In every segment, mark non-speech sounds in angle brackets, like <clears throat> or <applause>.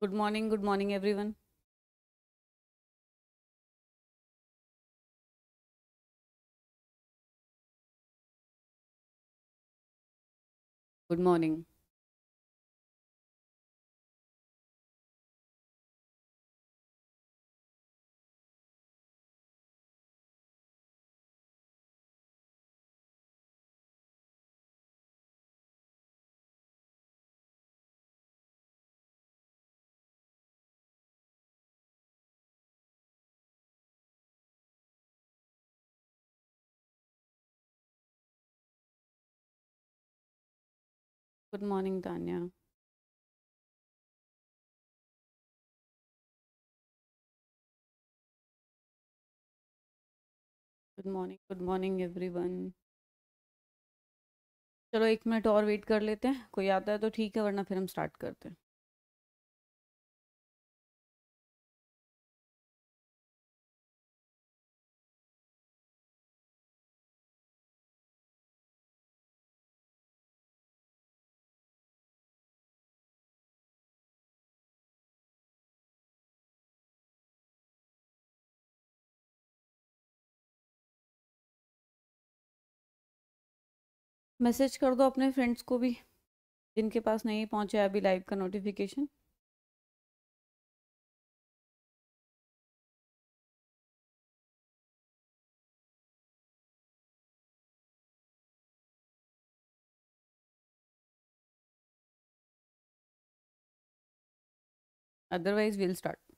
Good morning, good morning everyone. Good morning. Good morning Tania good morning good morning everyone चलो एक minute और wait कर लेते हैं कोई आता है तो ठीक है वरना फिर हम स्टार्ट करते हैं मैसेज कर दो अपने फ्रेंड्स को भी जिनके पास नहीं पहुंचा अभी लाइव का notification otherwise we'll start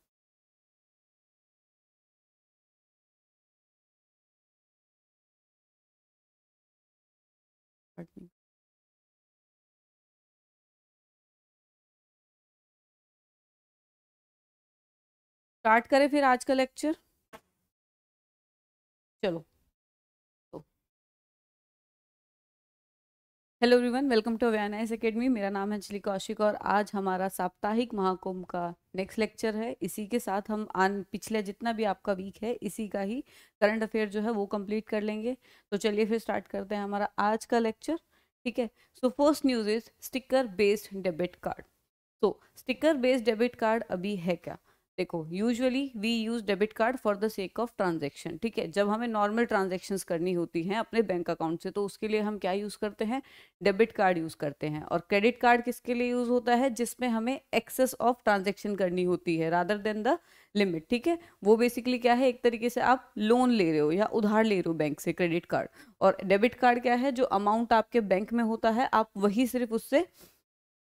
start करें फिर आज का लेक्चर चलो हेलो एवरीवन वेलकम टू अवैन एस अकेडमी मेरा नाम है अंजलि कौशिक और आज हमारा साप्ताहिक महाकुंभ का नेक्स्ट लेक्चर है इसी के साथ हम आन पिछले जितना भी आपका वीक है इसी का ही करंट अफेयर जो है वो कंप्लीट कर लेंगे तो चलिए फिर स्टार्ट करते हैं हमारा आज का लेक्चर ठीक है so first news is sticker based debit card so sticker based debit card अभी है क्या देखो usually we use debit card for the sake of transaction ठीक है जब हमें नॉर्मल ट्रांजेक्शन करनी होती हैं अपने बैंक अकाउंट से तो उसके लिए हम क्या यूज़ करते हैं डेबिट कार्ड यूज़ करते हैं और क्रेडिट कार्ड किसके लिए यूज़ होता है जिसमें हमें एक्सेस ऑफ ट्रांजेक्शन करनी होती है रादर देन द लिमिट ठीक है वो बेसिकली क्या है एक तरीके से आप लोन ले रहे हो या उधार ले रहे हो बैंक से क्रेडिट कार्ड और डेबिट कार्ड क्या है जो अमाउंट आपके बैंक में होता है आप वही सिर्फ उससे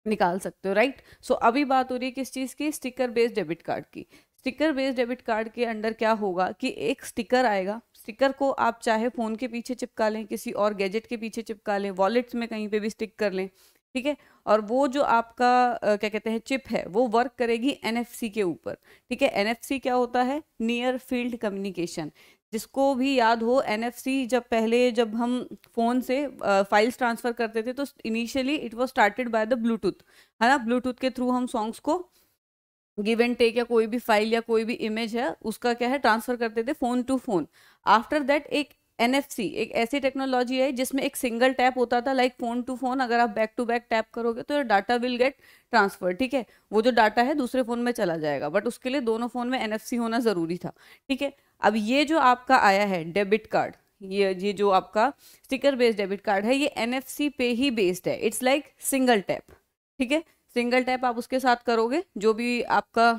निकाल सकते हो राइट सो अभी बात हो रही है किस चीज़ की स्टिकर बेस्ड डेबिट कार्ड की स्टिकर बेस्ड डेबिट कार्ड के अंडर क्या होगा कि एक स्टिकर आएगा स्टिकर को आप चाहे फ़ोन के पीछे चिपका लें किसी और गैजेट के पीछे चिपका लें वॉलेट्स में कहीं पे भी स्टिक कर लें ठीक है और वो जो आपका क्या कहते हैं चिप है वो वर्क करेगी एनएफसी के ऊपर ठीक है एनएफसी क्या होता है नियर फील्ड कम्युनिकेशन जिसको भी याद हो एनएफसी जब पहले जब हम फ़ोन से फाइल्स ट्रांसफ़र करते थे तो initially it was started by the Bluetooth है ना ब्लूटूथ के थ्रू हम सॉन्ग्स को गिव एंड टेक या कोई भी फाइल या कोई भी इमेज है उसका क्या है ट्रांसफ़र करते थे phone to phone after that एक एन एक ऐसी टेक्नोलॉजी है जिसमें एक सिंगल टैप होता था लाइक फ़ोन टू फ़ोन अगर आप बैक टू बैक टैप करोगे तो डाटा विल गेट ट्रांसफ़र ठीक है वो जो डाटा है दूसरे फ़ोन में चला जाएगा बट उसके लिए दोनों फ़ोन में एन होना ज़रूरी था ठीक है अब ये जो आपका आया है डेबिट कार्ड ये ये जो आपका स्टिकर बेस्ड डेबिट कार्ड है ये एन पे ही बेस्ड है इट्स लाइक सिंगल टैप ठीक है सिंगल टैप आप उसके साथ करोगे जो भी आपका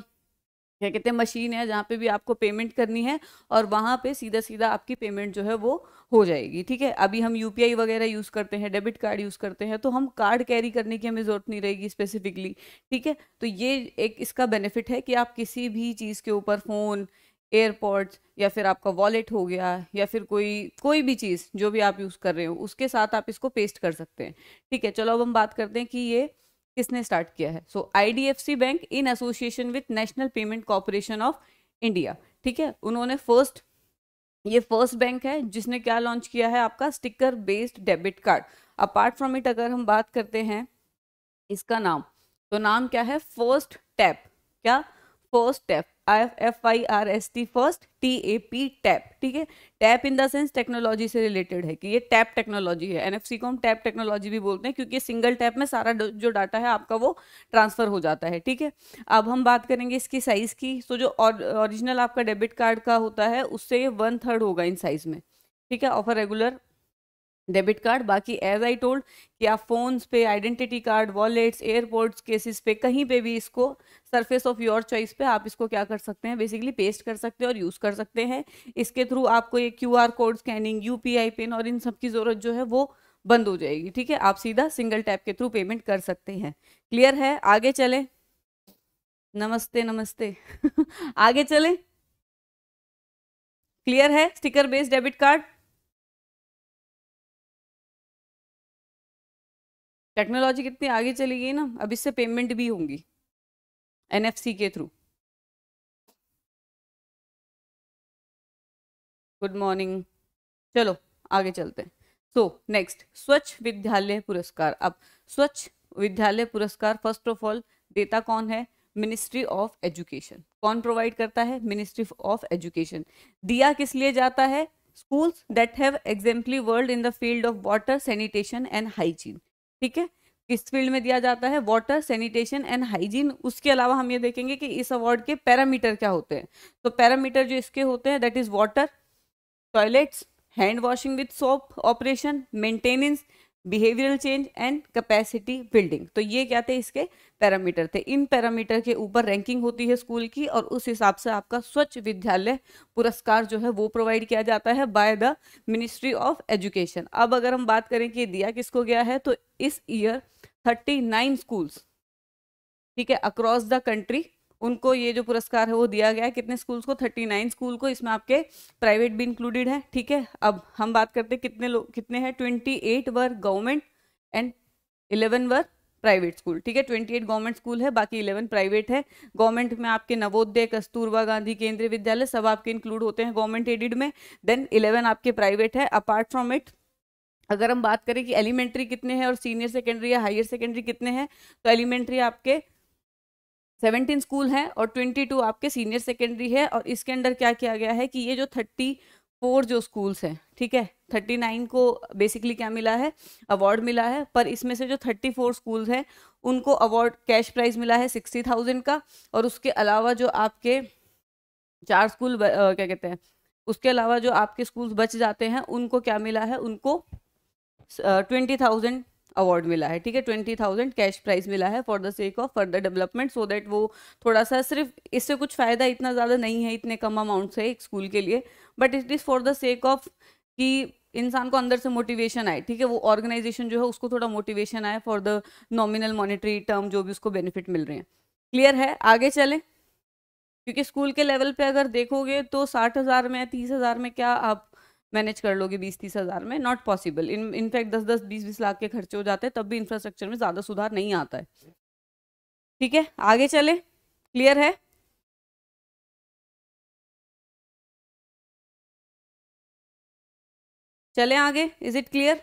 क्या कहते हैं मशीन है जहाँ पे भी आपको पेमेंट करनी है और वहाँ पे सीधा सीधा आपकी पेमेंट जो है वो हो जाएगी ठीक है अभी हम यू वगैरह यूज़ करते हैं डेबिट कार्ड यूज़ करते हैं तो हम कार्ड कैरी करने की हमें ज़रूरत नहीं रहेगी स्पेसिफिकली ठीक है तो ये एक इसका बेनिफिट है कि आप किसी भी चीज़ के ऊपर फ़ोन एयरपोर्ट्स या फिर आपका वॉलेट हो गया या फिर कोई कोई भी चीज़ जो भी आप यूज़ कर रहे हो उसके साथ आप इसको पेस्ट कर सकते हैं ठीक है चलो अब हम बात करते हैं कि ये किसने स्टार्ट किया है so IDFC bank in association with national payment corporation of India ठीक है उन्होंने फर्स्ट ये फर्स्ट बैंक है जिसने क्या लॉन्च किया है आपका sticker based debit card apart from it अगर हम बात करते हैं इसका नाम तो नाम क्या है फर्स्ट टैप क्या first tap F I R S T first T A P tap ठीक है tap in the sense technology से रिलेटेड है कि ये टैप टेक्नोलॉजी है एनएफसी को हम टैप टेक्नोलॉजी भी बोलते हैं क्योंकि सिंगल टैप में सारा जो डाटा है आपका वो ट्रांसफर हो जाता है ठीक है अब हम बात करेंगे इसकी साइज़ की तो जो ओरिजिनल आपका डेबिट कार्ड का होता है उससे ये वन थर्ड होगा इन साइज़ में ठीक है ऑफर रेगुलर डेबिट कार्ड बाकी एज आई टोल्ड कि आप फ़ोन्स पे identity card wallets airports cases पे कहीं पे भी इसको सरफेस ऑफ योर चॉइस पे आप इसको क्या कर सकते हैं बेसिकली पेस्ट कर सकते हैं और यूज़ कर सकते हैं इसके थ्रू आपको ये Q R code scanning U pin और इन सब की ज़रूरत जो है वो बंद हो जाएगी ठीक है आप सीधा सिंगल टैप के थ्रू पेमेंट कर सकते हैं क्लियर है आगे चले नमस्ते नमस्ते <laughs> आगे चले क्लियर है sticker based debit card technology कितनी आगे चली गई ना अब इससे पेमेंट भी होंगी एन के थ्रू गुड मॉर्निंग चलो आगे चलते हैं सो नेक्स्ट स्वच्छ विद्यालय पुरस्कार अब स्वच्छ विद्यालय पुरस्कार फर्स्ट ऑफ ऑल देता कौन है मिनिस्ट्री ऑफ एजुकेशन कौन प्रोवाइड करता है मिनिस्ट्री ऑफ एजुकेशन दिया किस लिए जाता है schools that have exemplary world in the field of water sanitation and hygiene ठीक है किस फील्ड में दिया जाता है वाटर सैनिटेशन एंड हाइजीन उसके अलावा हम ये देखेंगे कि इस अवार्ड के पैरामीटर क्या होते हैं तो पैरामीटर जो इसके होते हैं that is water toilets hand washing with soap operation maintenance behavioural change and capacity building तो ये क्या थे इसके पैरामीटर थे इन पैरामीटर के ऊपर रैंकिंग होती है स्कूल की और उस हिसाब से आपका स्वच्छ विद्यालय पुरस्कार जो है वो प्रोवाइड किया जाता है by the ministry of education अब अगर हम बात करें कि दिया किसको गया है तो इस ईयर थर्टी नाइन स्कूल्स ठीक है अक्रॉस द कंट्री उनको ये जो पुरस्कार है वो दिया गया है कितने स्कूल्स को थर्टी नाइन स्कूल को इसमें आपके प्राइवेट भी इंक्लूडेड है ठीक है अब हम बात करते हैं कितने लोग कितने हैं twenty eight were government and eleven were private school ठीक है ट्वेंटी एट गवर्नमेंट स्कूल है बाकी इलेवन प्राइवेट है गवर्नमेंट में आपके नवोदय कस्तूरबा गांधी केंद्रीय विद्यालय सब आपके इंक्लूड होते हैं गवर्नमेंट एडिड में देन इलेवन आपके प्राइवेट है अपार्ट फ्रॉम इट अगर हम बात करें कि एलिमेंट्री कितने हैं और सीनियर सेकेंडरी या हायर सेकेंडरी कितने हैं तो एलिमेंट्री आपके सेवेंटीन स्कूल हैं और ट्वेंटी टू आपके सीनियर सेकेंडरी है और इसके अंडर क्या किया गया है कि ये जो थर्टी फोर जो स्कूल्स हैं ठीक है थर्टी नाइन को बेसिकली क्या मिला है अवार्ड मिला है पर इसमें से जो थर्टी फोर स्कूल्स हैं उनको अवार्ड कैश प्राइज मिला है सिक्सटी थाउजेंड का और उसके अलावा जो आपके चार स्कूल क्या कहते हैं उसके अलावा जो आपके स्कूल्स बच जाते हैं उनको क्या मिला है उनको ट्वेंटी थाउजेंड अवार्ड मिला है ठीक है ट्वेंटी थाउजेंड कैश प्राइज मिला है for the sake of further development so that वो थोड़ा सा सिर्फ इससे कुछ फ़ायदा इतना ज़्यादा नहीं है इतने कम अमाउंट से एक स्कूल के लिए but it is for the sake of कि इंसान को अंदर से मोटिवेशन आए ठीक है वो ऑर्गेनाइजेशन जो है उसको थोड़ा मोटिवेशन आए for the nominal monetary term जो भी उसको बेनिफिट मिल रहे हैं क्लियर है आगे चलें क्योंकि स्कूल के लेवल पे अगर देखोगे तो साठ हज़ार में तीस हज़ार में क्या आप मैनेज कर लोगे बीस तीस हज़ार में नॉट पॉसिबल इन इनफैक्ट दस दस बीस बीस लाख के खर्चे हो जाते हैं तब भी इंफ्रास्ट्रक्चर में ज़्यादा सुधार नहीं आता है ठीक है आगे चले क्लियर है चले आगे is it clear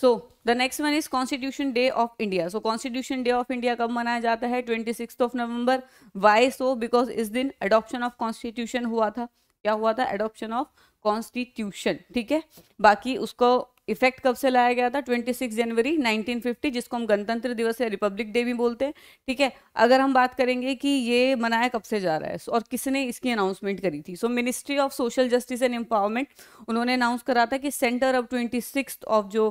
so the next one is Constitution Day of India so Constitution Day of India कब मनाया जाता है twenty six of November why so because इस दिन एडोप्शन ऑफ कॉन्स्टिट्यूशन हुआ था क्या हुआ था एडोप्शन ऑफ कॉन्स्टिट्यूशन ठीक है बाकी उसको इफेक्ट कब से लाया गया था 26 जनवरी 1950 जिसको हम गणतंत्र दिवस या रिपब्लिक डे भी बोलते हैं ठीक है अगर हम बात करेंगे कि ये मनाया कब से जा रहा है और किसने इसकी अनाउंसमेंट करी थी so ministry of social justice and empowerment उन्होंने अनाउंस करा था कि सेंटर ऑफ ट्वेंटी ऑफ जो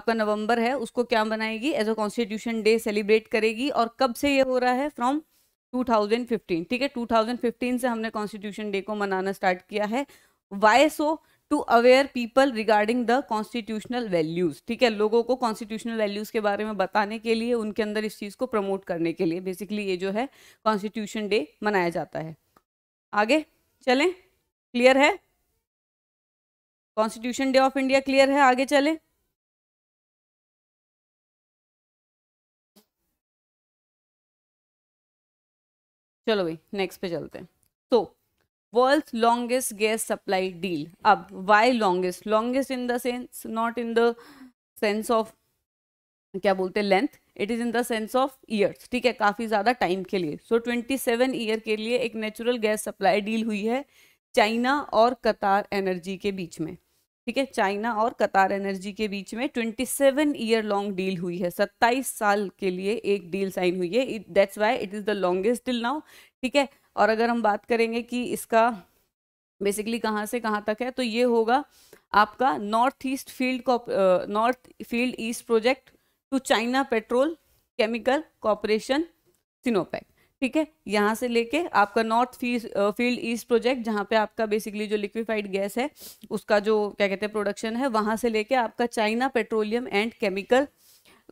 आपका नवंबर है उसको क्या बनाएगी as a Constitution Day celebrate करेगी और कब से ये हो रहा है फ्रॉम 2015 ठीक है 2015 से हमने कॉन्स्टिट्यूशन डे को मनाना स्टार्ट किया है why so to aware people regarding the constitutional values ठीक है लोगों को कॉन्स्टिट्यूशनल वैल्यूज के बारे में बताने के लिए उनके अंदर इस चीज़ को प्रमोट करने के लिए बेसिकली ये जो है कॉन्स्टिट्यूशन डे मनाया जाता है आगे चलें क्लियर है Constitution Day of India clear है आगे चलें चलो भाई नेक्स्ट पे चलते हैं तो so, world longest gas supply deal अब why longest longest in the sense not in the sense of क्या बोलते हैं length it is in the sense of years ठीक है काफ़ी ज़्यादा टाइम के लिए सो ट्वेंटी सेवन ईयर के लिए एक नेचुरल गैस सप्लाई डील हुई है चाइना और कतार एनर्जी के बीच में ठीक है चाइना और कतार एनर्जी के बीच में 27 ईयर लॉन्ग डील हुई है 27 साल के लिए एक डील साइन हुई है that's why it is the longest deal now ठीक है और अगर हम बात करेंगे कि इसका बेसिकली कहाँ से कहाँ तक है तो ये होगा आपका north east field north field east project to China petrol chemical corporation Sinopec ठीक है यहाँ से लेके आपका नॉर्थ फील्ड ईस्ट प्रोजेक्ट जहाँ पे आपका बेसिकली जो लिक्विफाइड गैस है उसका जो क्या कहते हैं प्रोडक्शन है वहाँ से लेके आपका China petroleum and chemical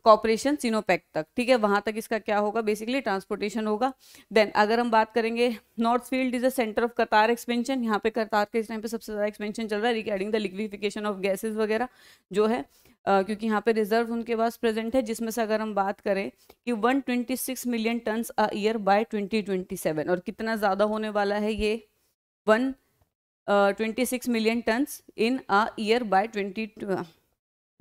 corporation Sinopec तक ठीक है वहाँ तक इसका क्या होगा बेसिकली ट्रांसपोर्टेशन होगा देन अगर हम बात करेंगे north field is a centre of Qatar expansion यहाँ पे कतार के इस टाइम पे सबसे ज़्यादा एक्सपेंशन चल रहा है regarding the liquefaction of gases वगैरह जो है Uh, क्योंकि यहाँ पे रिजर्व उनके पास प्रेजेंट है जिसमें से अगर हम बात करें कि 126 million tons a year by 2027 और कितना ज़्यादा होने वाला है ये one twenty six million tons in a year by twenty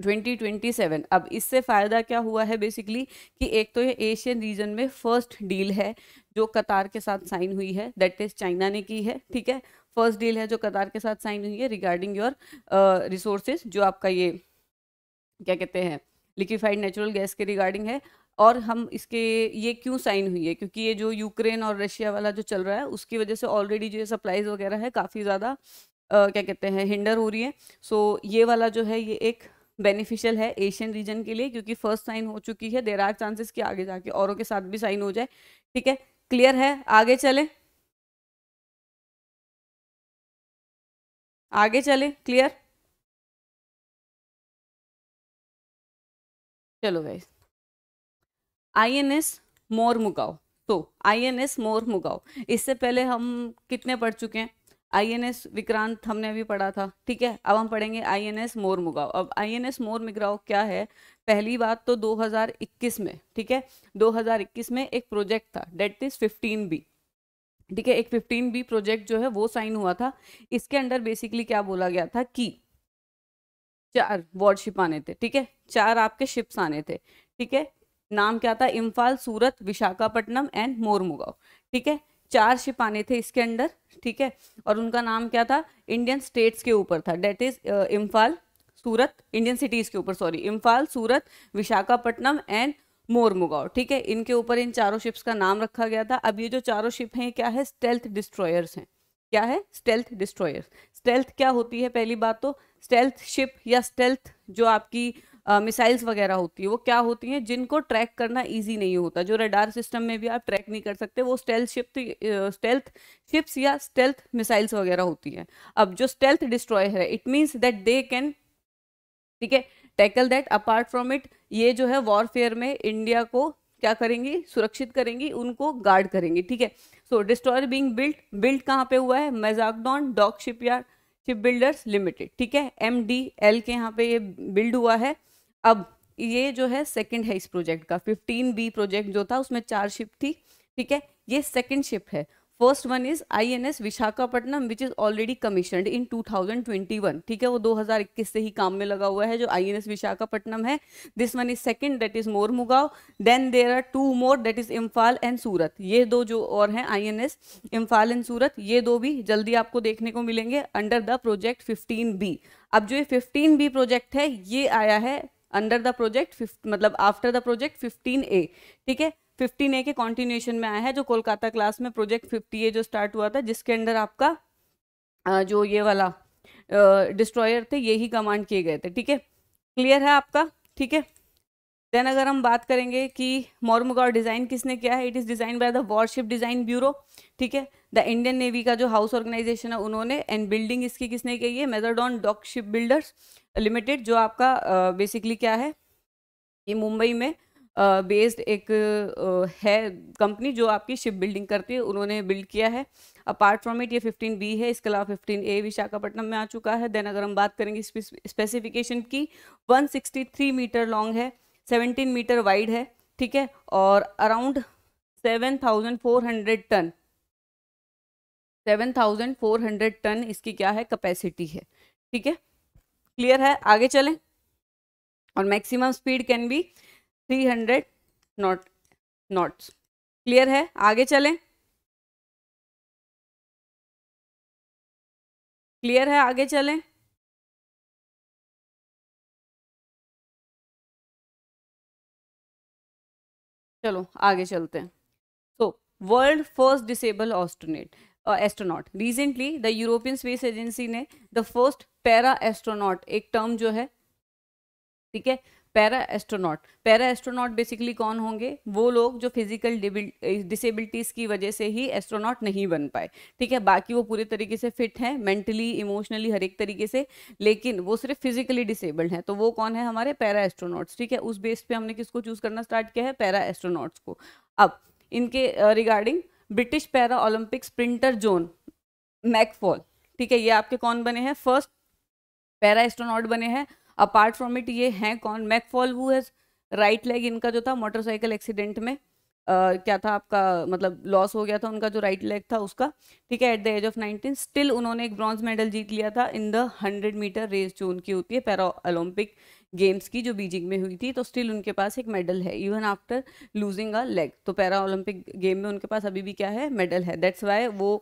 2027 अब इससे फ़ायदा क्या हुआ है बेसिकली कि एक तो ये एशियन रीजन में फर्स्ट डील है जो कतार के साथ साइन हुई है दैट इज़ चाइना ने की है ठीक है फर्स्ट डील है जो कतार के साथ साइन हुई है रिगार्डिंग योर रिसोर्सेज जो आपका ये क्या कहते हैं लिक्विफाइड नेचुरल गैस के रिगार्डिंग है और हम इसके ये क्यों साइन हुई है क्योंकि ये जो यूक्रेन और रशिया वाला जो चल रहा है उसकी वजह से ऑलरेडी जो ये सप्लाईज वगैरह है काफ़ी ज़्यादा uh, क्या कहते हैं हिंडर हो रही है सो so, ये वाला जो है ये एक बेनिफिशियल है एशियन रीजन के लिए क्योंकि फर्स्ट साइन हो चुकी है देर आर चांसेस कि आगे जाके औरों के साथ भी साइन हो जाए ठीक है क्लियर है आगे चले आगे चले क्लियर चलो guys I N S Mormugao तो आई एन एस मोर मुगाओ इससे पहले हम कितने पढ़ चुके हैं आईएनएस विक्रांत हमने अभी पढ़ा था ठीक है अब हम पढ़ेंगे आईएनएस मोर मुगाव अब आईएनएस मोर मिग्राव क्या है पहली बात तो 2021 में ठीक है 2021 में एक प्रोजेक्ट था डेट इज 15 बी ठीक है एक 15 बी प्रोजेक्ट जो है वो साइन हुआ था इसके अंडर बेसिकली क्या बोला गया था कि चार वॉर्डशिप आने थे ठीक है चार आपके शिप्स आने थे ठीक है नाम क्या था इम्फाल सूरत विशाखापट्टनम एंड मोरमुगाव ठीक है चार शिप आने थे इसके अंदर ठीक है और उनका नाम क्या था इंडियन स्टेट्स के ऊपर था that is Imphal Surat Indian cities के ऊपर सॉरी इम्फाल सूरत विशाखापट्टनम एंड मोरमुगाव ठीक है इनके ऊपर इन चारों शिप्स का नाम रखा गया था अब ये जो चारों शिप हैं क्या है स्टेल्थ डिस्ट्रॉयर्स हैं क्या है स्टेल्थ डिस्ट्रॉयर्स स्टेल्थ क्या होती है पहली बात तो स्टेल्थ शिप या स्टेल्थ जो आपकी मिसाइल्स वगैरह होती है वो क्या होती हैं जिनको ट्रैक करना ईजी नहीं होता जो रडार सिस्टम में भी आप ट्रैक नहीं कर सकते वो स्टेल्थ शिप स्टेल्थ शिप्स या स्टेल्थ मिसाइल्स वगैरह होती हैं अब जो स्टेल्थ डिस्ट्रॉय है it means that they can ठीक है tackle that apart from it ये जो है वॉरफेयर में इंडिया को क्या करेंगी सुरक्षित करेंगी उनको गार्ड करेंगी ठीक है so destroyer being built built कहाँ पे हुआ है Mazagon dock yard ship builders limited ठीक है एम डी एल के यहाँ पे ये बिल्ड हुआ है अब ये जो है सेकंड है इस प्रोजेक्ट का फिफ्टीन बी प्रोजेक्ट जो था उसमें चार शिप थी ठीक है ये सेकंड शिप है first one is INS Visakhapatnam which is already commissioned in 2021 ठीक है वो 2021 से ही काम में लगा हुआ है जो आईएनएस विशाखापट्टनम है this one is second that is Mormugao then there are two more that is Imphal and Surat ये दो जो और हैं आईएनएस इम्फाल एंड सूरत ये दो भी जल्दी आपको देखने को मिलेंगे under the project fifteen B अब जो ये फिफ्टीन बी प्रोजेक्ट है ये आया है अंडर द प्रोजेक्ट मतलब after the project fifteen A ठीक है फिफ्टीन ए के कॉन्टिन्यूशन में आया है जो कोलकाता क्लास में प्रोजेक्ट फिफ्टी ए जो स्टार्ट हुआ था जिसके अंडर आपका जो ये वाला डिस्ट्रॉयर थे यही कमांड किए गए थे ठीक है क्लियर है आपका ठीक है देन अगर हम बात करेंगे कि मोरमगौर डिज़ाइन किसने किया है it is design by the warship design bureau ठीक है द इंडियन नेवी का जो हाउस ऑर्गेनाइजेशन है उन्होंने एंड बिल्डिंग इसकी किसने की है Mazagon dock ship builders limited जो आपका बेसिकली uh, क्या है ये मुंबई में बेस्ड uh, एक uh, है कंपनी जो आपकी शिप बिल्डिंग करती है उन्होंने बिल्ड किया है अपार्ट फ्रॉम इट ये 15 बी है इसके अलावा 15 ए विशाखापट्टनम में आ चुका है देन अगर हम बात करेंगे स्पेसिफिकेशन की 163 मीटर लॉन्ग है सेवनटीन मीटर वाइड है ठीक है और around seven thousand four hundred ton seven thousand four hundred ton इसकी क्या है कैपेसिटी है ठीक है क्लियर है आगे चलें और maximum speed can be three hundred knot knots clear है आगे चलें क्लियर है आगे चलें चलो आगे चलते हैं so world first disable astronaut astronaut recently the European Space Agency ने द फर्स्ट पैरा एस्ट्रोनॉट एक टर्म जो है ठीक है para astronaut para astronaut basically कौन होंगे वो लोग जो फिजिकल डिसेबिलिटीज़ की वजह से ही एस्ट्रोनॉट नहीं बन पाए ठीक है बाकी वो पूरे तरीके से फिट हैं मेंटली इमोशनली हर एक तरीके से लेकिन वो सिर्फ फिजिकली डिसेबल्ड हैं तो वो कौन है हमारे पैरा एस्ट्रोनॉट्स ठीक है उस बेस पे हमने किसको चूज़ करना स्टार्ट किया है पैरा एस्ट्रोनॉट्स को अब इनके regarding British para Olympic sprinter John McFall ठीक है ये आपके कौन बने हैं फर्स्ट पैरा एस्ट्रोनॉट बने हैं अपार्ट फ्रॉम इट ये हैं कौन मैक फॉल वो हैज़ राइट लेग इनका जो था मोटरसाइकिल एक्सीडेंट में आ, क्या था आपका मतलब लॉस हो गया था उनका जो राइट लेग था उसका ठीक है at the age of 19 still उन्होंने एक ब्रॉन्ज मेडल जीत लिया था इन द 100 मीटर रेस जो उनकी होती है पैरा ओलंपिक गेम्स की जो बीजिंग में हुई थी तो स्टिल उनके पास एक मेडल है even after losing a leg तो पैरा ओलंपिक गेम में उनके पास अभी भी क्या है मेडल है दैट्स वाई वो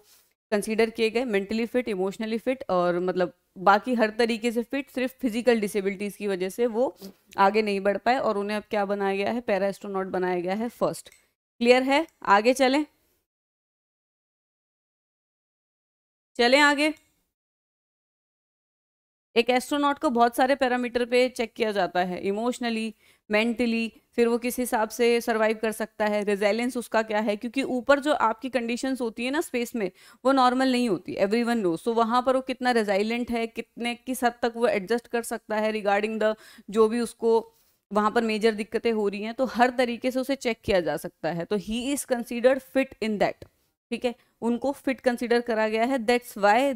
कंसीडर किए गए मेंटली फिट इमोशनली फिट और मतलब बाकी हर तरीके से फिट सिर्फ फिजिकल डिसेबिलिटीज़ की वजह से वो आगे नहीं बढ़ पाए और उन्हें अब क्या बनाया गया है पैरा एस्ट्रोनॉट बनाया गया है फर्स्ट क्लियर है आगे चलें चलें आगे एक एस्ट्रोनॉट को बहुत सारे पैरामीटर पे चेक किया जाता है इमोशनली मेंटली फिर वो किस हिसाब से सर्वाइव कर सकता है रेजेलेंस उसका क्या है क्योंकि ऊपर जो आपकी कंडीशन होती है ना स्पेस में वो नॉर्मल नहीं होती एवरी वन नो सो वहाँ पर वो कितना रेजाइलेंट है कितने किस हद तक वो एडजस्ट कर सकता है रिगार्डिंग द जो भी उसको वहाँ पर मेजर दिक्कतें हो रही हैं तो हर तरीके से उसे चेक किया जा सकता है तो he is considered fit in that ठीक है उनको फिट कंसिडर करा गया है that's why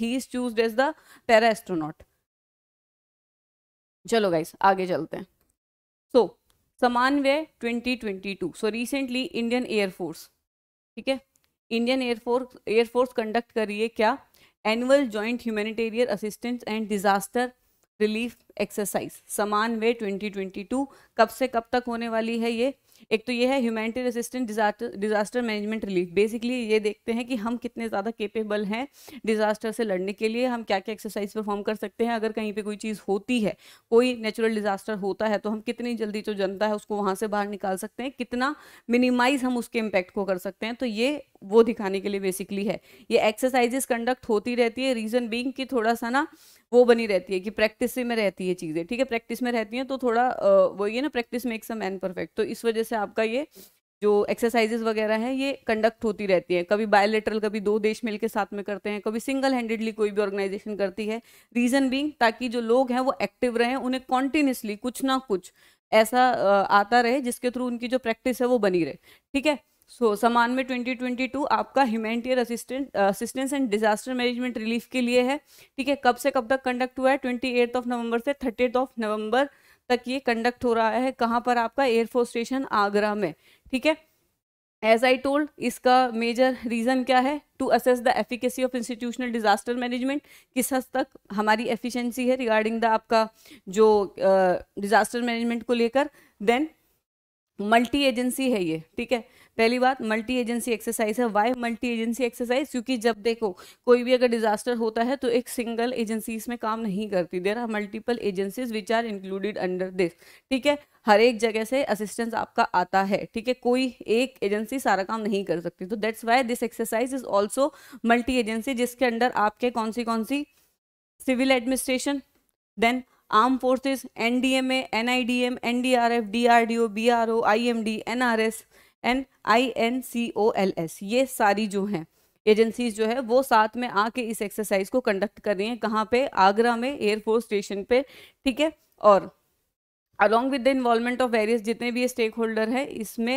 he is choose as the para astronaut चलो गाइस आगे चलते हैं so Samanvay twenty twenty two so recently Indian Air Force ठीक है इंडियन एयरफोर्स एयरफोर्स कंडक्ट करिए क्या annual joint humanitarian assistance and disaster relief exercise Samanvay 2022 कब से कब तक होने वाली है ये एक तो ये है humanity resistant disaster disaster management relief basically ये देखते हैं कि हम कितने ज़्यादा केपेबल हैं डिजास्टर से लड़ने के लिए हम क्या क्या एक्सरसाइज परफॉर्म कर सकते हैं अगर कहीं पर कोई चीज़ होती है कोई नेचुरल डिजास्टर होता है तो हम कितनी जल्दी जो जनता है उसको वहाँ से बाहर निकाल सकते हैं कितना मिनिमाइज हम उसके इम्पैक्ट को कर सकते हैं तो ये वो दिखाने के लिए बेसिकली है ये एक्सरसाइजेस कंडक्ट होती रहती है रीज़न बींग कि थोड़ा सा ना वो बनी रहती है कि प्रैक्टिस में रहती है चीज़ें ठीक है प्रैक्टिस में रहती हैं तो थोड़ा वो ये ना practice makes a man perfect तो इस वजह से आपका ये जो एक्सरसाइजेज वगैरह हैं ये कंडक्ट होती रहती हैं कभी बायोलेटरल कभी दो देश मिलकर साथ में करते हैं कभी सिंगल हैंडेडली कोई भी ऑर्गेनाइजेशन करती है रीज़न बींग ताकि जो लोग हैं वो एक्टिव रहें उन्हें कॉन्टीन्यूसली कुछ ना कुछ ऐसा आता रहे जिसके थ्रू उनकी जो प्रैक्टिस है वो बनी रहे ठीक है सो सामान में 2022 आपका humanitarian assistant assistance and disaster management relief के लिए है ठीक है कब से कब तक कंडक्ट हुआ है ट्वेंटी ऑफ नवंबर से थर्टी ऑफ नवंबर तक ये कंडक्ट हो रहा है कहाँ पर आपका एयरफोर्स स्टेशन आगरा में ठीक है एज आई टोल्ड इसका मेजर रीज़न क्या है to assess the efficacy of institutional disaster management किस हद तक हमारी एफिशिएंसी है रिगार्डिंग द आपका जो डिज़ास्टर uh, मैनेजमेंट को लेकर देन मल्टी एजेंसी है ये ठीक है पहली बात मल्टी एजेंसी एक्सरसाइज है वाई मल्टी एजेंसी एक्सरसाइज क्योंकि जब देखो कोई भी अगर डिजास्टर होता है तो एक सिंगल एजेंसी इसमें काम नहीं करती there are multiple agencies which are included under this ठीक है हर एक जगह से असिस्टेंस आपका आता है ठीक है कोई एक एजेंसी सारा काम नहीं कर सकती तो that's why this exercise is also multi agency जिसके अंडर आपके कौन सी कौन सी civil administration then arm forces NDMA NIDM NDRF DRDO BRO IMD NRS and S ये सारी जो हैं एजेंसीज जो है वो साथ में आके इस एक्सरसाइज को कंडक्ट कर रही हैं कहाँ पे आगरा में एयरफोर्स स्टेशन पे ठीक है और along with the involvement of various जितने भी स्टेक होल्डर हैं इसमें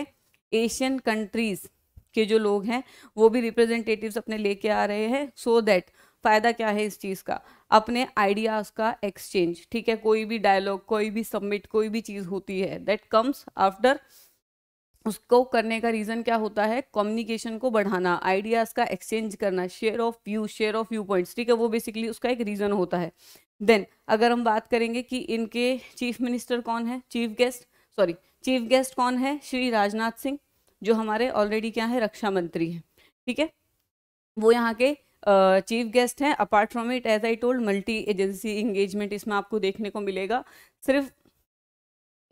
एशियन कंट्रीज़ के जो लोग हैं वो भी रिप्रेजेंटेटिव्स अपने लेके आ रहे हैं सो so दैट फ़ायदा क्या है इस चीज़ का अपने आइडियाज़ का एक्सचेंज ठीक है कोई भी डायलॉग कोई भी सबमिट कोई भी चीज़ होती है दैट कम्स आफ्टर उसको करने का रीज़न क्या होता है कम्युनिकेशन को बढ़ाना आइडियाज़ का एक्सचेंज करना share of view share of view points ठीक है वो बेसिकली उसका एक रीज़न होता है देन अगर हम बात करेंगे कि इनके चीफ मिनिस्टर कौन है chief guest sorry chief guest कौन है श्री राजनाथ सिंह जो हमारे ऑलरेडी क्या है रक्षा मंत्री हैं ठीक है वो यहाँ के चीफ गेस्ट हैं apart from it as I told multi agency engagement इसमें आपको देखने को मिलेगा सिर्फ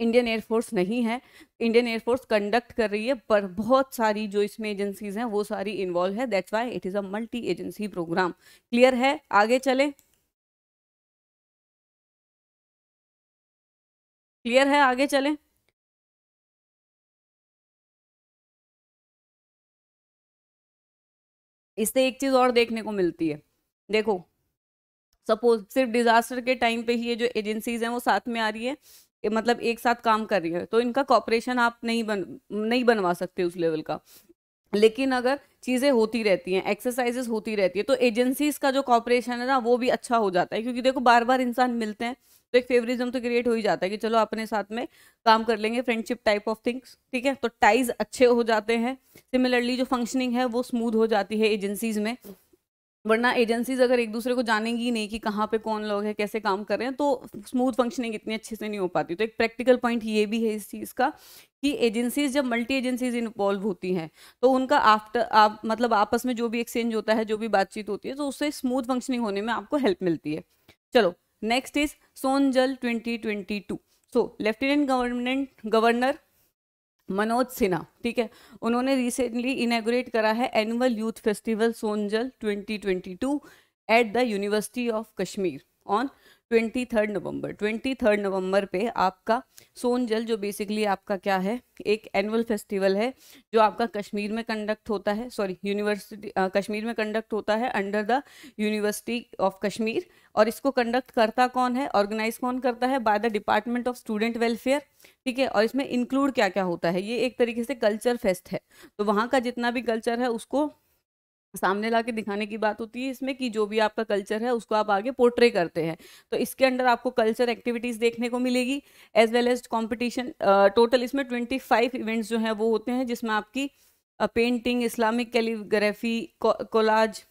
इंडियन एयरफोर्स नहीं है इंडियन एयरफोर्स कंडक्ट कर रही है पर बहुत सारी जो इसमें एजेंसीज हैं वो सारी इन्वॉल्व है that's why it is a multi agency programme clear है आगे चले क्लियर है आगे चलें इससे एक चीज़ और देखने को मिलती है देखो सपोज सिर्फ डिजास्टर के टाइम पे ही ये जो एजेंसीज हैं वो साथ में आ रही है मतलब एक साथ काम कर रही है तो इनका कॉपरेशन आप नहीं बन नहीं बनवा सकते उस लेवल का लेकिन अगर चीज़ें होती रहती हैं एक्सरसाइजेस होती रहती है तो एजेंसीज का जो कॉपरेशन है ना वो भी अच्छा हो जाता है क्योंकि देखो बार बार इंसान मिलते हैं तो एक फेवरिज्म तो क्रिएट हो ही जाता है कि चलो अपने साथ में काम कर लेंगे फ्रेंडशिप टाइप ऑफ थिंग्स ठीक है तो टाइज अच्छे हो जाते हैं सिमिलरली जो फंक्शनिंग है वो स्मूथ हो जाती है एजेंसीज में वरना एजेंसीज अगर एक दूसरे को जानेंगी नहीं कि कहाँ पे कौन लोग हैं कैसे काम कर रहे हैं तो स्मूथ फंक्शनिंग इतनी अच्छे से नहीं हो पाती तो एक प्रैक्टिकल पॉइंट ये भी है इस चीज़ का कि एजेंसीज जब मल्टी एजेंसीज इन्वॉल्व होती हैं तो उनका आफ्टर आप मतलब आपस में जो भी एक्सचेंज होता है जो भी बातचीत होती है तो उससे स्मूथ फंक्शनिंग होने में आपको हेल्प मिलती है चलो next is Sonzal 2022 so lieutenant government governor Manoj Sinha ठीक है उन्होंने रिसेंटली इनेग्रेट करा है annual youth festival Sonzal 2022 at the university of Kashmir on twenty third November twenty third November पे आपका सोन जल जो बेसिकली आपका क्या है एक एनुअल फेस्टिवल है जो आपका कश्मीर में कंडक्ट होता है सॉरी यूनिवर्सिटी कश्मीर में कंडक्ट होता है under the university of Kashmir और इसको कंडक्ट करता कौन है ऑर्गेनाइज कौन करता है by the department of student welfare ठीक है और इसमें इंक्लूड क्या क्या होता है ये एक तरीके से कल्चर फेस्ट है तो वहाँ का जितना भी कल्चर है उसको सामने ला के दिखाने की बात होती है इसमें कि जो भी आपका कल्चर है उसको आप आगे पोर्ट्रे करते हैं तो इसके अंडर आपको कल्चर एक्टिविटीज़ देखने को मिलेगी as well as competition total इसमें ट्वेंटी फाइव इवेंट्स जो हैं वो होते हैं जिसमें आपकी painting Islamic calligraphy collage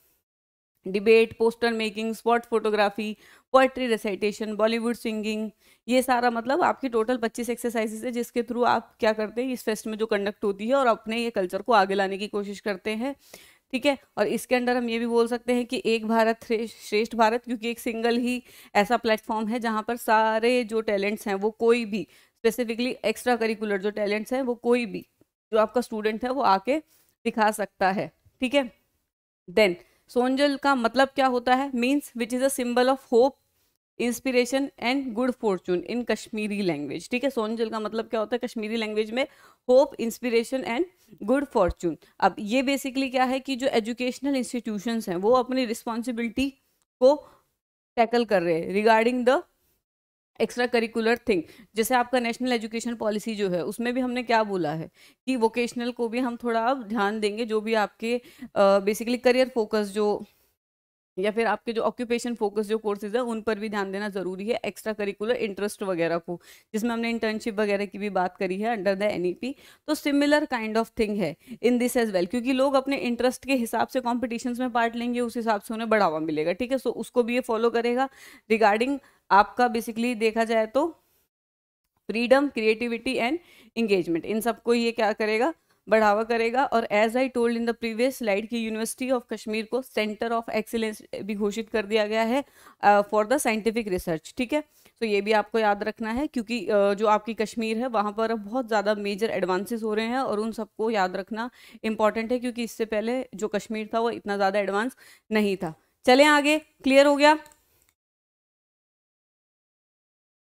debate poster making spot photography poetry recitation Bollywood singing ये सारा मतलब आपकी टोटल 25 एक्सरसाइजेज है जिसके थ्रू आप क्या करते हैं इस फेस्ट में जो कंडक्ट होती है और अपने ये कल्चर को आगे लाने की कोशिश करते हैं ठीक है और इसके अंडर हम ये भी बोल सकते हैं कि एक भारत श्रेष्ठ भारत क्योंकि एक सिंगल ही ऐसा प्लेटफॉर्म है जहाँ पर सारे जो टैलेंट्स हैं वो कोई भी स्पेसिफिकली एक्स्ट्रा करिकुलर जो टैलेंट्स हैं वो कोई भी जो आपका स्टूडेंट है वो आके दिखा सकता है ठीक है देन सोनजल का मतलब क्या होता है means which is a symbol of hope inspiration and good fortune in Kashmiri language ठीक है सोनजल का मतलब क्या होता है कश्मीरी लैंग्वेज में hope inspiration and good fortune अब ये बेसिकली क्या है कि जो एजुकेशनल इंस्टीट्यूशन हैं वो अपनी रिस्पॉन्सिबिलिटी को टैकल कर रहे हैं regarding the extra curricular thing जैसे आपका नेशनल एजुकेशन पॉलिसी जो है उसमें भी हमने क्या बोला है कि वोकेशनल को भी हम थोड़ा अब ध्यान देंगे जो भी आपके बेसिकली करियर फोकस जो या फिर आपके जो ऑक्यूपेशन फोकस जो कोर्सेज है उन पर भी ध्यान देना जरूरी है एक्स्ट्रा करिकुलर इंटरेस्ट वगैरह को जिसमें हमने इंटर्नशिप वगैरह की भी बात करी है अंडर द एनईपी तो सिमिलर काइंड ऑफ थिंग है इन दिस एज वेल क्योंकि लोग अपने इंटरेस्ट के हिसाब से कॉम्पिटिशन में पार्ट लेंगे उस हिसाब से उन्हें बढ़ावा मिलेगा ठीक है सो so, उसको भी ये फॉलो करेगा रिगार्डिंग आपका बेसिकली देखा जाए तो फ्रीडम क्रिएटिविटी एंड इंगेजमेंट इन सबको ये क्या करेगा बढ़ावा करेगा और as I told in the previous slide की यूनिवर्सिटी ऑफ कश्मीर को सेंटर ऑफ एक्सीलेंस भी घोषित कर दिया गया है फॉर द साइंटिफिक रिसर्च ठीक है तो ये भी आपको याद रखना है क्योंकि uh, जो आपकी कश्मीर है वहाँ पर बहुत ज़्यादा मेजर एडवांसेस हो रहे हैं और उन सबको याद रखना इंपॉर्टेंट है क्योंकि इससे पहले जो कश्मीर था वो इतना ज़्यादा एडवांस नहीं था चले आगे क्लियर हो गया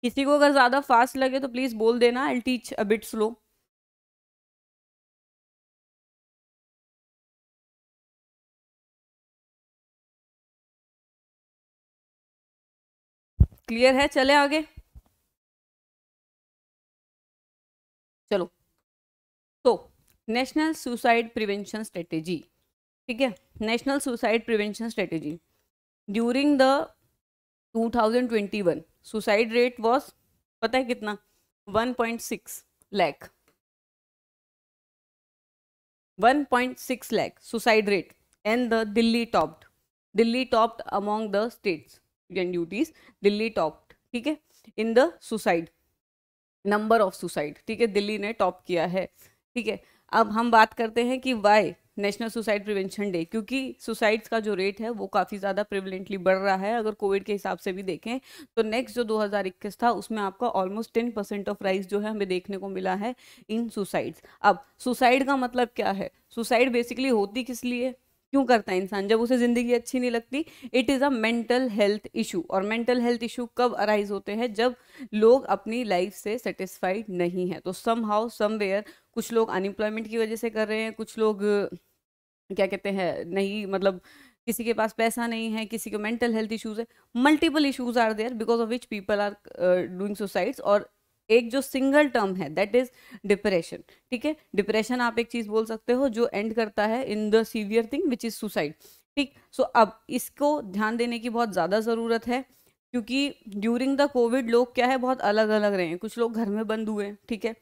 किसी को अगर ज़्यादा फास्ट लगे तो प्लीज़ बोल देना I teach a bit slow clear है चले आगे चलो तो नेशनल सुसाइड प्रिवेंशन स्ट्रेटेजी ठीक है national suicide prevention strategy during the 2021 suicide rate was पता है कितना 1.6 lakh 1.6 lakh suicide rate and the Delhi topped Delhi topped among the states and duties Delhi topped ठीक है in the suicide number of suicide ठीक है दिल्ली ने टॉप किया है ठीक है अब हम बात करते हैं कि why national suicide prevention day क्योंकि सुसाइड्स का जो रेट है वो काफ़ी ज़्यादा प्रिवलेंटली बढ़ रहा है अगर कोविड के हिसाब से भी देखें तो नेक्स्ट जो 2021 था उसमें आपका almost ten percent of rise जो है हमें देखने को मिला है इन सुसाइड्स अब सुसाइड का मतलब क्या है सुसाइड बेसिकली होती किस लिए क्यों करता है इंसान जब उसे ज़िंदगी अच्छी नहीं लगती it is a mental health issue और मेंटल हेल्थ इशू कब अराइज होते हैं जब लोग अपनी लाइफ से सेटिस्फाइड नहीं है तो सम हाउ समवेयर कुछ लोग अनएम्प्लॉयमेंट की वजह से कर रहे हैं कुछ लोग क्या कहते हैं नहीं मतलब किसी के पास पैसा नहीं है किसी को मेंटल हेल्थ इश्यूज है multiple issues are there because of which people are doing suicides और एक जो सिंगल टर्म है दैट इज डिप्रेशन ठीक है डिप्रेशन आप एक चीज बोल सकते हो जो एंड करता है in the severe thing which is suicide ठीक सो अब इसको ध्यान देने की बहुत ज़्यादा ज़रूरत है क्योंकि ड्यूरिंग द कोविड लोग क्या है बहुत अलग अलग रहे हैं कुछ लोग घर में बंद हुए ठीक है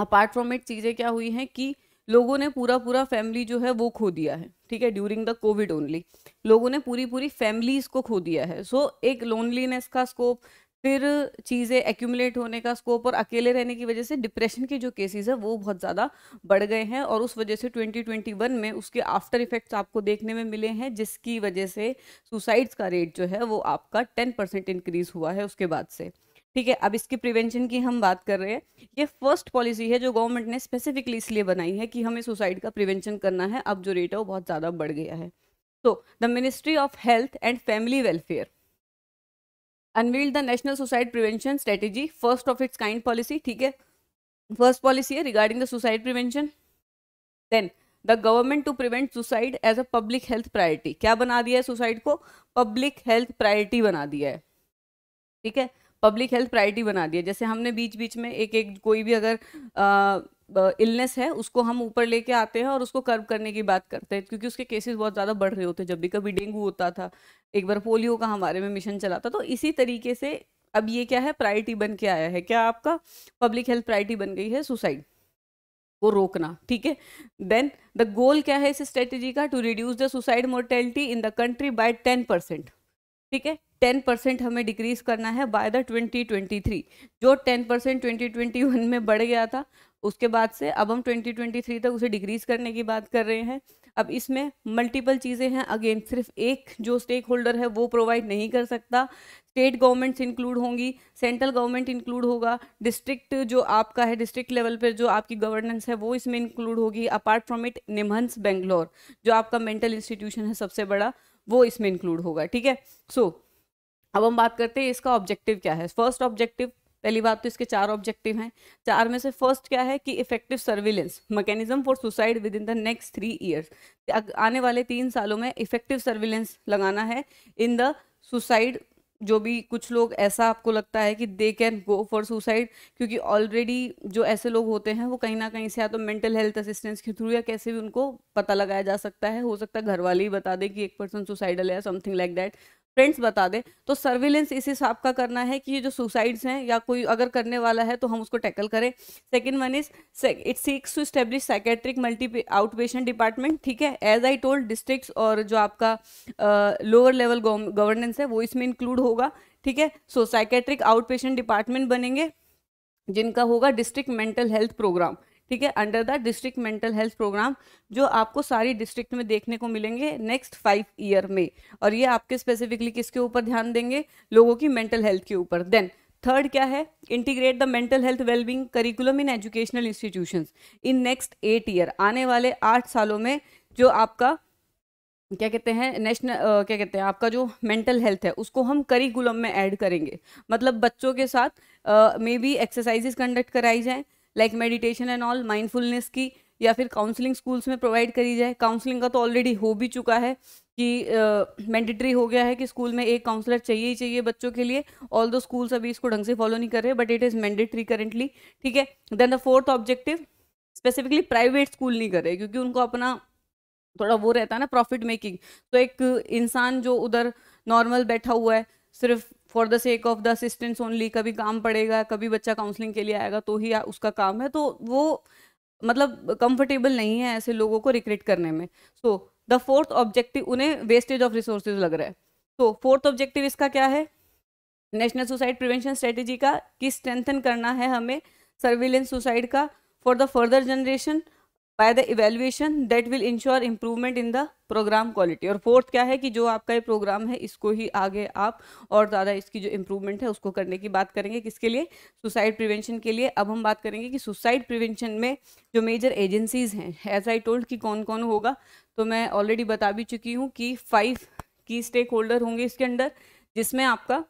अपार्ट फ्रॉम इट चीज़ें क्या हुई हैं कि लोगों ने पूरा पूरा फैमिली जो है वो खो दिया है ठीक है ड्यूरिंग द कोविड ओनली लोगों ने पूरी पूरी फैमिलीज को खो दिया है सो so, एक लोनलीनेस का स्कोप फिर चीज़ें एक्यूमुलेट होने का स्कोप और अकेले रहने की वजह से डिप्रेशन के जो केसेस है वो बहुत ज़्यादा बढ़ गए हैं और उस वजह से 2021 में उसके आफ्टर इफेक्ट्स आपको देखने में मिले हैं जिसकी वजह से सुसाइड्स का रेट जो है वो आपका 10 परसेंट इंक्रीज़ हुआ है उसके बाद से ठीक है अब इसकी प्रिवेंशन की हम बात कर रहे हैं ये फर्स्ट पॉलिसी है जो गवर्नमेंट ने स्पेसिफिकली इसलिए बनाई है कि हमें सुसाइड का प्रिवेंशन करना है अब जो रेट है वो बहुत ज़्यादा बढ़ गया है तो the ministry of health and family welfare unveiled the national suicide prevention strategy first of its kind policy ठीक है फर्स्ट पॉलिसी है regarding the suicide prevention then the government to prevent suicide as a public health priority क्या बना दिया है suicide को public health priority बना दिया है ठीक है पब्लिक हेल्थ प्रायोरिटी बना दिया जैसे हमने बीच बीच में एक एक कोई भी अगर इलनेस है उसको हम ऊपर लेके आते हैं और उसको कर्व करने की बात करते हैं क्योंकि उसके केसेस बहुत ज़्यादा बढ़ रहे होते हैं जब भी कभी डेंगू होता था एक बार पोलियो का हमारे में मिशन चला था तो इसी तरीके से अब ये क्या है प्रायोरिटी बन के आया है क्या आपका पब्लिक हेल्थ प्रायोरिटी बन गई है सुसाइड को रोकना ठीक है देन द गोल क्या है इस स्ट्रेटेजी का to reduce the suicide mortality in the country by ten percent ठीक है टेन परसेंट हमें डिक्रीज करना है by the twenty twenty three जो ten percent twenty twenty one में बढ़ गया था उसके बाद से अब हम ट्वेंटी ट्वेंटी थ्री तक उसे डिक्रीज करने की बात कर रहे हैं अब इसमें मल्टीपल चीज़ें हैं अगेन सिर्फ एक जो स्टेक होल्डर है वो प्रोवाइड नहीं कर सकता स्टेट गवर्नमेंट्स इंक्लूड होंगी सेंट्रल गवर्नमेंट इंक्लूड होगा डिस्ट्रिक्ट जो आपका है डिस्ट्रिक्ट लेवल पर जो आपकी गवर्नेंस है वो इसमें इंक्लूड होगी apart from it NIMHANS Bangalore जो आपका मेंटल इंस्टीट्यूशन है सबसे बड़ा वो इसमें इंक्लूड होगा ठीक है सो so, अब हम बात करते हैं इसका ऑब्जेक्टिव क्या है फर्स्ट ऑब्जेक्टिव पहली बात तो इसके चार ऑब्जेक्टिव हैं चार में से फर्स्ट क्या है कि effective surveillance mechanism for suicide within the next three years आने वाले तीन सालों में इफेक्टिव सर्विलेंस लगाना है इन द सुसाइड जो भी कुछ लोग ऐसा आपको लगता है कि they can go for suicide क्योंकि ऑलरेडी जो ऐसे लोग होते हैं वो कहीं ना कहीं से या तो मेंटल हेल्थ असिस्टेंस के थ्रू या कैसे भी उनको पता लगाया जा सकता है हो सकता है घर वाले ही बता दें कि एक पर्सन सुसाइडल है समथिंग लाइक दैट फ्रेंड्स बता दें तो सर्विलेंस इस हिसाब का करना है कि ये जो सुसाइड्स हैं या कोई अगर करने वाला है तो हम उसको टैकल करें second one is it seeks to establish psychiatric multi outpatient department ठीक है एज आई टोल्ड डिस्ट्रिक्ट और जो आपका लोअर लेवल गवर्नेंस है वो इसमें इंक्लूड होगा ठीक है so psychiatric outpatient department बनेंगे जिनका होगा डिस्ट्रिक्ट मेंटल हेल्थ प्रोग्राम ठीक है under the district mental health programme जो आपको सारी डिस्ट्रिक्ट में देखने को मिलेंगे नेक्स्ट फाइव ईयर में और ये आपके स्पेसिफिकली किसके ऊपर ध्यान देंगे लोगों की मेंटल हेल्थ के ऊपर देन थर्ड क्या है integrate the mental health wellbeing curriculum in educational institutions in next eight year आने वाले आठ सालों में जो आपका क्या कहते हैं नेशनल क्या कहते हैं आपका जो मेंटल हेल्थ है उसको हम करिकुलम में ऐड करेंगे मतलब बच्चों के साथ मे बी एक्सरसाइजेस कंडक्ट कराई जाएं like meditation and all mindfulness की या फिर काउंसलिंग स्कूल्स में प्रोवाइड करी जाए काउंसलिंग का तो ऑलरेडी हो भी चुका है कि मैंडेटरी uh, हो गया है कि स्कूल में एक काउंसलर चाहिए ही चाहिए बच्चों के लिए ऑल दो स्कूल्स अभी इसको ढंग से फॉलो नहीं कर रहे but it is mandatory currently ठीक है then the fourth objective specifically private school नहीं कर रहे क्योंकि उनको अपना थोड़ा वो रहता है ना प्रॉफिट मेकिंग तो एक इंसान जो उधर नॉर्मल बैठा हुआ है सिर्फ for the sake of the assistance only कभी काम पड़ेगा कभी बच्चा काउंसलिंग के लिए आएगा तो ही उसका काम है तो वो मतलब कंफर्टेबल नहीं है ऐसे लोगों को रिक्रेट करने में सो द फोर्थ ऑब्जेक्टिव उन्हें वेस्टेज ऑफ रिसोर्सेज लग रहा है तो फोर्थ ऑब्जेक्टिव इसका क्या है नेशनल सुसाइड प्रिवेंशन स्ट्रेटेजी का कि स्ट्रेंथन करना है हमें सर्विलेंस सुसाइड का for the further generation by the evaluation that will ensure improvement in the programme quality और फोर्थ क्या है कि जो आपका ये प्रोग्राम है इसको ही आगे आप और ज़्यादा इसकी जो इम्प्रूवमेंट है उसको करने की बात करेंगे किसके लिए सुसाइड प्रिवेंशन के लिए अब हम बात करेंगे कि सुसाइड प्रिवेंशन में जो मेजर एजेंसीज़ हैं एज आई टोल्ड कि कौन कौन होगा तो मैं ऑलरेडी बता भी चुकी हूँ कि फाइव की स्टेक होल्डर होंगे इसके अंडर जिसमें आपका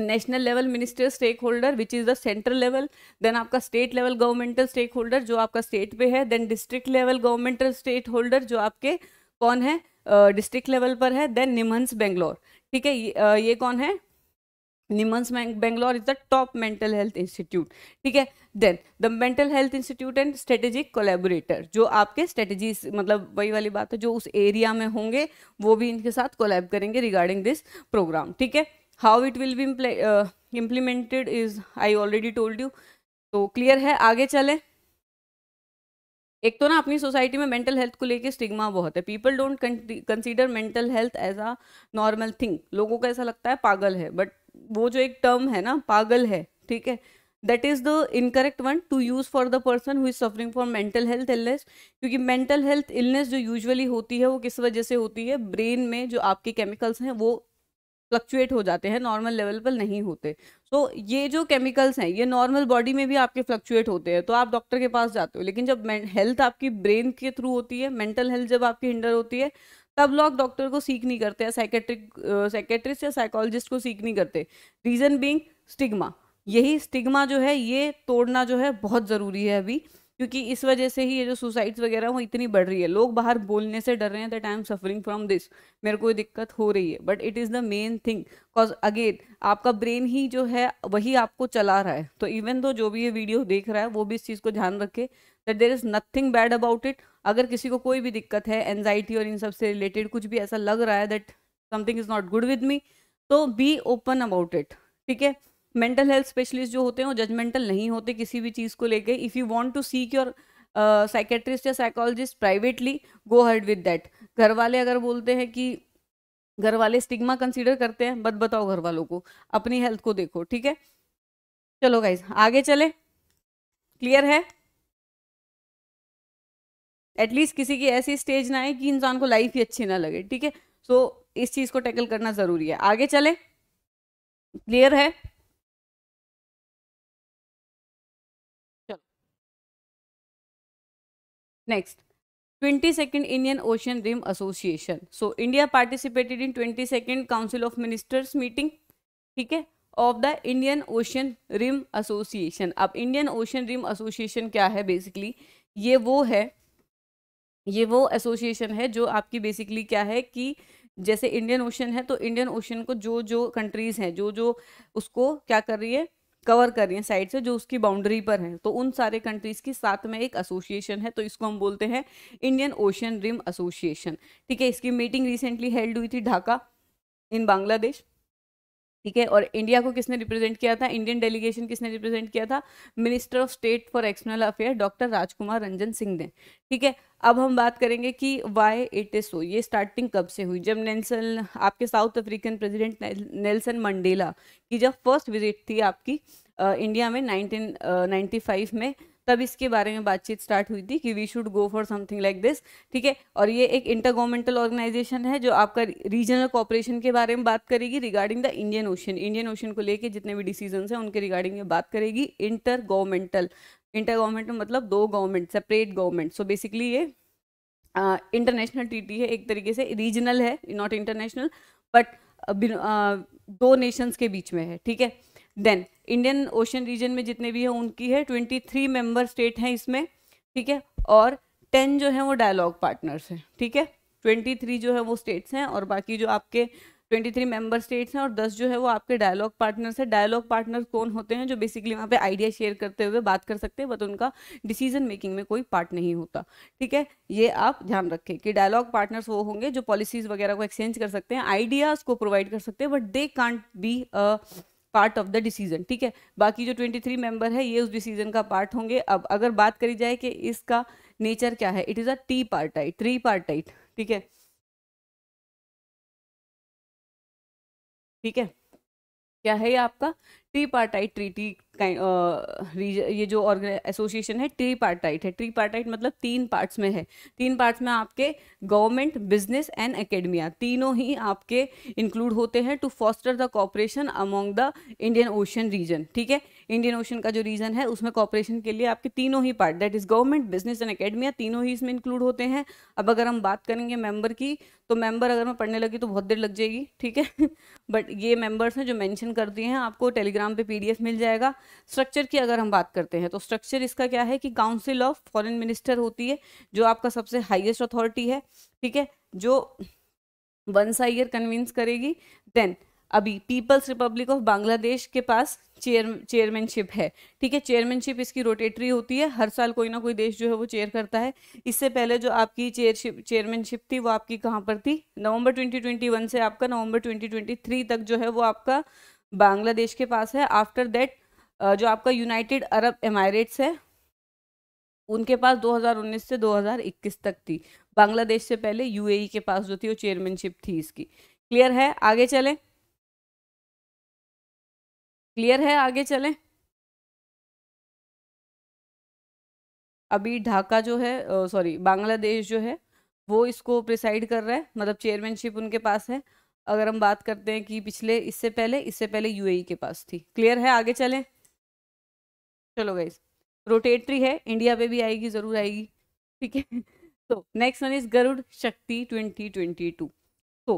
national level minister stakeholder which is the central level then आपका state level governmental stakeholder जो आपका स्टेट पे है then district level governmental stakeholder जो आपके कौन है डिस्ट्रिक्ट uh, लेवल पर है देन निमंस बेंगलोर ठीक है ये, uh, ये कौन है NIMHANS Bangalore is the top mental health institute ठीक है then the mental health institute and strategic collaborator जो आपके स्ट्रेटेजी मतलब वही वाली बात है जो उस एरिया में होंगे वो भी इनके साथ कोलैब करेंगे रिगार्डिंग दिस प्रोग्राम ठीक है how it will be implemented is I already told you तो क्लियर है आगे चले एक तो ना अपनी सोसाइटी में मेंटल हेल्थ को लेके स्टिग्मा बहुत है people don't consider mental health as a normal thing लोगों को ऐसा लगता है पागल है बट वो जो एक टर्म है ना पागल है ठीक है that is the incorrect one to use for the person who is suffering for mental health illness क्योंकि मेंटल हेल्थ इलनेस जो यूजली होती है वो किस वजह से होती है ब्रेन में जो आपके केमिकल्स हैं वो फ्लक्चुएट हो जाते हैं नॉर्मल लेवल पर नहीं होते तो ये जो केमिकल्स हैं ये नॉर्मल बॉडी में भी आपके फ्लक्चुएट होते हैं तो आप डॉक्टर के पास जाते हो लेकिन जब हेल्थ आपकी ब्रेन के थ्रू होती है मेंटल हेल्थ जब आपकी हिंडर होती है तब लोग डॉक्टर को सीख नहीं करते हैं साइकेट्रिक साइकेट्रिस्ट या साइकोलॉजिस्ट को सीख नहीं करते रीज़न बींग स्टिग्मा यही स्टिग्मा जो है ये तोड़ना जो है बहुत ज़रूरी है अभी क्योंकि इस वजह से ही ये जो सुसाइड्स वगैरह वो इतनी बढ़ रही है लोग बाहर बोलने से डर रहे हैं that I am suffering from this मेरे को दिक्कत हो रही है but it is the main thing because again आपका ब्रेन ही जो है वही आपको चला रहा है तो इवन दो जो भी ये वीडियो देख रहा है वो भी इस चीज़ को ध्यान रखे that there is nothing bad about it अगर किसी को कोई भी दिक्कत है एनजाइटी और इन सब से रिलेटेड कुछ भी ऐसा लग रहा है that something is not good with me तो बी ओपन अबाउट इट ठीक है मेंटल हेल्थ स्पेशलिस्ट जो होते हैं वो जजमेंटल नहीं होते किसी भी चीज़ को लेके if you want to seek your psychiatrist या psychologist privately go ahead with that घर वाले अगर बोलते हैं कि घर वाले स्टिग्मा कंसिडर करते हैं बद बताओ घर वालों को अपनी हेल्थ को देखो ठीक है चलो गाइज आगे चले क्लियर है एटलीस्ट किसी की ऐसी स्टेज ना आए कि इंसान को लाइफ ही अच्छी ना लगे ठीक है सो so, इस चीज़ को टैकल करना ज़रूरी है आगे चले क्लियर है next twenty second Indian Indian Rim Association so India participated in twenty second council of ministers meeting ठीक है of the Indian Ocean Rim Association अब इंडियन ओशियन रिम एसोसिएशन क्या है बेसिकली ये वो है ये वो एसोसिएशन है जो आपकी बेसिकली क्या है कि जैसे इंडियन ओशन है तो इंडियन ओशन को जो जो कंट्रीज हैं जो जो उसको क्या कर रही है कवर कर रही हैं साइड से जो उसकी बाउंड्री पर है तो उन सारे कंट्रीज की साथ में एक एसोसिएशन है तो इसको हम बोलते हैं इंडियन ओशियन रिम एसोसिएशन ठीक है इसकी मीटिंग रिसेंटली हेल्ड हुई थी ढाका इन बांग्लादेश ठीक है और इंडिया को किसने रिप्रेजेंट किया था इंडियन डेलीगेशन किसने रिप्रेजेंट किया था minister of state for external affair doctor Rajkumar Ranjan Singh ने ठीक है अब हम बात करेंगे कि वाई इट इज सो ये स्टार्टिंग कब से हुई जब नेल्सन आपके South African president Nelson Mandela की जब फर्स्ट विजिट थी आपकी इंडिया में नाइनटीन नाइन्टी फाइव में तब इसके बारे में बातचीत स्टार्ट हुई थी कि we should go for something like this ठीक है और ये एक इंटर गवर्नमेंटल ऑर्गेनाइजेशन है जो आपका रीजनल कॉपरेशन के बारे में बात करेगी regarding the Indian Ocean Indian Ocean को लेकर जितने भी डिसीजन हैं उनके रिगार्डिंग में बात करेगी इंटर गवर्नमेंटल इंटर गवर्नमेंटल मतलब दो government separate government so basically ये इंटरनेशनल ट्रीटी है एक तरीके से रीजनल है नॉट इंटरनेशनल बट दो नेशंस के बीच में है ठीक है देन इंडियन ओशन रीजन में जितने भी हैं उनकी है ट्वेंटी थ्री मेम्बर स्टेट हैं इसमें ठीक है और टेन जो है वो डायलॉग पार्टनर्स हैं ठीक है ट्वेंटी थ्री जो है वो स्टेट्स हैं और बाकी जो आपके ट्वेंटी थ्री मेम्बर स्टेट्स हैं और दस जो है वो आपके डायलॉग पार्टनर्स हैं डायलॉग पार्टनर कौन होते हैं जो बेसिकली वहाँ पे आइडिया शेयर करते हुए बात कर सकते हैं बट उनका डिसीजन मेकिंग में कोई पार्ट नहीं होता ठीक है ये आप ध्यान रखें कि डायलॉग पार्टनर्स वो होंगे जो पॉलिसीज वगैरह को एक्सचेंज कर सकते हैं आइडियाज़ को प्रोवाइड कर सकते हैं but they can't be part of the decision ठीक है बाकी जो 23 मेंबर है ये उस डिसीजन का पार्ट होंगे अब अगर बात करी जाए कि इसका नेचर क्या है it is a tripartite three partite ठीक है ठीक है क्या है ये आपका टी पार्टाइट ट्रीटी Uh, ये जो एसोसिएशन है ट्री पार्टाइट है ट्री पार्टाइट मतलब तीन पार्ट्स में है तीन पार्ट्स में आपके गवर्नमेंट बिजनेस एंड एकेडमिया तीनों ही आपके इंक्लूड होते हैं to foster the cooperation among the Indian Ocean region ठीक है इंडियन ओशन का जो रीजन है उसमें कॉपरेशन के लिए आपके तीनों ही part that is government business and academia तीनों ही इसमें इंक्लूड होते हैं अब अगर हम बात करेंगे मेंबर की तो मेंबर अगर मैं पढ़ने लगी तो बहुत देर लग जाएगी ठीक है बट <laughs> ये मेंबर्स हैं जो मेंशन कर दिए हैं आपको टेलीग्राम पे पीडीएफ मिल जाएगा स्ट्रक्चर की अगर हम बात करते हैं तो स्ट्रक्चर इसका क्या है कि काउंसिल ऑफ फॉरेन मिनिस्टर होती है जो आपका सबसे हाईएस्ट अथॉरिटी है ठीक है जो वन साइयर कन्विंस करेगी देन अभी पीपल्स रिपब्लिक ऑफ बांग्लादेश के पास चेयर चेयरमैनशिप है ठीक है चेयरमैनशिप इसकी रोटेटरी होती है हर साल कोई ना कोई देश जो है वो चेयर करता है इससे पहले जो आपकी चेयरशिप चेयरमैनशिप थी वो आपकी कहाँ पर थी नवंबर 2021 से आपका नवंबर 2023 तक जो है वो आपका बांग्लादेश के पास है आफ्टर दैट जो आपका यूनाइटेड अरब एमारेट्स है उनके पास 2019 से 2021 तक थी बांग्लादेश से पहले यूएई e के पास जो थी वो चेयरमैनशिप थी इसकी क्लियर है आगे चलें क्लियर है आगे चलें अभी ढाका जो है सॉरी बांग्लादेश जो है वो इसको प्रिसाइड कर रहा है मतलब चेयरमैनशिप उनके पास है अगर हम बात करते हैं कि पिछले इससे पहले इससे पहले यूएई e के पास थी क्लियर है आगे चलें चलो गाइज रोटेटरी है इंडिया पे भी आएगी ज़रूर आएगी ठीक है तो नेक्स्ट वन इज गरुड़ शक्ति 2022 तो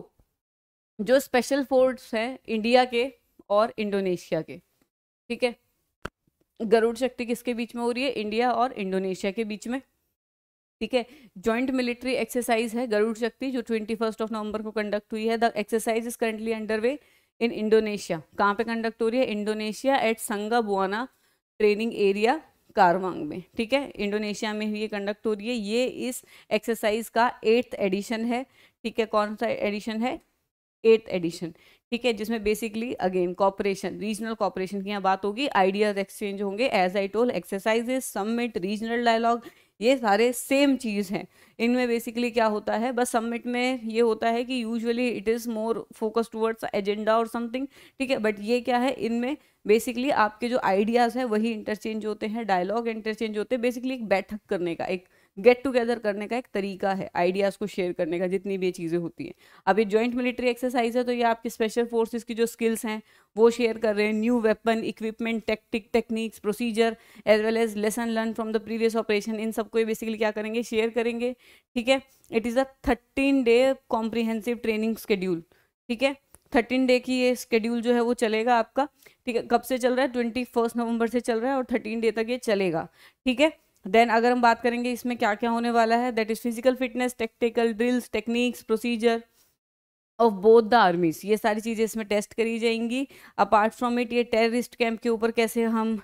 जो स्पेशल फोर्स है इंडिया के और इंडोनेशिया के ठीक है गरुड़ शक्ति किसके बीच में हो रही है इंडिया और इंडोनेशिया के बीच में ठीक है जॉइंट मिलिट्री एक्सरसाइज है गरुड़ शक्ति जो ट्वेंटी फर्स्ट ऑफ नवंबर को कंडक्ट हुई है the exercise is currently under way in Indonesia कहाँ पे कंडक्ट हो रही है इंडोनेशिया एट संगा बुआना ट्रेनिंग एरिया कारवांग में ठीक है इंडोनेशिया में ये कंडक्ट हो रही है ये इस एक्सरसाइज का एट्थ एडिशन है ठीक है कौन सा एडिशन है एट्थ एडिशन ठीक है जिसमें basically again cooperation regional cooperation की यहाँ बात होगी आइडियाज एक्सचेंज होंगे as I told exercises summit regional dialogue ये सारे सेम चीज़ हैं इनमें बेसिकली क्या होता है बस समिट में ये होता है कि usually it is more focus towards agenda और समथिंग ठीक है बट ये क्या है इनमें बेसिकली आपके जो आइडियाज़ हैं वही इंटरचेंज होते हैं डायलॉग इंटरचेंज होते हैं बेसिकली एक बैठक करने का एक गेट टुगेदर करने का एक तरीका है आइडियाज़ को शेयर करने का जितनी भी चीज़ें होती हैं अब ये जॉइंट मिलिट्री एक्सरसाइज है तो ये आपकी स्पेशल फोर्सेज की जो स्किल्स हैं वो शेयर कर रहे हैं new weapon equipment tactic techniques procedure as well as lesson learn from the previous operation in सबको ये बेसिकली क्या करेंगे शेयर करेंगे ठीक है it is a thirteen day comprehensive training schedule ठीक है थर्टीन डे की ये स्केड्यूल जो है वो चलेगा आपका ठीक है कब से चल रहा है ट्वेंटी फर्स्ट नवंबर से चल रहा है और थर्टीन डे तक ये चलेगा ठीक है देन अगर हम बात करेंगे इसमें क्या क्या होने वाला है that is physical fitness tactical drills techniques procedure of both the armies ये सारी चीज़ें इसमें टेस्ट करी जाएंगी अपार्ट फ्रॉम इट ये टेररिस्ट कैंप के ऊपर कैसे हम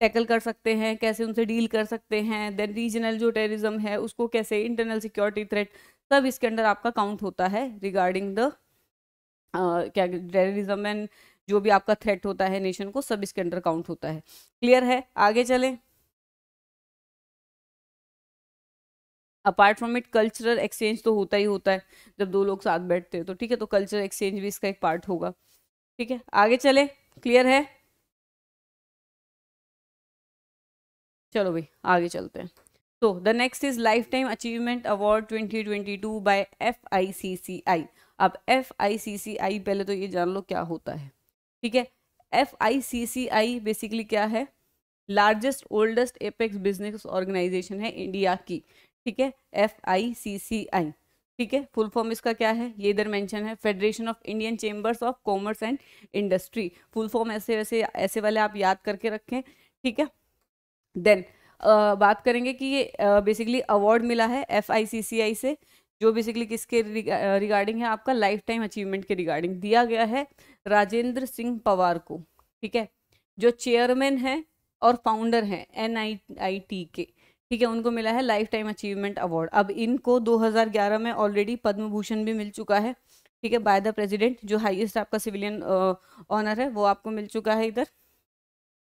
टैकल कर सकते हैं कैसे उनसे डील कर सकते हैं देन रीजनल जो टेररिज्म है उसको कैसे इंटरनल सिक्योरिटी थ्रेट सब इसके अंडर आपका काउंट होता है रिगार्डिंग द क्या टेररिज्म एंड जो भी आपका थ्रेट होता है नेशन को सब इसके अंडर काउंट होता है क्लियर है आगे चलें apart from it cultural exchange तो होता ही होता है जब दो लोग साथ बैठते हैं तो ठीक है तो कल्चरल एक्सचेंज भी इसका एक पार्ट होगा ठीक है आगे चले क्लियर है चलो भाई आगे चलते हैं तो the next is lifetime achievement award 2022 by I अब आई पहले तो ये जान लो क्या होता है ठीक है F I C C I basically क्या है largest oldest apex business organisation है इंडिया की ठीक है एफ आई सी सी आई ठीक है फुल फॉर्म इसका क्या है ये इधर मेंशन है Federation of Indian Chambers of Commerce and Industry full form ऐसे वैसे ऐसे वाले आप याद करके रखें ठीक है देन बात करेंगे कि ये बेसिकली अवार्ड मिला है एफ से जो बेसिकली किसके रिगार्डिंग है आपका लाइफ टाइम अचीवमेंट के रिगार्डिंग दिया गया है राजेंद्र सिंह पवार को ठीक है जो चेयरमैन है और फाउंडर हैं एन आई आई टी के ठीक है उनको मिला है लाइफ टाइम अचीवमेंट अवार्ड अब इनको 2011 में ऑलरेडी पद्म भूषण भी मिल चुका है ठीक है बाय द प्रेसिडेंट जो हाईएस्ट आपका सिविलियन ऑनर है वो आपको मिल चुका है इधर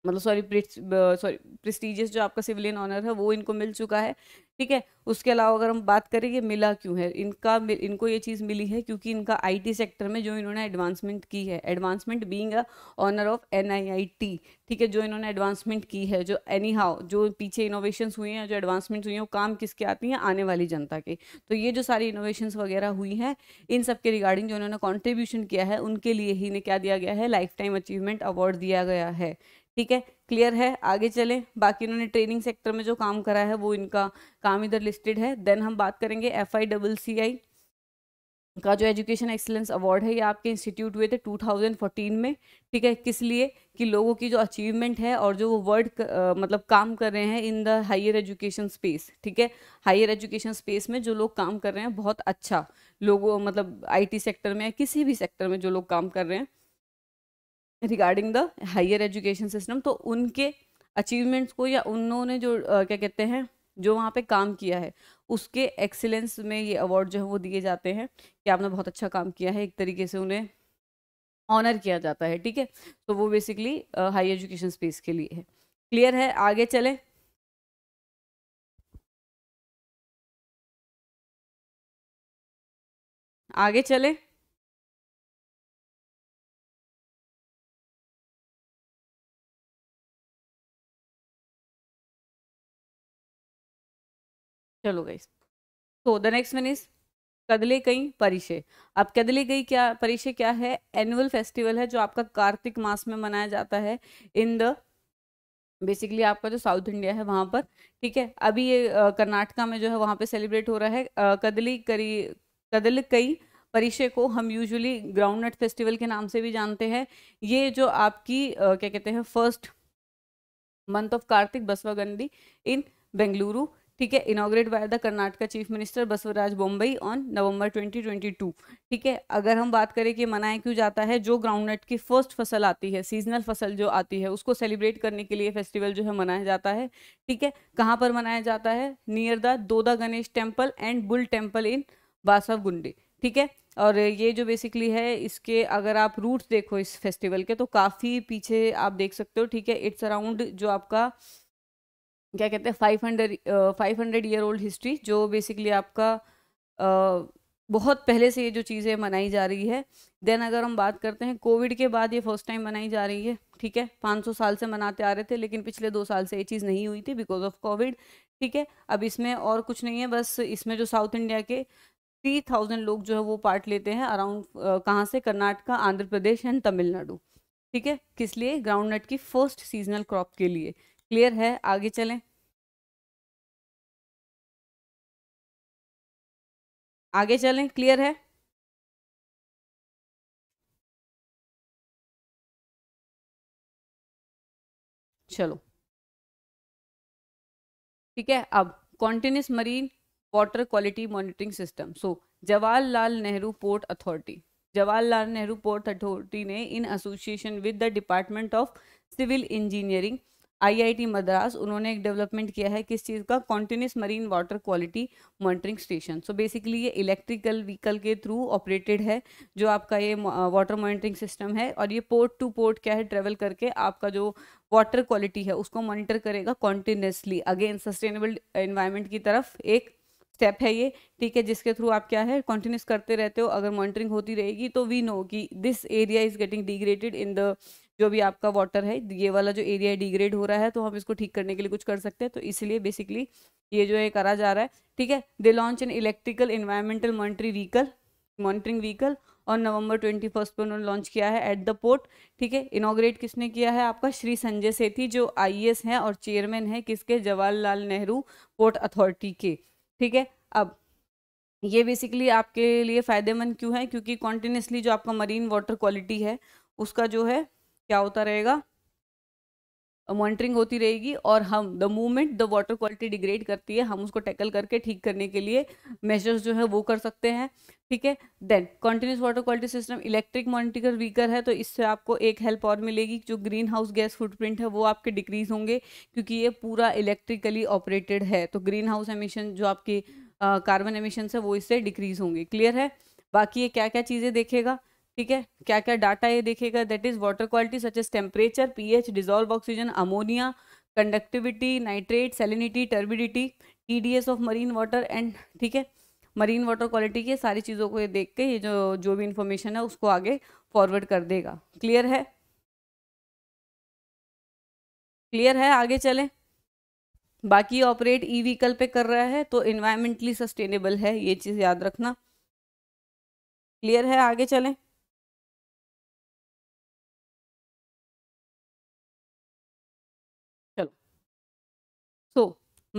मतलब सॉरी सॉरी प्रेस्टिजियस जो आपका सिविलियन ऑनर है वो इनको मिल चुका है ठीक है उसके अलावा अगर हम बात करें ये मिला क्यों है इनका इनको ये चीज़ मिली है क्योंकि इनका आईटी सेक्टर में जो इन्होंने एडवांसमेंट की है advancement being a honour of NIIT ठीक है जो इन्होंने एडवांसमेंट की है जो एनी हाउ जो पीछे इनोवेशन हुई हैं जो एडवांसमेंट्स हुई हैं वो काम किसके आती हैं आने वाली जनता के तो ये जो सारी इनोवेशन वगैरह हुई हैं इन सब के रिगार्डिंग जो इन्होंने कॉन्ट्रीब्यूशन किया है उनके लिए ही इन्हें क्या दिया गया है लाइफ टाइम अचीवमेंट अवार्ड दिया गया है ठीक है क्लियर है आगे चलें बाकी इन्होंने ट्रेनिंग सेक्टर में जो काम करा है वो इनका काम इधर लिस्टेड है देन हम बात करेंगे एफ आई डबल सी आई का जो एजुकेशन एक्सेलेंस अवार्ड है ये आपके इंस्टीट्यूट हुए थे 2014 में ठीक है किस लिए कि लोगों की जो अचीवमेंट है और जो वो वर्ड uh, मतलब काम कर रहे हैं in the higher education space ठीक है हायर एजुकेशन स्पेस में जो लोग काम कर रहे हैं बहुत अच्छा लोगों मतलब आईटी सेक्टर में या किसी भी सेक्टर में जो लोग काम कर रहे हैं regarding the higher education system तो उनके अचीवमेंट्स को या उन्होंने जो uh, क्या कहते हैं जो वहाँ पे काम किया है उसके एक्सेलेंस में ये अवार्ड जो है वो दिए जाते हैं कि आपने बहुत अच्छा काम किया है एक तरीके से उन्हें ऑनर किया जाता है ठीक है तो वो बेसिकली हाई एजुकेशन स्पेस के लिए है क्लियर है आगे चले आगे चले चलो गई तो the next one is Kadalekai Parishe अब कदले कई क्या परिशे क्या है एनुअल फेस्टिवल है जो आपका कार्तिक मास में मनाया जाता है इन द बेसिकली आपका जो साउथ इंडिया है वहाँ पर ठीक है अभी ये कर्नाटका में जो है वहाँ पे सेलिब्रेट हो रहा है आ, कदली करी कदल कई परिशे को हम यूजुअली ग्राउंडनट फेस्टिवल के नाम से भी जानते हैं ये जो आपकी आ, क्या कहते हैं first month of Kartik Basavanagudi in Bengaluru ठीक है inaugurated by the Karnataka chief minister Basavaraj Bommai on November 2022 ठीक है अगर हम बात करें कि मनाया क्यों जाता है जो ग्राउंडनट की फर्स्ट फसल आती है सीजनल फसल जो आती है उसको सेलिब्रेट करने के लिए फेस्टिवल जो है मनाया जाता है ठीक है कहाँ पर मनाया जाता है near the Dodda Ganesh temple and bull temple in Basava ठीक है और ये जो बेसिकली है इसके अगर आप रूट्स देखो इस फेस्टिवल के तो काफ़ी पीछे आप देख सकते हो ठीक है इट्स अराउंड जो आपका क्या कहते हैं five hundred five hundred year old history जो बेसिकली आपका आ, बहुत पहले से ये जो चीज़ें मनाई जा रही है देन अगर हम बात करते हैं कोविड के बाद ये फर्स्ट टाइम मनाई जा रही है ठीक है 500 साल से मनाते आ रहे थे लेकिन पिछले दो साल से ये चीज़ नहीं हुई थी बिकॉज ऑफ कोविड ठीक है अब इसमें और कुछ नहीं है बस इसमें जो साउथ इंडिया के थ्री थाउजेंड लोग जो है वो पार्ट लेते हैं अराउंड कहाँ से कर्नाटका आंध्र प्रदेश एंड तमिलनाडु ठीक है किस लिए ग्राउंड नट की फर्स्ट सीजनल क्रॉप के लिए क्लियर है आगे चलें आगे चलें क्लियर है चलो ठीक है अब continuous marine water quality monitoring system so Jawaharlal Nehru port authority Jawaharlal Nehru port authority ने in association with the department of civil engineering IIT Madras उन्होंने एक डेवलपमेंट किया है किस चीज़ का continuous marine water quality monitoring station so basically ये इलेक्ट्रिकल व्हीकल के थ्रू ऑपरेटेड है जो आपका ये वाटर मॉनिटरिंग सिस्टम है और ये पोर्ट टू पोर्ट क्या है ट्रेवल करके आपका जो वाटर क्वालिटी है उसको मॉनिटर करेगा कॉन्टीन्यूसली अगेन सस्टेनेबल इन्वायरमेंट की तरफ एक स्टेप है ये ठीक है जिसके थ्रू आप क्या है कॉन्टीन्यूस करते रहते हो अगर मॉनिटरिंग होती रहेगी तो वी नो कि this area is getting degraded in the जो भी आपका वाटर है ये वाला जो एरिया डिग्रेड हो रहा है तो हम इसको ठीक करने के लिए कुछ कर सकते हैं तो इसलिए बेसिकली ये जो है करा जा रहा है ठीक है they launch an electrical environmental monitory vehicle monitoring vehicle और नवंबर ट्वेंटी फर्स्ट पर उन्होंने लॉन्च किया है एट द पोर्ट ठीक है इनोग्रेट किसने किया है आपका श्री संजय सेठी जो आई हैं और चेयरमैन हैं किसके जवाहरलाल नेहरू पोर्ट अथॉरिटी के ठीक है अब ये बेसिकली आपके लिए फ़ायदेमंद क्यों है क्योंकि कॉन्टीन्यूसली जो आपका मरीन वाटर क्वालिटी है उसका जो है क्या होता रहेगा मॉनिटरिंग होती रहेगी और हम the movement the water quality degrade करती है हम उसको टैकल करके ठीक करने के लिए मेजर्स जो है वो कर सकते हैं ठीक है then continuous water quality system electric monitor vehicle है तो इससे आपको एक हेल्प और मिलेगी जो ग्रीन हाउस गैस फुटप्रिंट है वो आपके डिक्रीज होंगे क्योंकि ये पूरा इलेक्ट्रिकली ऑपरेटेड है तो ग्रीन हाउस एमिशन जो आपकी कार्बन एमिशन है वो इससे डिक्रीज होंगे क्लियर है बाकी ये क्या क्या चीज़ें देखेगा ठीक है क्या क्या डाटा ये देखेगा that is water quality such as temperature pH dissolve oxygen ammonia conductivity nitrate salinity turbidity TDS of marine water and ठीक है मरीन वाटर क्वालिटी के सारी चीज़ों को ये देख के ये जो जो भी इंफॉर्मेशन है उसको आगे फॉरवर्ड कर देगा क्लियर है क्लियर है आगे चलें बाकी ऑपरेट ई व्हीकल पे कर रहा है तो इन्वायरमेंटली सस्टेनेबल है ये चीज़ याद रखना क्लियर है आगे चलें so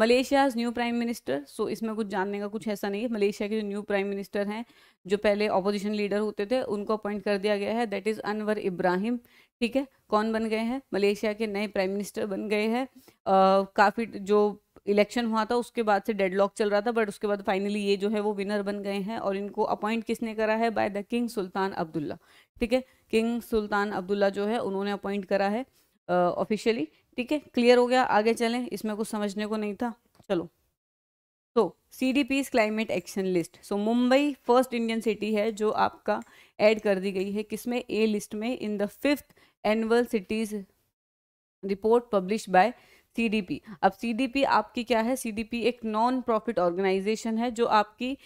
Malaysia new prime minister so इसमें कुछ जानने का कुछ ऐसा नहीं है मलेशिया के जो न्यू प्राइम मिनिस्टर हैं जो पहले अपोजिशन लीडर होते थे उनको अपॉइंट कर दिया गया है दैट इज़ अनवर इब्राहिम ठीक है कौन बन गए हैं मलेशिया के नए प्राइम मिनिस्टर बन गए हैं काफ़ी जो इलेक्शन हुआ था उसके बाद से डेडलॉक चल रहा था बट उसके बाद फाइनली ये जो है वो विनर बन गए हैं और इनको अपॉइंट किसने करा है by the king sultan Abdullah ठीक है किंग सुल्तान अब्दुल्ला जो है उन्होंने अपॉइंट करा है ऑफिशियली uh, ठीक है क्लियर हो गया आगे चलें इसमें कुछ समझने को नहीं था चलो तो C D P's climate action list so Mumbai first Indian city है जो आपका ऐड कर दी गई है किसमें ए लिस्ट में in the fifth annual cities report publish by CDP अब सीडीपी आपकी क्या है सीडीपी एक नॉन प्रॉफिट ऑर्गेनाइजेशन है जो आपकी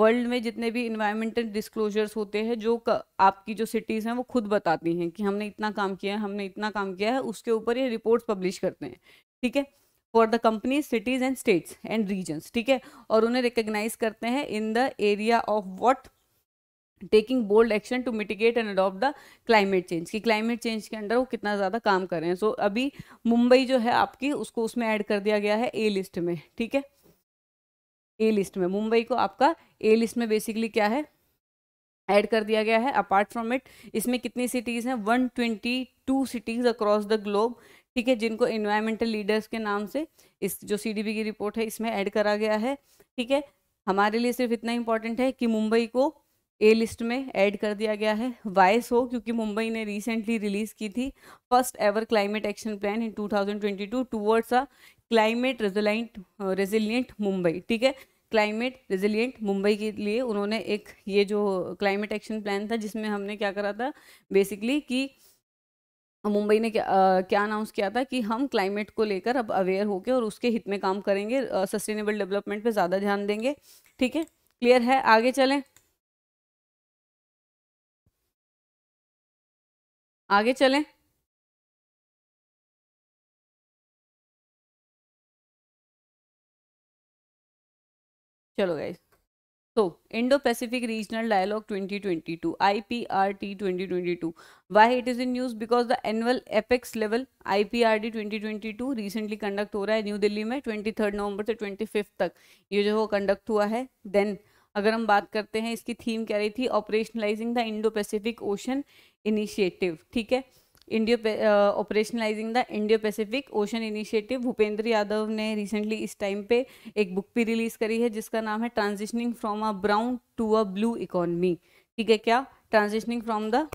वर्ल्ड में जितने भी इन्वायरमेंटल डिस्क्लोजर्स होते हैं जो आपकी जो सिटीज़ हैं वो खुद बताती हैं कि हमने इतना काम किया है हमने इतना काम किया है उसके ऊपर ये रिपोर्ट्स पब्लिश करते हैं ठीक है for the company cities and states and regions ठीक है और उन्हें रिकग्नाइज करते हैं in the area of what taking bold action to mitigate and adopt the climate change कि क्लाइमेट चेंज के अंडर वो कितना ज़्यादा काम कर रहे हैं सो so, अभी मुंबई जो है आपकी उसको उसमें ऐड कर दिया गया है ए लिस्ट में ठीक है ए लिस्ट में मुंबई को आपका ए लिस्ट में बेसिकली क्या है ऐड कर दिया गया है अपार्ट फ्रॉम इट इसमें कितनी सिटीज़ हैं one twenty two cities across the globe ठीक है जिनको इन्वायरमेंटल लीडर्स के नाम से इस जो सी की रिपोर्ट है इसमें ऐड करा गया है ठीक है हमारे लिए सिर्फ इतना इंपॉर्टेंट है कि मुंबई को ए लिस्ट में ऐड कर दिया गया है वाइस हो क्योंकि मुंबई ने रिसेंटली रिलीज की थी first ever climate action plan in 2022 towards a climate resilient resilient Mumbai ठीक है क्लाइमेट रेजिलियंट मुंबई के लिए उन्होंने एक ये जो क्लाइमेट एक्शन प्लान था जिसमें हमने क्या करा था बेसिकली कि मुंबई ने क्या आ, क्या अनाउंस किया था कि हम क्लाइमेट को लेकर अब अवेयर होकर और उसके हित में काम करेंगे सस्टेनेबल डेवलपमेंट पे ज़्यादा ध्यान देंगे ठीक है क्लियर है आगे चलें आगे चलें चलो गए तो Indo Pacific regional dialogue 2022 IPRT 2022 why it is in news because the annual apex level IPRT 2022 recently conduct हो रहा है न्यू दिल्ली में 23 नवंबर से 25 तक ये जो वो कंडक्ट हुआ है देन अगर हम बात करते हैं इसकी थीम क्या रही थी operationalising the Indo Pacific ocean initiative ठीक है Indo operationalising the Indo Pacific ocean initiative Bhupendra Yadav ने रिसेंटली इस टाइम पे एक बुक भी रिलीज करी है जिसका नाम है transitioning from a brown to a blue economy ठीक है क्या transitioning from the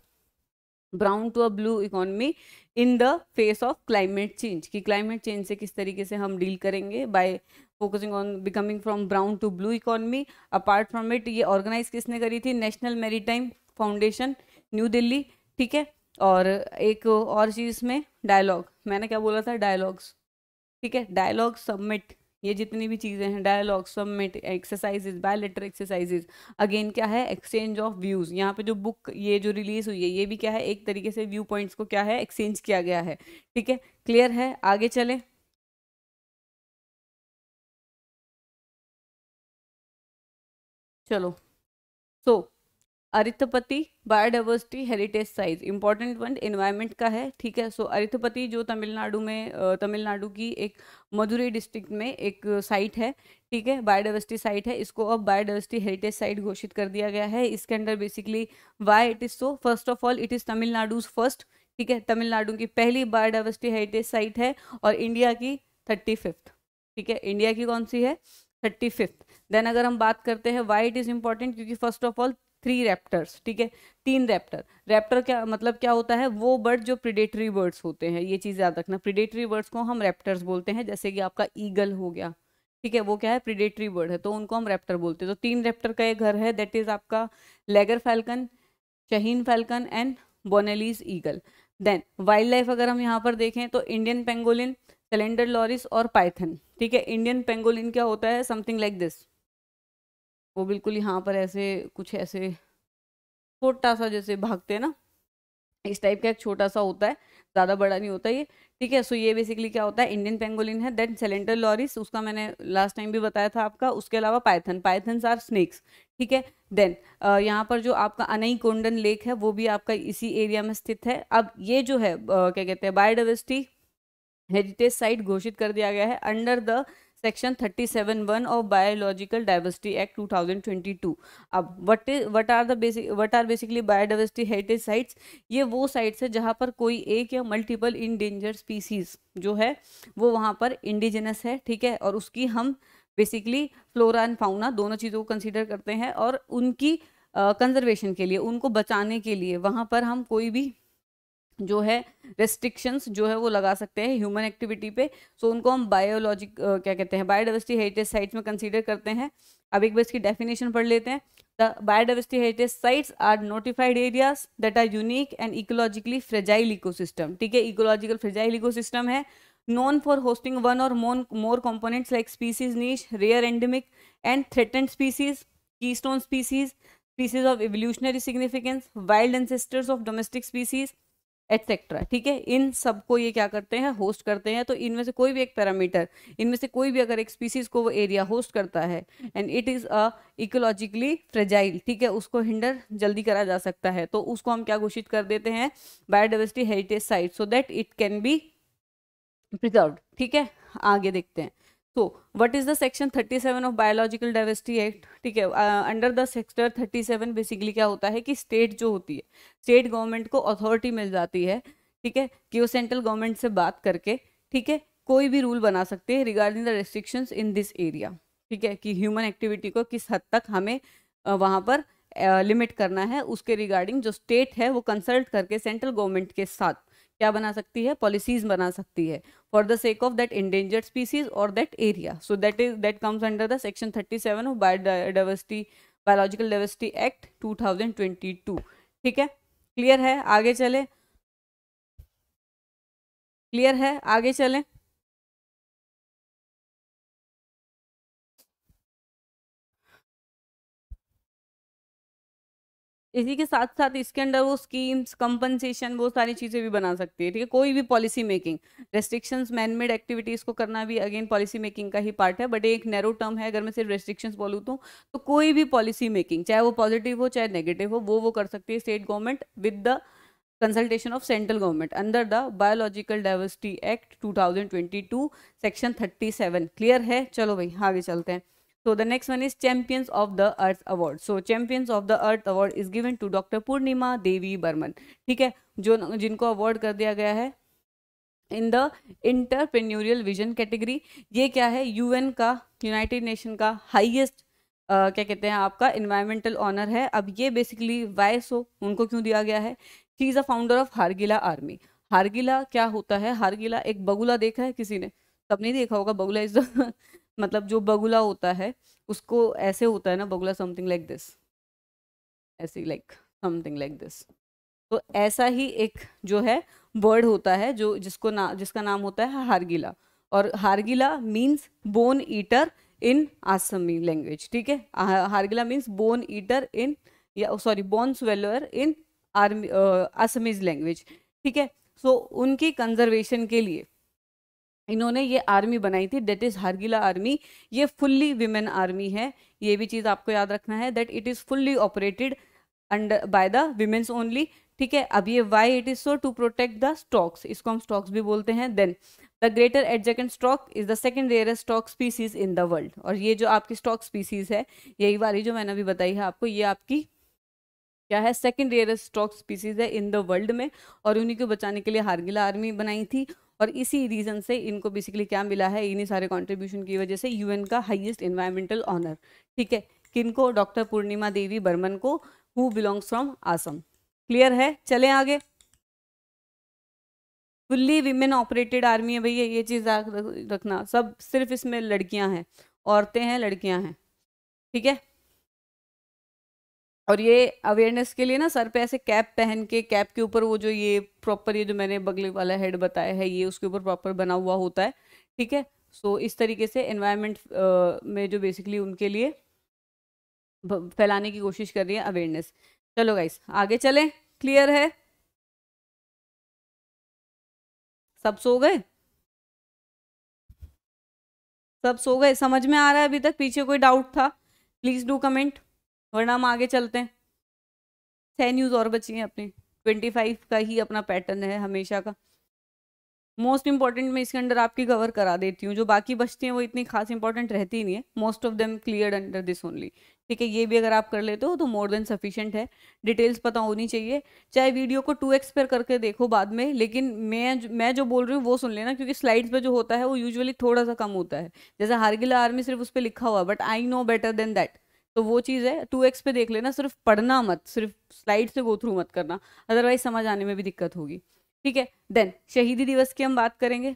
brown to a blue economy in the face of climate change कि क्लाइमेट चेंज से किस तरीके से हम डील करेंगे by focusing on becoming from brown to blue economy apart from it ये ऑर्गेनाइज किसने करी थी national maritime foundation new Delhi ठीक है और एक और चीज़ में डायलॉग मैंने क्या बोला था डायलॉग्स ठीक है डायलॉग सबमिट ये जितनी भी चीज़ें हैं dialogue submit exercises bilateral exercises again क्या है एक्सचेंज ऑफ व्यूज़ यहाँ पे जो बुक ये जो रिलीज़ हुई है ये भी क्या है एक तरीके से व्यू पॉइंट्स को क्या है एक्सचेंज किया गया है ठीक है क्लियर है आगे चलें चलो सो अरिथपति बायोडाइवर्सिटी हेरिटेज साइज इंपॉर्टेंट वन इन्वायरमेंट का है ठीक है सो so, अरिथपति जो तमिलनाडु में तमिलनाडु की एक मधुरई डिस्ट्रिक्ट में एक साइट है ठीक है बायोडाइवर्सिटी साइट है इसको अब बायोडाइवर्सिटी हेरिटेज साइट घोषित कर दिया गया है इसके under basically Y it is so first of all it is तमिलनाडुज first ठीक है तमिलनाडु की पहली बायोडाइवर्सिटी हेरिटेज साइट है और इंडिया की थर्टी फिफ्थ ठीक है इंडिया की कौन सी है थर्टी फिफ्थ देन अगर हम बात करते हैं वाई इट इज़ इंपॉर्टेंट क्योंकि first of all three raptors ठीक है तीन रैप्टर रैप्टर क्या मतलब क्या होता है वो बर्ड जो प्रिडेटरी बर्ड्स होते हैं ये चीज़ याद रखना प्रिडेटरी बर्ड्स को हम रैप्टर्स बोलते हैं जैसे कि आपका ईगल हो गया ठीक है वो क्या है प्रिडेटरी बर्ड है तो उनको हम रैप्टर बोलते हैं तो तीन रैप्टर का एक घर है दैट इज़ आपका laggar falcon shaheen falcon and Bonelli's eagle then wild life अगर हम यहाँ पर देखें तो इंडियन पेंगोलिन सिलेंडर लॉरिस और पाइथन ठीक है इंडियन पेंगोलिन क्या होता है समथिंग लाइक दिस वो बिल्कुल यहाँ पर ऐसे कुछ ऐसे छोटा सा जैसे भागते हैं ना इस टाइप का एक छोटा सा होता है ज़्यादा बड़ा नहीं होता ये ठीक है सो ये बेसिकली क्या होता है इंडियन पेंगोलिन है देन सेलेंटर लॉरिस उसका मैंने लास्ट टाइम भी बताया था आपका उसके अलावा पाइथन पाइथन्स आर स्नेक्स ठीक है देन यहाँ पर जो आपका अनई कोंडन लेक है वो भी आपका इसी एरिया में स्थित है अब ये जो है आ, क्या कहते हैं बायोडाइवर्सिटी हेरिटेज साइट घोषित कर दिया गया है under the section thirty seven one of biological diversity act two thousand twenty two अब what what are the basic what are basically biodiversity heritage sites ये वो साइट्स है जहाँ पर कोई एक या मल्टीपल इन डेंजर स्पीसीज जो है वो वहाँ पर इंडिजिनस है ठीक है और उसकी हम बेसिकली फ्लोरा एंड फाउना दोनों चीज़ों को कंसिडर करते हैं और उनकी कंजर्वेशन uh, के लिए उनको बचाने के लिए वहाँ पर हम कोई भी जो है रेस्ट्रिक्शंस जो है वो लगा सकते हैं ह्यूमन एक्टिविटी पे सो उनको हम बायोलॉजिक क्या कहते हैं बायोडावर्सिटी हेरिटेज साइट्स में कंसीडर करते हैं अब एक बार इसकी डेफिनेशन पढ़ लेते हैं the biodiversity heritage sites are notified areas that are unique and ecologically fragile ecosystem ठीक है इकोलॉजिकल फ्रेजाइल इकोसिस्टम है non for hosting one or more more components like species niche rare endemic and threaten species keystone species species of evolutionary significance wild ancestors of domestic species etcetera ठीक है इन सबको ये क्या करते हैं host करते हैं तो इनमें से कोई भी एक पैरामीटर इनमें से कोई भी अगर एक स्पीसीज को वो एरिया होस्ट करता है and it is a ecologically fragile ठीक है उसको हिंडर जल्दी करा जा सकता है तो उसको हम क्या घोषित कर देते हैं biodiversity heritage site so that it can be preserve ठीक है आगे देखते हैं what is the section thirty 37 of biological diversity act ठीक है अंडर द सेक्टर 37 बेसिकली क्या होता है कि स्टेट जो होती है स्टेट गवर्नमेंट को अथॉरिटी मिल जाती है ठीक है कि वो सेंट्रल गवर्नमेंट से बात करके ठीक है कोई भी रूल बना सकते हैं regarding the restrictions in this area ठीक है कि ह्यूमन एक्टिविटी को किस हद तक हमें uh, वहाँ पर लिमिट uh, करना है उसके रिगार्डिंग जो स्टेट है वो कंसल्ट करके सेंट्रल गवर्नमेंट के साथ क्या बना सकती है पॉलिसीज बना सकती है for the sake of that endangered species और that area so that is that comes under the section thirty seven of biodiversity biological diversity act two thousand twenty two ठीक है क्लियर है आगे चले क्लियर है आगे चले इसी के साथ साथ इसके अंडर वो स्कीम्स कंपनसेशन वो सारी चीज़ें भी बना सकती है ठीक है कोई भी policy making restrictions manmade activities को करना भी अगेन पॉलिसी मेकिंग का ही पार्ट है बट एक नैरो टर्म है अगर मैं सिर्फ रेस्ट्रिक्शंस बोलूँ तो, तो कोई भी पॉलिसी मेकिंग चाहे वो पॉजिटिव हो चाहे नेगेटिव हो वो वो कर सकती है state government with the consultation of central government under the biological diversity act two section thirty clear है चलो भाई आगे चलते हैं So the next one is Champions of the Earth Award. So Champions of the Earth Award is given to Dr. Purnima Devi Burman. ठीक है जो जिनको अवार्ड कर दिया गया है in the entrepreneurial vision category ये क्या है यूएन का यूनाइटेड नेशन का हाईएस्ट Uh, क्या कहते हैं आपका इन्वायरमेंटल ऑनर है अब ये बेसिकली वाइस हो उनको क्यों दिया गया है she is a founder of Hargila army Hargila क्या होता है हारगिला एक बगुला देखा है किसी ने तब नहीं देखा होगा बगुला इज मतलब जो बगुला होता है उसको ऐसे होता है ना बगुला समथिंग लाइक दिस ऐसे लाइक समथिंग लाइक दिस तो ऐसा ही एक जो है बर्ड होता है जो जिसको ना जिसका नाम होता है हारगिला और Hargila means bone eater in Assamese language ठीक है Hargila means bone eater in या sorry bone swallower in army Assamese language ठीक है सो उनकी कंजर्वेशन के लिए इन्होंने ये आर्मी बनाई थी दैट इज़ हारगिला आर्मी ये फुल्ली विमेन आर्मी है ये भी चीज़ आपको याद रखना है that it is fully operated under by the women's only ठीक है अब ये why it is so to protect the storks इसको हम स्टॉक्स भी बोलते हैं then the greater adjutant stork is the second rarest stork species in the world और ये जो आपकी स्टॉक स्पीसीज है यही वाली जो मैंने अभी बताई है आपको ये आपकी क्या है सेकेंड रेयरस्ट स्टॉक स्पीसीज है इन द वर्ल्ड में और उन्हीं को बचाने के लिए हारगिला आर्मी बनाई थी और इसी रीज़न से इनको बेसिकली क्या मिला है इन्हीं सारे कॉन्ट्रीब्यूशन की वजह से यूएन का हाइएस्ट इन्वायरमेंटल ऑनर ठीक है किनको डॉक्टर पूर्णिमा देवी बर्मन को who belongs from Assam clear है चले आगे फुल्ली विमेन ऑपरेटेड आर्मी है भैया ये चीज़ रखना सब सिर्फ इसमें लड़कियां हैं औरतें हैं लड़कियां हैं ठीक है और ये अवेयरनेस के लिए ना सर पे ऐसे कैप पहन के कैप के ऊपर वो जो ये प्रॉपर ये जो मैंने बगले वाला हेड बताया है ये उसके ऊपर प्रॉपर बना हुआ होता है ठीक है सो इस तरीके से uh, में जो बेसिकली उनके लिए फैलाने की कोशिश कर रही है अवेयरनेस चलो गाइस आगे चलें क्लियर है सब सो गए सब सो गए समझ में आ रहा है अभी तक पीछे कोई डाउट था प्लीज डू कमेंट वरना हम आगे चलते हैं छह न्यूज़ और बची हैं अपनी ट्वेंटी फाइव का ही अपना पैटर्न है हमेशा का मोस्ट इंपॉर्टेंट मैं इसके अंडर आपकी कवर करा देती हूँ जो बाकी बचती हैं वो इतनी खास इंपॉर्टेंट रहती ही नहीं है most of them clear under this only ठीक है ये भी अगर आप कर लेते हो तो मोर देन सफिशियंट है डिटेल्स पता होनी चाहिए चाहे वीडियो को टू एक्स पर करके देखो बाद में लेकिन मैं मैं जो बोल रही हूँ वो सुन लेना क्योंकि स्लाइड्स पर जो होता है वो यूजअली थोड़ा सा कम होता है जैसे हारगिला आर्मी सिर्फ उस पर लिखा हुआ but I know better than that तो वो चीज़ है टू एक्स पे देख लेना सिर्फ पढ़ना मत सिर्फ स्लाइड से गो थ्रू मत करना अदरवाइज समझ आने में भी दिक्कत होगी ठीक है देन शहीदी दिवस की हम बात करेंगे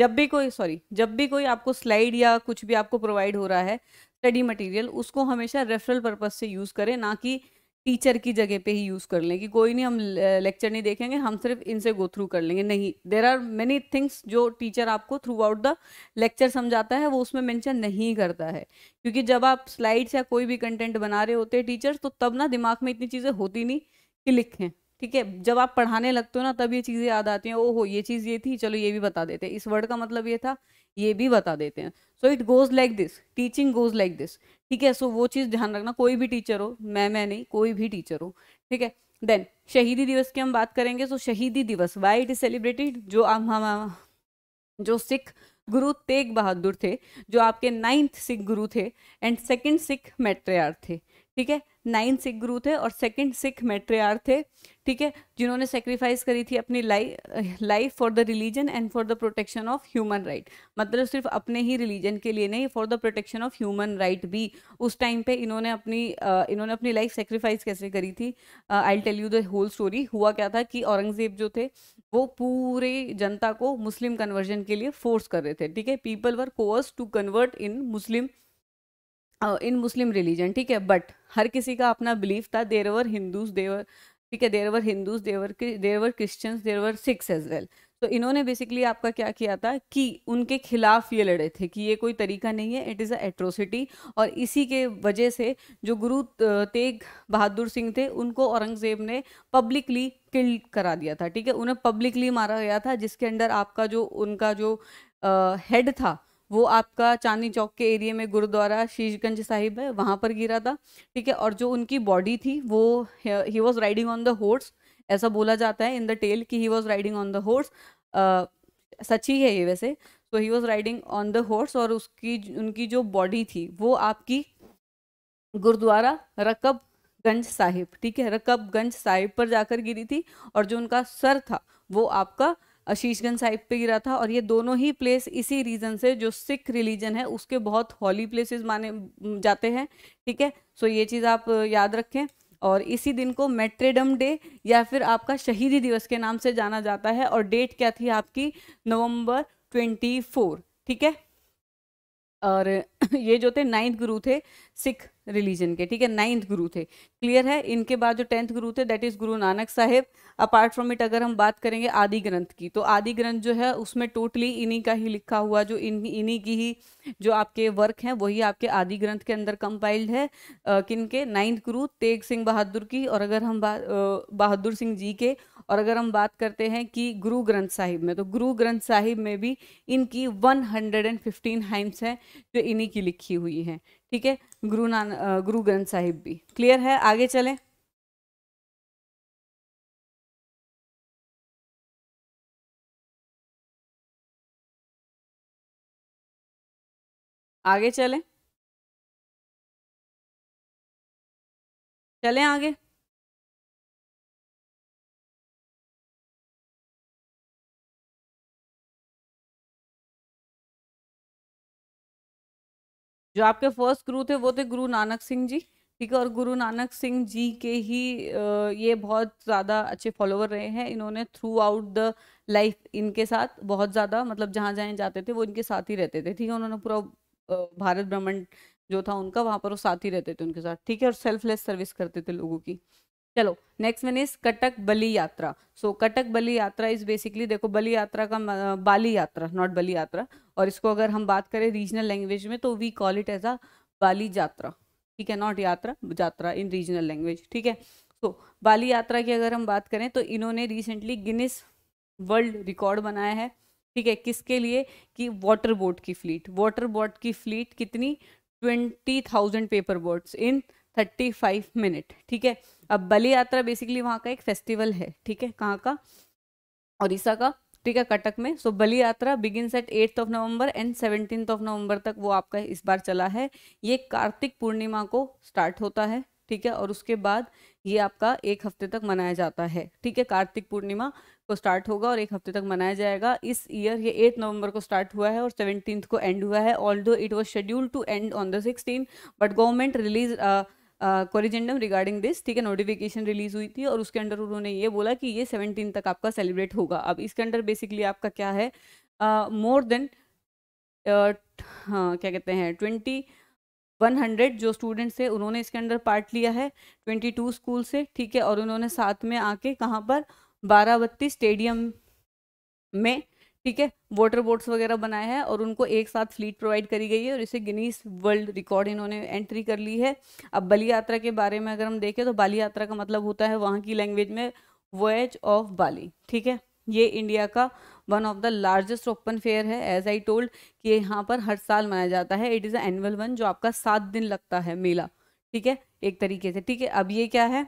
जब भी कोई सॉरी जब भी कोई आपको स्लाइड या कुछ भी आपको प्रोवाइड हो रहा है स्टडी मटेरियल उसको हमेशा रेफरल पर्पज से यूज़ करें ना कि टीचर की जगह पे ही यूज़ कर लें कि कोई नहीं हम लेक्चर नहीं देखेंगे हम सिर्फ इनसे गो थ्रू कर लेंगे नहीं देर आर मेनी थिंग्स जो टीचर आपको थ्रू आउट द लेक्चर समझाता है वो उसमें मेंशन नहीं करता है क्योंकि जब आप स्लाइड्स या कोई भी कंटेंट बना रहे होते हैं टीचर्स तो तब ना दिमाग में इतनी चीज़ें होती नहीं कि लिखें ठीक है जब आप पढ़ाने लगते हो ना तब ये चीज़ें याद आती हैं हो ये चीज़ ये थी चलो ये भी बता देते इस वर्ड का मतलब ये था ये भी बता देते हैं so it goes like this teaching goes like this ठीक है सो so, वो चीज़ ध्यान रखना कोई भी टीचर हो मैं मैं नहीं कोई भी टीचर हो ठीक है देन शहीदी दिवस की हम बात करेंगे सो so, शहीदी दिवस वाई इट इज सेलिब्रेटेड जो हम हम जो सिख गुरु तेग बहादुर थे जो आपके नाइन्थ सिख गुरु थे एंड सेकेंड सिख मेट्रेयर थे ठीक है नाइन सिख गुरु थे और सेकंड सिख मेट्रियार थे ठीक है जिन्होंने सेक्रीफाइस करी थी अपनी life life for the religion and for the protection of human right मतलब सिर्फ अपने ही रिलीजन के लिए नहीं for the protection of human right भी उस टाइम पे इन्होंने अपनी इन्होंने अपनी लाइफ सेक्रीफाइस कैसे करी थी I tell you the whole story हुआ क्या था कि औरंगजेब जो थे वो पूरे जनता को मुस्लिम कन्वर्जन के लिए फोर्स कर रहे थे ठीक है people were forced to convert in Muslim in Muslim religion ठीक है बट हर किसी का अपना बिलीफ था देरवर हिंदूज देवर ठीक है there were Hindus they were there were Christians there were Sikhs as well तो इन्होंने बेसिकली आपका क्या किया था कि उनके खिलाफ ये लड़े थे कि ये कोई तरीका नहीं है इट इज़ अ एट्रोसिटी और इसी के वजह से जो गुरु तेग बहादुर सिंह थे उनको औरंगजेब ने पब्लिकली किल करा दिया था ठीक है उन्हें पब्लिकली मारा गया था जिसके अंडर आपका जो उनका जो हेड था वो आपका चांदनी चौक के एरिया में गुरुद्वारा शीशगंज साहिब है वहाँ पर गिरा था ठीक है और जो उनकी बॉडी थी वो he was riding on the horse ऐसा बोला जाता है इन द टेल कि he was riding on the horse सच ही है ये वैसे so he was riding on the horse और उसकी उनकी जो बॉडी थी वो आपकी गुरुद्वारा रकब गंज साहिब ठीक है रकब गंज साहिब पर जाकर गिरी थी और जो उनका सर था वो आपका आशीषगंज साइड पे गिरा था और ये दोनों ही प्लेस इसी रीज़न से जो सिख रिलीजन है उसके बहुत हॉली प्लेसेस माने जाते हैं ठीक है सो ये चीज़ आप याद रखें और इसी दिन को मेट्रेडम डे या फिर आपका शहीदी दिवस के नाम से जाना जाता है और डेट क्या थी आपकी नवंबर ट्वेंटी फोर ठीक है और <laughs> ये जो थे नाइन्थ गुरु थे सिख रिलीजन के ठीक है नाइन्थ गुरु थे क्लियर है इनके बाद जो टेंथ गुरु थे that is Guru Nanak Sahib apart from it अगर हम बात करेंगे आदि ग्रंथ की तो आदि ग्रंथ जो है उसमें टोटली इन्हीं का ही लिखा हुआ जो इन इन्हीं की ही जो आपके वर्क हैं वही आपके आदि ग्रंथ के अंदर कंपाइल्ड है किन के नाइन्थ गुरु तेग सिंह बहादुर की और अगर हम बा, बहादुर सिंह जी के और अगर हम बात करते हैं कि गुरु ग्रंथ साहिब में तो गुरु ग्रंथ साहिब में भी इनकी one hundred and fifteen hymns हैं जो इन्हीं की लिखी हुई है ठीक है गुरु नान गुरु ग्रंथ साहिब भी क्लियर है आगे चले आगे चले चले आगे जो आपके फर्स्ट गुरु थे वो थे गुरु नानक सिंह जी ठीक है और गुरु नानक सिंह जी के ही ये बहुत ज़्यादा अच्छे फॉलोवर रहे हैं इन्होंने थ्रू आउट द लाइफ इनके साथ बहुत ज़्यादा मतलब जहाँ जहाँ जाते थे वो इनके साथ ही रहते थे ठीक है उन्होंने पूरा भारत भ्रमण जो था उनका वहाँ पर वो साथ ही रहते थे उनके साथ ठीक है और सेल्फलेस सर्विस करते थे लोगों की चलो नेक्स्ट मैंने इज कटक बली यात्रा सो so, कटक बली यात्रा इज बेसिकली देखो बली यात्रा का बाली यात्रा नॉट बली यात्रा और इसको अगर हम बात करें रीजनल लैंग्वेज में तो we call it as a Bali Yatra ठीक है नॉट यात्रा यात्रा इन रीजनल लैंग्वेज ठीक है सो बाली यात्रा की अगर हम बात करें तो इन्होंने रिसेंटली गिनिस वर्ल्ड रिकॉर्ड बनाया है ठीक है किसके लिए कि वाटर बोट की फ्लीट वाटर बोट की फ्लीट कितनी twenty thousand paper boats in thirty five minute ठीक है अब बाली यात्रा बेसिकली वहाँ का एक फेस्टिवल है ठीक है कहाँ का उड़ीसा का ठीक है कटक में so Bali Yatra begin at eighth of November and seventeen of November तक वो आपका इस बार चला है ये कार्तिक पूर्णिमा को स्टार्ट होता है ठीक है और उसके बाद ये आपका एक हफ्ते तक मनाया जाता है ठीक है कार्तिक पूर्णिमा को स्टार्ट होगा और एक हफ्ते तक मनाया जाएगा इस ईयर ये एट नवंबर को स्टार्ट हुआ है और सेवनटीन को एंड हुआ है all it was scheduled to end on the sixteen but government release corrigendum regarding this ठीक है नोटिफिकेशन रिलीज हुई थी और उसके अंडर उन्होंने ये बोला कि ये सेवनटीन तक आपका सेलिब्रेट होगा अब इसके अंडर बेसिकली आपका क्या है मोर देन हाँ क्या कहते हैं ट्वेंटी वन हंड्रेड जो स्टूडेंट्स थे उन्होंने इसके अंडर पार्ट लिया है ट्वेंटी टू स्कूल से ठीक है और उन्होंने साथ में आके कहाँ पर बारावती स्टेडियम में ठीक है वाटर बोट्स वगैरह बनाए हैं और उनको एक साथ फ्लीट प्रोवाइड करी गई है और इसे गिनीस वर्ल्ड रिकॉर्ड इन्होंने एंट्री कर ली है अब बली यात्रा के बारे में अगर हम देखें तो बाली यात्रा का मतलब होता है वहाँ की लैंग्वेज में वोएज ऑफ बाली ठीक है ये इंडिया का one of the largest open fair है एज आई टोल्ड कि यहाँ पर हर साल मनाया जाता है it is a annual one जो आपका सात दिन लगता है मेला ठीक है एक तरीके से ठीक है अब ये क्या है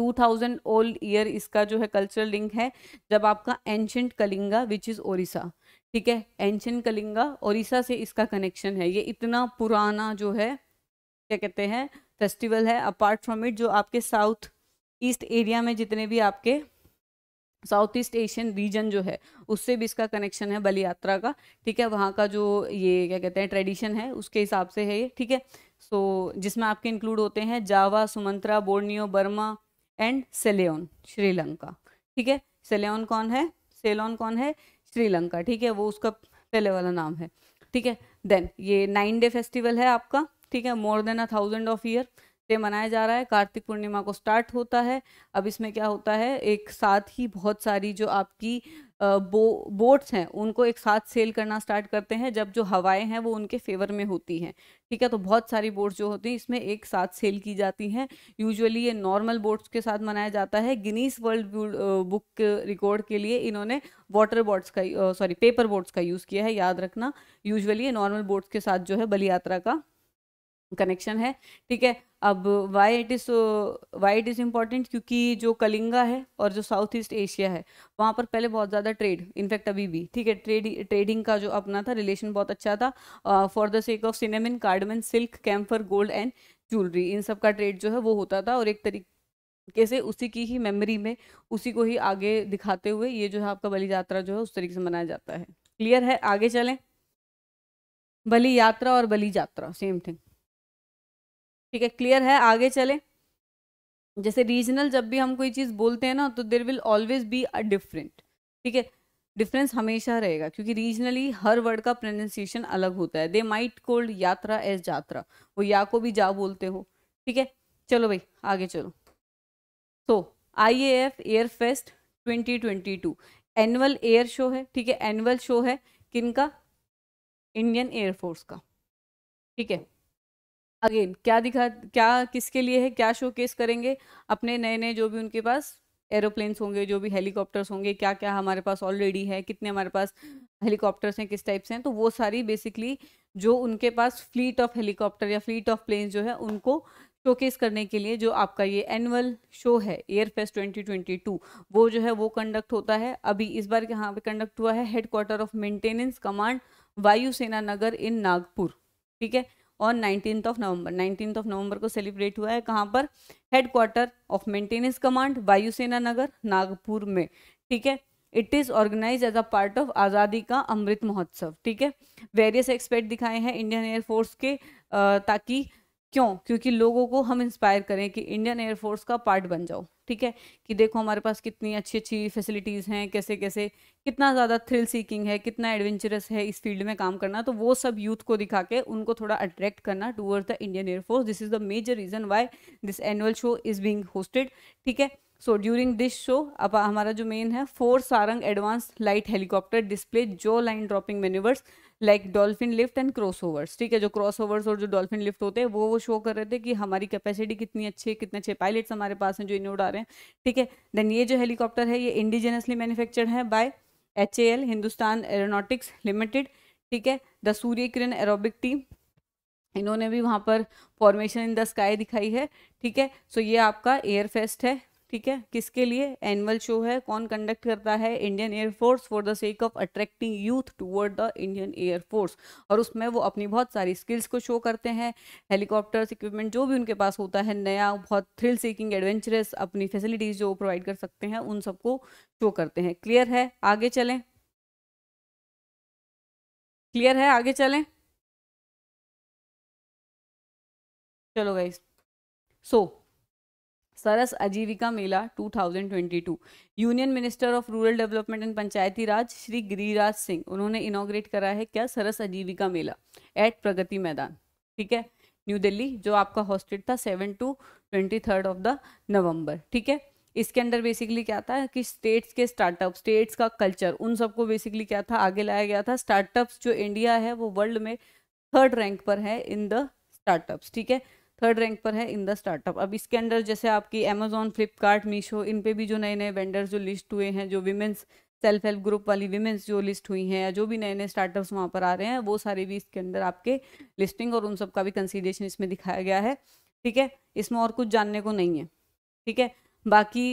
2000 ओल्ड ईयर इसका जो है कल्चरल लिंक है जब आपका ancient Kalinga which is Orissa ठीक है एंशंट कलिंगा ओरिसा से इसका कनेक्शन है ये इतना पुराना जो है क्या कहते हैं फेस्टिवल है अपार्ट फ्रॉम इट जो आपके साउथ ईस्ट एरिया में जितने भी आपके साउथ ईस्ट एशियन रीजन जो है उससे भी इसका कनेक्शन है बलि यात्रा का ठीक है वहाँ का जो ये क्या कहते हैं ट्रेडिशन है उसके हिसाब से है ये ठीक है सो so, जिसमें आपके इंक्लूड होते हैं Java Sumatra Borneo Burma and Ceylon Sri Lanka ठीक है सेलेन कौन है सेलोन कौन है श्रीलंका ठीक है वो उसका पहले वाला नाम है ठीक है देन ये नाइन डे फेस्टिवल है आपका ठीक है more than a thousand of year ये मनाया जा रहा है कार्तिक पूर्णिमा को स्टार्ट होता है अब इसमें क्या होता है एक साथ ही बहुत सारी जो आपकी बो बोट्स हैं उनको एक साथ सेल करना स्टार्ट करते हैं जब जो हवाएं हैं वो उनके फेवर में होती हैं ठीक है तो बहुत सारी बोट्स जो होती हैं इसमें एक साथ सेल की जाती हैं यूजुअली ये नॉर्मल बोट्स के साथ मनाया जाता है गिनीस वर्ल्ड बुक रिकॉर्ड के लिए इन्होंने वाटर बोट्स का सॉरी पेपर बोट्स का यूज़ किया है याद रखना यूजअली ये नॉर्मल बोट्स के साथ जो है बलि यात्रा का कनेक्शन है ठीक है अब why it is why it is important क्योंकि जो कलिंगा है और जो साउथ ईस्ट एशिया है वहाँ पर पहले बहुत ज़्यादा ट्रेड इनफैक्ट अभी भी ठीक है ट्रेड ट्रेडिंग का जो अपना था रिलेशन बहुत अच्छा था for the sake of cinnamon cardamom silk camphor gold and jewellery इन सब का ट्रेड जो है वो होता था और एक तरीके कैसे उसी की ही मेमोरी में उसी को ही आगे दिखाते हुए ये जो है आपका बलि यात्रा जो है उस तरीके से मनाया जाता है क्लियर है आगे चलें बलि यात्रा और बलि यात्रा सेम थिंग ठीक है क्लियर है आगे चले जैसे रीजनल जब भी हम कोई चीज़ बोलते हैं ना तो there will always be a different ठीक है डिफरेंस हमेशा रहेगा क्योंकि रीजनली हर वर्ड का प्रोनाउंसिएशन अलग होता है they might called yatra as yatra वो या को भी जा बोलते हो ठीक है चलो भाई आगे चलो so I A F air fest twenty twenty two annual air show है ठीक है एनुअल शो है किन का इंडियन एयरफोर्स का ठीक है अगेन क्या दिखा क्या किसके लिए है क्या शो केस करेंगे अपने नए नए जो भी उनके पास एरोप्लेन्स होंगे जो भी हेलीकॉप्टर्स होंगे क्या क्या हमारे पास ऑलरेडी है कितने हमारे पास हेलीकॉप्टर्स हैं किस टाइप से हैं तो वो सारी बेसिकली जो उनके पास फ्लीट ऑफ हेलीकॉप्टर या फ्लीट ऑफ प्लेन्स जो है उनको शोकेस करने के लिए जो आपका ये एनुअल शो है एयरफेस्ट 2022 वो जो है वो कंडक्ट होता है अभी इस बार यहाँ पे कंडक्ट हुआ है headquarter quarter of maintenance command Vayusena Nagar in Nagpur ठीक है on nineteen of November nineteen of November को सेलिब्रेट हुआ है कहाँ पर headquarter of maintenance command Vayusena नगर नागपुर में ठीक है it is organise as a part of Azadi ka अमृत महोत्सव ठीक है वेरियस एक्सपर्ट दिखाए हैं इंडियन एयरफोर्स के ताकि क्यों क्योंकि लोगों को हम इंस्पायर करें कि इंडियन एयरफोर्स का पार्ट बन जाओ ठीक है कि देखो हमारे पास कितनी अच्छी अच्छी फैसिलिटीज़ हैं कैसे कैसे कितना ज़्यादा थ्रिल सीकिंग है कितना एडवेंचरस है इस फील्ड में काम करना तो वो सब यूथ को दिखा के उनको थोड़ा अट्रैक्ट करना toward the Indian air force this is the major reason why this annual show is being hosted ठीक है सो ड्यूरिंग दिस शो अब हमारा जो मेन है for Sarang advance light helicopter display जो line dropping manoeuvres like dolphin lift and crossovers ठीक है जो क्रॉसओवर्स और जो डॉल्फिन लिफ्ट होते हैं वो वो शो कर रहे थे कि हमारी कैपेसिटी कितनी अच्छी है कितने अच्छे पायलट्स हमारे पास हैं जो इन्हें उड़ा रहे हैं ठीक है देन ये जो हेलीकॉप्टर है ये इंडिजिनसली मैन्युफैक्चर्ड है by H Hindustan aeronautics limited ठीक है the Surya Kiran aerobic team इन्होंने भी वहाँ पर फॉर्मेशन इन द स्काई दिखाई है ठीक है सो so ये आपका एयर फेस्ट है ठीक है किसके लिए एनुअल शो है कौन कंडक्ट करता है Indian air force for the sake of attracting youth toward the Indian air force और उसमें वो अपनी बहुत सारी स्किल्स को शो करते हैं हेलीकॉप्टर्स इक्विपमेंट जो भी उनके पास होता है नया बहुत थ्रिल सीकिंग एडवेंचरस अपनी फैसिलिटीज जो प्रोवाइड कर सकते हैं उन सबको शो करते हैं क्लियर है आगे चलें क्लियर है आगे चलें चलो guys so so, Saras Aajeevika Mela 2022 union minister of rural development and panchayati raj Shri Giriraj Singh उन्होंने इनोग्रेट करा है क्या सरस आजीविका मेला एट प्रगति मैदान ठीक है न्यू दिल्ली जो आपका हॉस्टेड था seven to twenty third of the November ठीक है इसके अंदर बेसिकली क्या था कि स्टेट्स के स्टार्टअप स्टेट्स का कल्चर उन सबको बेसिकली क्या था आगे लाया गया था स्टार्टअप्स जो इंडिया है वो वर्ल्ड में थर्ड रैंक पर है इन द स्टार्टअप्स ठीक है थर्ड रैंक पर है इन द स्टार्टअप अब इसके अंदर जैसे आपकी अमेजोन फ्लिपकार्ट मीशो इन पे भी जो नए नए वेंडर्स जो लिस्ट हुए हैं जो वीमेंस सेल्फ हेल्प ग्रुप वाली वीमेंस जो लिस्ट हुई हैं या जो भी नए नए स्टार्टअप्स वहाँ पर आ रहे हैं वो सारे भी इसके अंदर आपके लिस्टिंग और उन सब का भी कंसिडेशन इसमें दिखाया गया है ठीक है इसमें और कुछ जानने को नहीं है ठीक है बाकी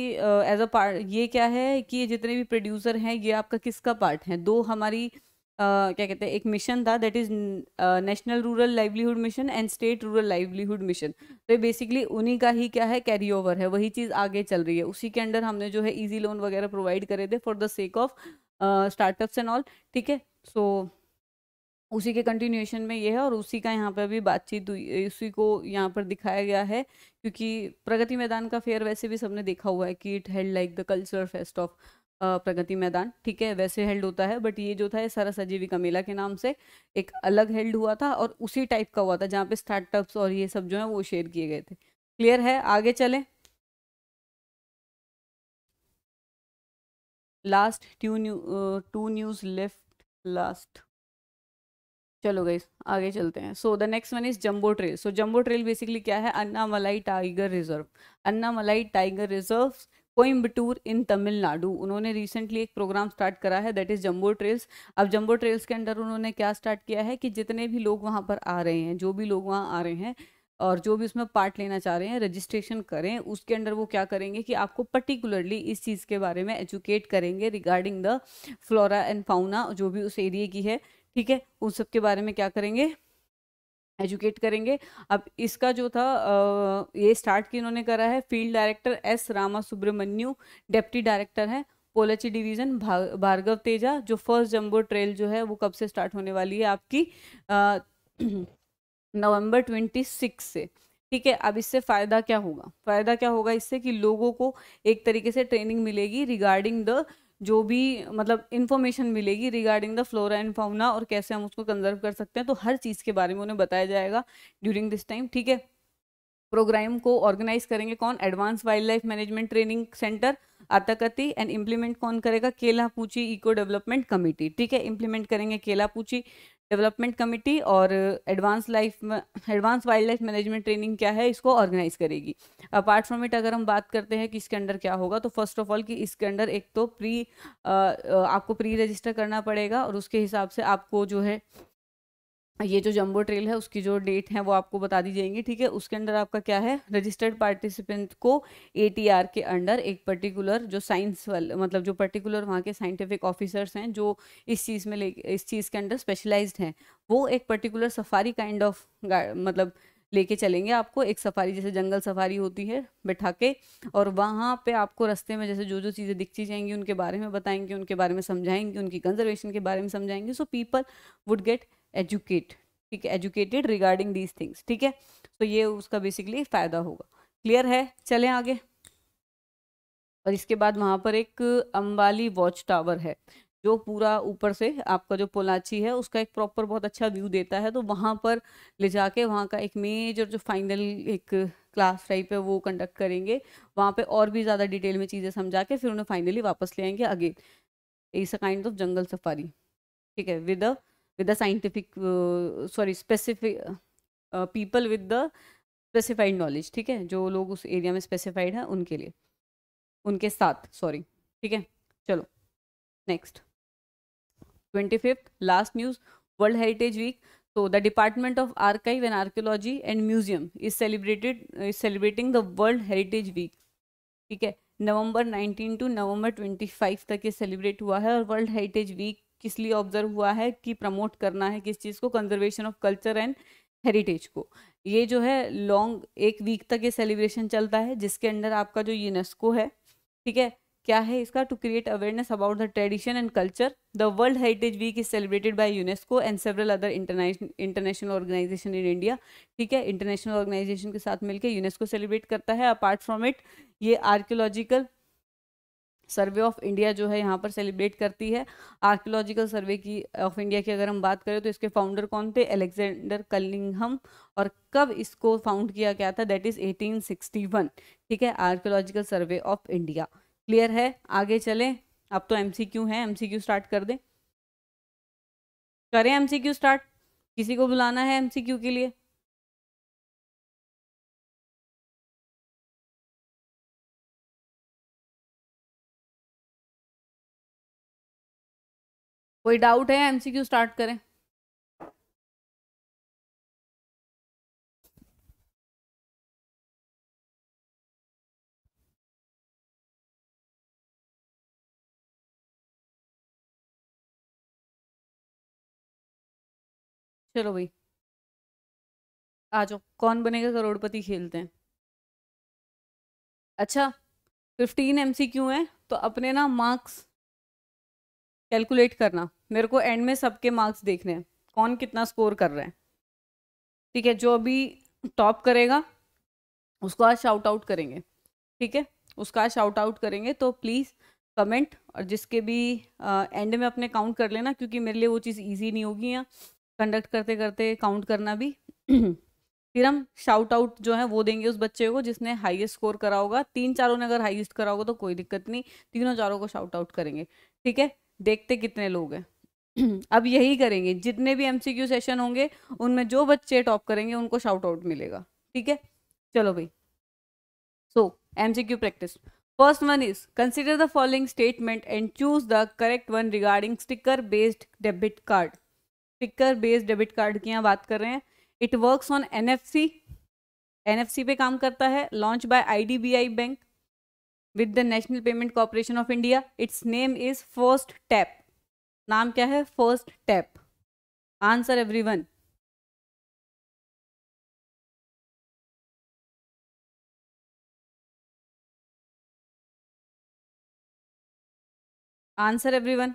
एज अ पार्ट ये क्या है कि ये जितने भी प्रोड्यूसर हैं ये आपका किसका पार्ट है दो हमारी Uh, क्या कहते हैं एक मिशन था that is national rural livelihood mission and state rural livelihood mission तो ये बेसिकली उन्हीं का ही क्या है कैरी ओवर है वही चीज़ आगे चल रही है उसी के अंडर हमने जो है इजी लोन वगैरह प्रोवाइड करे थे for the sake of startups and all ठीक है सो उसी के कंटिन्यूएशन में ये है और उसी का यहाँ पर भी बातचीत हुई उसी को यहाँ पर दिखाया गया है क्योंकि प्रगति मैदान का फेयर वैसे भी सबने देखा हुआ है कि it held like the culture fest of Pragati Maidan ठीक है वैसे हेल्ड होता है बट ये जो था ये सारा सजीविका मेला के नाम से एक अलग हेल्ड हुआ था और उसी टाइप का हुआ था जहाँ पे स्टार्टअप्स और ये सब जो है वो शेयर किए गए थे क्लियर है आगे चले last two new two news left last चलो गई आगे चलते हैं so the next one is jumbo trail so jumbo trail basically क्या है Annamalai tiger reserve Annamalai tiger reserve Coimbatore in Tamil Nadu उन्होंने रिसेंटली एक प्रोग्राम स्टार्ट करा है दैट इज़ जम्बो ट्रेल्स अब जम्बो ट्रेल्स के अंडर उन्होंने क्या स्टार्ट किया है कि जितने भी लोग वहाँ पर आ रहे हैं जो भी लोग वहाँ आ रहे हैं और जो भी उसमें पार्ट लेना चाह रहे हैं रजिस्ट्रेशन करें उसके अंडर वो क्या करेंगे कि आपको पर्टिकुलरली इस चीज़ के बारे में एजुकेट करेंगे regarding the flora and fauna जो भी उस एरिए की है ठीक है उन सब के बारे में क्या करेंगे एजुकेट करेंगे अब इसका जो था ये स्टार्ट इन्होंने करा है field director S Rama Subramaniam deputy director है पोलची डिवीज़न भार्गव तेजा जो फर्स्ट जम्बो ट्रेल जो है वो कब से स्टार्ट होने वाली है आपकी नवंबर ट्वेंटी सिक्स से ठीक है अब इससे फ़ायदा क्या होगा फ़ायदा क्या होगा इससे कि लोगों को एक तरीके से ट्रेनिंग मिलेगी रिगार्डिंग द जो भी मतलब इन्फॉर्मेशन मिलेगी regarding the flora and fauna और कैसे हम उसको कंजर्व कर सकते हैं तो हर चीज़ के बारे में उन्हें बताया जाएगा ड्यूरिंग दिस टाइम ठीक है प्रोग्राम को ऑर्गेनाइज करेंगे कौन advance wild life management training centre Attakatti and implement कौन करेगा केला पूछी इको डेवलपमेंट कमेटी ठीक है इम्प्लीमेंट करेंगे केला पूछी डेवलपमेंट कमेटी और advance life advance wild life management training क्या है इसको ऑर्गेनाइज करेगी अपार्ट फ्रॉम इट अगर हम बात करते हैं कि इसके अंडर क्या होगा तो फर्स्ट ऑफ ऑल कि इसके अंडर एक तो प्री आ, आपको प्री रजिस्टर करना पड़ेगा और उसके हिसाब से आपको जो है ये जो जम्बो ट्रेल है उसकी जो डेट है वो आपको बता दी जाएंगी ठीक है उसके अंडर आपका क्या है रजिस्टर्ड पार्टिसिपेंट को एटीआर के अंडर एक पर्टिकुलर जो साइंस वाले मतलब जो पर्टिकुलर वहाँ के साइंटिफिक ऑफिसर्स हैं जो इस चीज़ में ले इस चीज़ के अंडर स्पेशलाइज्ड हैं वो एक पर्टिकुलर सफारी काइंड ऑफ मतलब लेके चलेंगे आपको एक सफारी जैसे जंगल सफारी होती है बैठा के और वहाँ पे आपको रास्ते में जैसे जो जो चीज़ें दिखती जाएंगी उनके बारे में बताएंगे उनके बारे में समझाएंगे उनकी कंजर्वेशन के बारे में समझाएंगे so people would get educate ठीक है एजुकेटेड रिगार्डिंग दीज थिंग्स ठीक है तो ये उसका बेसिकली फ़ायदा होगा क्लियर है चलें आगे और इसके बाद वहाँ पर एक अम्बाली वॉच टावर है जो पूरा ऊपर से आपका जो पोलाची है उसका एक प्रॉपर बहुत अच्छा व्यू देता है तो वहाँ पर ले जाके वहाँ का एक मेजर जो फाइनल एक क्लास टाइप है वो कंडक्ट करेंगे वहाँ पे और भी ज़्यादा डिटेल में चीज़ें समझा के फिर उन्हें फाइनली वापस ले आएंगे अगेन इस काइंड ऑफ जंगल सफारी ठीक है with a with the scientific uh, sorry specific uh, people with the ठीक है जो लोग उस एरिया में स्पेसिफाइड है उनके लिए उनके साथ सॉरी ठीक है चलो next twenty fifth last news world heritage week so the department of archive and archaeology and museum is celebrated is celebrating the world heritage week ठीक है November nineteen to November twenty five तक ये celebrate हुआ है और world heritage week किस लिए observe हुआ है कि प्रमोट करना है किस चीज़ को conservation of culture and heritage को ये जो है लॉन्ग एक वीक तक ये सेलिब्रेशन चलता है जिसके अंडर आपका जो यूनेस्को है ठीक है क्या है इसका to create awareness about the tradition and culture the world heritage week is celebrated by UNESCO and several other international organisation in India ठीक है इंटरनेशनल ऑर्गेनाइजेशन के साथ मिलकर यूनेस्को सेलिब्रेट करता है अपार्ट फ्रॉम इट ये आर्कियोलॉजिकल सर्वे ऑफ इंडिया जो है यहाँ पर सेलिब्रेट करती है आर्कियोलॉजिकल सर्वे की ऑफ इंडिया की अगर हम बात करें तो इसके फाउंडर कौन थे एलेक्जेंडर कलिंगहम और कब इसको फाउंड किया गया था दैट इज़ 1861 ठीक है archaeological survey of India clear है आगे चलें अब तो एमसीक्यू है एमसीक्यू स्टार्ट कर दें करें एमसीक्यू स्टार्ट किसी को बुलाना है एमसीक्यू के लिए कोई डाउट है एमसीक्यू स्टार्ट करें चलो भाई आ जाओ कौन बनेगा करोड़पति खेलते हैं अच्छा फिफ्टीन एमसीक्यू क्यू है तो अपने ना मार्क्स कैलकुलेट करना मेरे को एंड में सबके मार्क्स देखने हैं कौन कितना स्कोर कर रहा है ठीक है जो अभी टॉप करेगा उसको आज शाउट आउट करेंगे ठीक है उसका आज शाउट आउट करेंगे तो प्लीज़ कमेंट और जिसके भी एंड में अपने काउंट कर लेना क्योंकि मेरे लिए वो चीज़ ईजी नहीं होगी या कंडक्ट करते करते काउंट करना भी <clears throat> फिर हम शाउट आउट जो है वो देंगे उस बच्चे को जिसने हाईएस्ट स्कोर करा होगा तीन चारों ने अगर हाईएस्ट करा होगा तो कोई दिक्कत नहीं तीनों चारों को शाउट आउट करेंगे ठीक है देखते कितने लोग हैं <clears throat> अब यही करेंगे जितने भी एमसीक्यू सेशन होंगे उनमें जो बच्चे टॉप करेंगे उनको शाउट आउट मिलेगा ठीक है चलो भाई so MCQ practice first one is consider the following statement and choose the correct one regarding sticker based debit card sticker based debit card की यहाँ बात कर रहे हैं it works on NFC NFC पे काम करता है launch by IDBI bank with the national payment corporation of India its name is first tap नाम क्या है first tap answer everyone answer everyone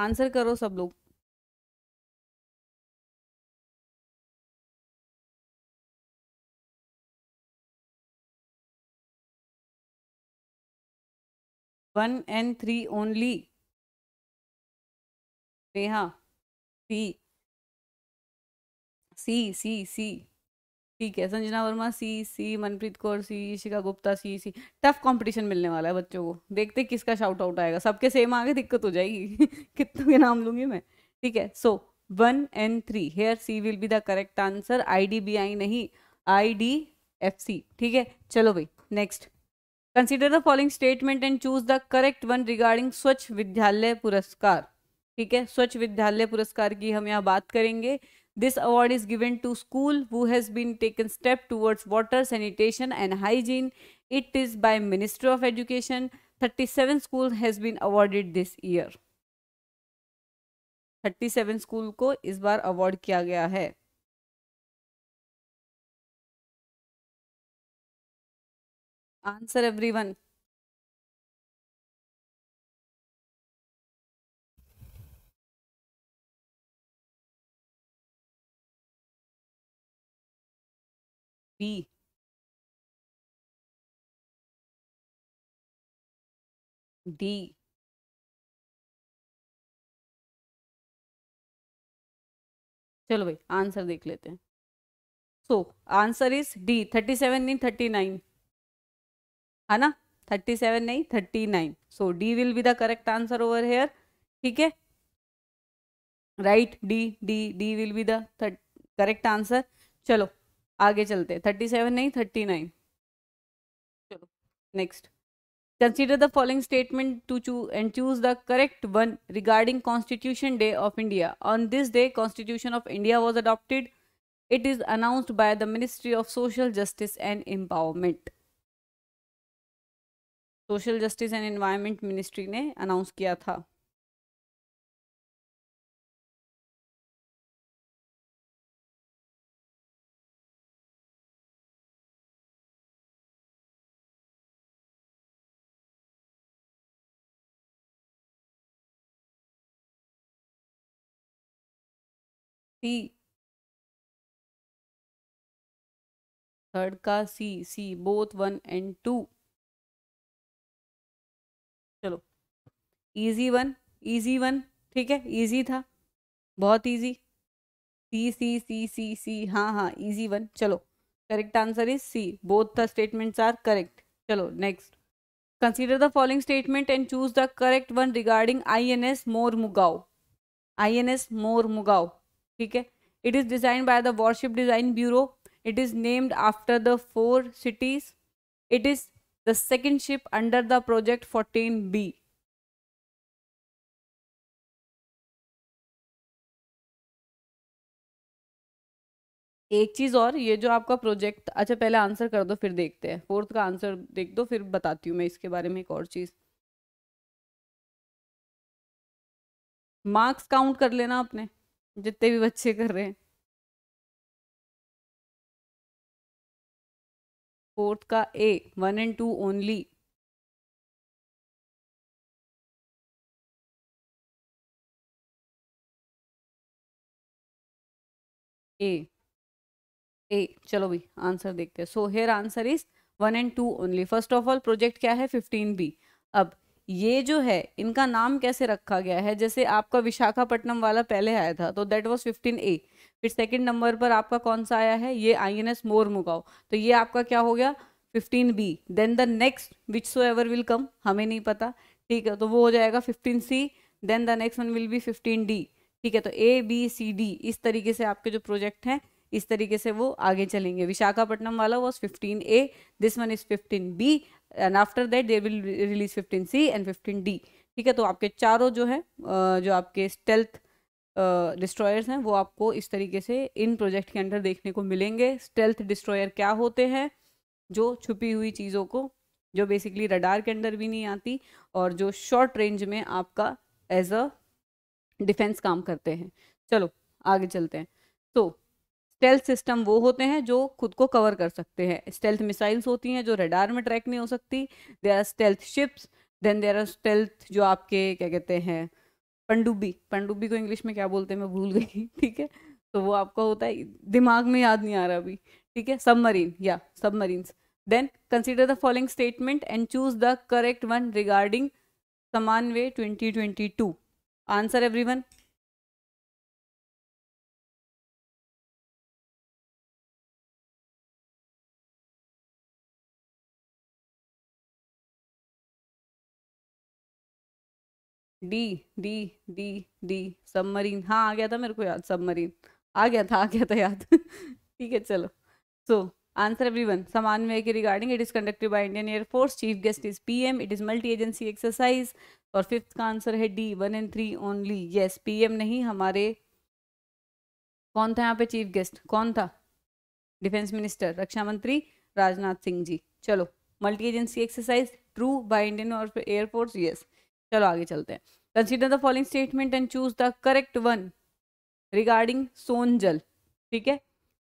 answer करो सब लोग one and three only Neha C C C C ठीक है Sanjana Verma C C Manpreet Kaur C Shikha Gupta C C tough competition मिलने वाला है बच्चों को देखते किसका शाउट आउट आएगा सबके सेम आगे दिक्कत हो जाएगी <laughs> कितनों के नाम लूंगी मैं ठीक है so one and three here C will be the correct answer I D B I नहीं आई डी एफ सी ठीक है चलो भाई next consider the following statement and choose the correct one regarding Swachh Vidyalaya पुरस्कार ठीक है स्वच्छ विद्यालय पुरस्कार की हम यहाँ बात करेंगे This award is given to school who has been taken step towards water sanitation and hygiene. It is by Ministry of Education. 37 school has been awarded this year. 37 school ko is bar award kiya gaya hai answer everyone D चलो भाई answer देख लेते हैं so answer is D thirty seven नहीं thirty nine है ना thirty seven नहीं thirty nine so D will be the correct answer over here ठीक है right D D D will be the correct answer चलो आगे चलते थर्टी सेवन नहीं थर्टी नाइन चलो next consider the following statement to choo and choose the correct one regarding constitution Day of India on this day constitution of India was adopted it is announced by the ministry of social justice and empowerment social justice and environment ministry ने announce किया था C third का C C both one and two चलो easy one easy one ठीक है easy था बहुत easy सी C C C C हाँ हाँ इजी वन चलो correct answer is C both the statements are correct चलो next consider the following statement and choose the correct one regarding I N S Mormugao INS Mormugao ठीक है it is design by the warship design bureau it is named after the four cities is the second ship under the project fourteen B एक चीज और ये जो आपका project अच्छा पहले आंसर कर दो फिर देखते हैं फोर्थ का आंसर देख दो फिर बताती हूँ मैं इसके बारे में एक और चीज मार्क्स काउंट कर लेना आपने जितने भी बच्चे कर रहे हैं फोर्थ का A one and two only A A चलो भी आंसर देखते हैं so here answer is one and two only first of all project क्या है फिफ्टीन बी अब ये जो है इनका नाम कैसे रखा गया है जैसे आपका विशाखापट्टनम वाला पहले आया था तो देट वॉज फिफ्टीन ए फिर सेकेंड नंबर पर आपका कौन सा आया है ये आई एन एस मोर मुगाव तो ये आपका क्या हो गया fifteen B then the next which so ever will come हमें नहीं पता ठीक है तो वो हो जाएगा fifteen C then the next one will be fifteen D ठीक है तो ए बी सी डी इस तरीके से आपके जो प्रोजेक्ट हैं इस तरीके से वो आगे चलेंगे विशाखापट्टनम वाला was fifteen A this one is fifteen B and after that they will release fifteen C and fifteen D ठीक है तो आपके चारों जो है जो आपके स्टेल्थ डिस्ट्रॉयर्स हैं वो आपको इस तरीके से इन प्रोजेक्ट के अंडर देखने को मिलेंगे स्टेल्थ डिस्ट्रॉयर क्या होते हैं जो छुपी हुई चीज़ों को जो बेसिकली रडार के अंदर भी नहीं आती और जो शॉर्ट रेंज में आपका एज अ डिफेंस काम करते हैं चलो आगे चलते हैं तो so, स्टेल्थ सिस्टम वो होते हैं जो खुद को कवर कर सकते हैं स्टेल्थ मिसाइल्स होती हैं जो रेडार में ट्रैक नहीं हो सकती there are stealth ships then there are stealth जो आपके क्या कहते हैं पंडुबी पंडुबी को इंग्लिश में क्या बोलते हैं मैं भूल गई <laughs> ठीक है तो वो आपका होता है दिमाग में याद नहीं आ रहा अभी ठीक है सबमरीन या submarines then consider the following statement and choose the correct one regarding Samanvay twenty twenty two answer everyone D D D D submarine हाँ आ गया था मेरे को याद सबमरीन आ गया था आ गया था याद <laughs> ठीक है चलो सो आंसर एवरी वन समान में regarding it is conducted by Indian air force chief guest is P M it is multi agency exercise और फिफ्थ का आंसर है D one and three only yes M नहीं हमारे कौन था यहाँ पे चीफ गेस्ट कौन था डिफेंस मिनिस्टर रक्षा मंत्री राजनाथ सिंह जी चलो multi agency exercise true by Indian air force yes चलो आगे चलते हैं consider the following statement and choose the correct one regarding Son Jal ठीक है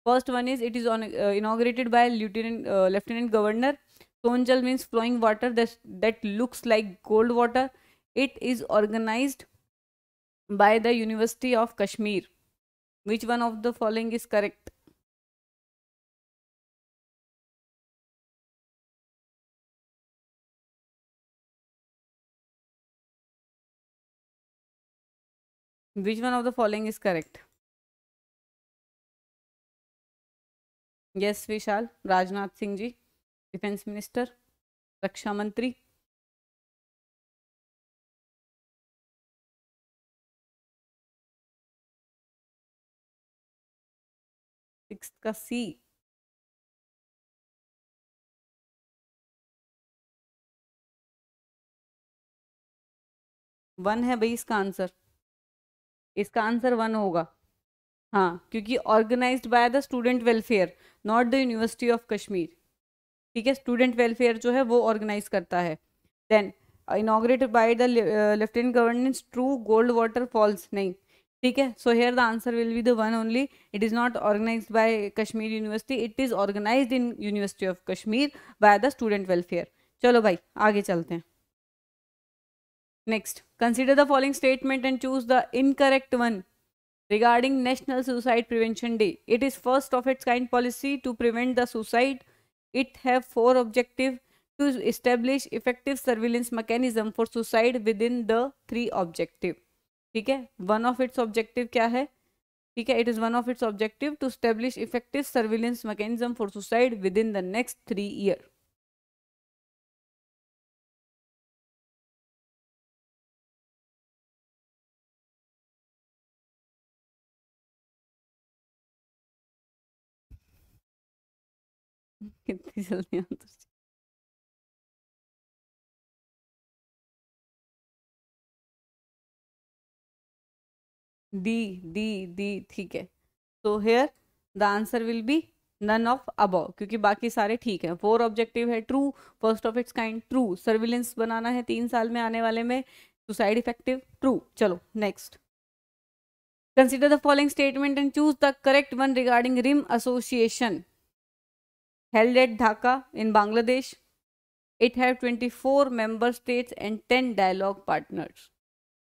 first one is it is inaugurated by lieutenant lieutenant governor Son Jal means flowing water that looks like gold water it is organize by the university of Kashmir which one of the following is correct which one of the following is correct yes Vishal Rajnath Singh ji defence minister रक्षा मंत्री का सी one है भाई इसका answer इसका answer one होगा हाँ क्योंकि organize by the student welfare not the university of Kashmir ठीक है स्टूडेंट वेलफेयर जो है वो ऑर्गेनाइज करता है then inaugurated by the lieutenant governance true gold water falls नहीं ठीक है so here the answer will be the one only it is not organize by Kashmir university it is organize in university of Kashmir by the student welfare चलो भाई आगे चलते हैं Next, consider the following statement and choose the incorrect one. Regarding National Suicide Prevention Day, it is first of its kind policy to prevent the suicide. It have four objective to establish effective surveillance mechanism for suicide within the three objective. ठीक है one of its objective क्या है ठीक है it is one of its objective to establish effective surveillance mechanism for suicide within कितनी जल्दी answer D D D ठीक है तो here the answer will be none of above क्योंकि बाकी सारे ठीक है फोर ऑब्जेक्टिव है true first of its kind true surveillance बनाना है तीन साल में आने वाले में सुसाइड इफेक्टिव ट्रू चलो next consider the following statement and choose the correct one regarding rim association held at Dhaka in Bangladesh. It have 24 member states and 10 dialogue partners.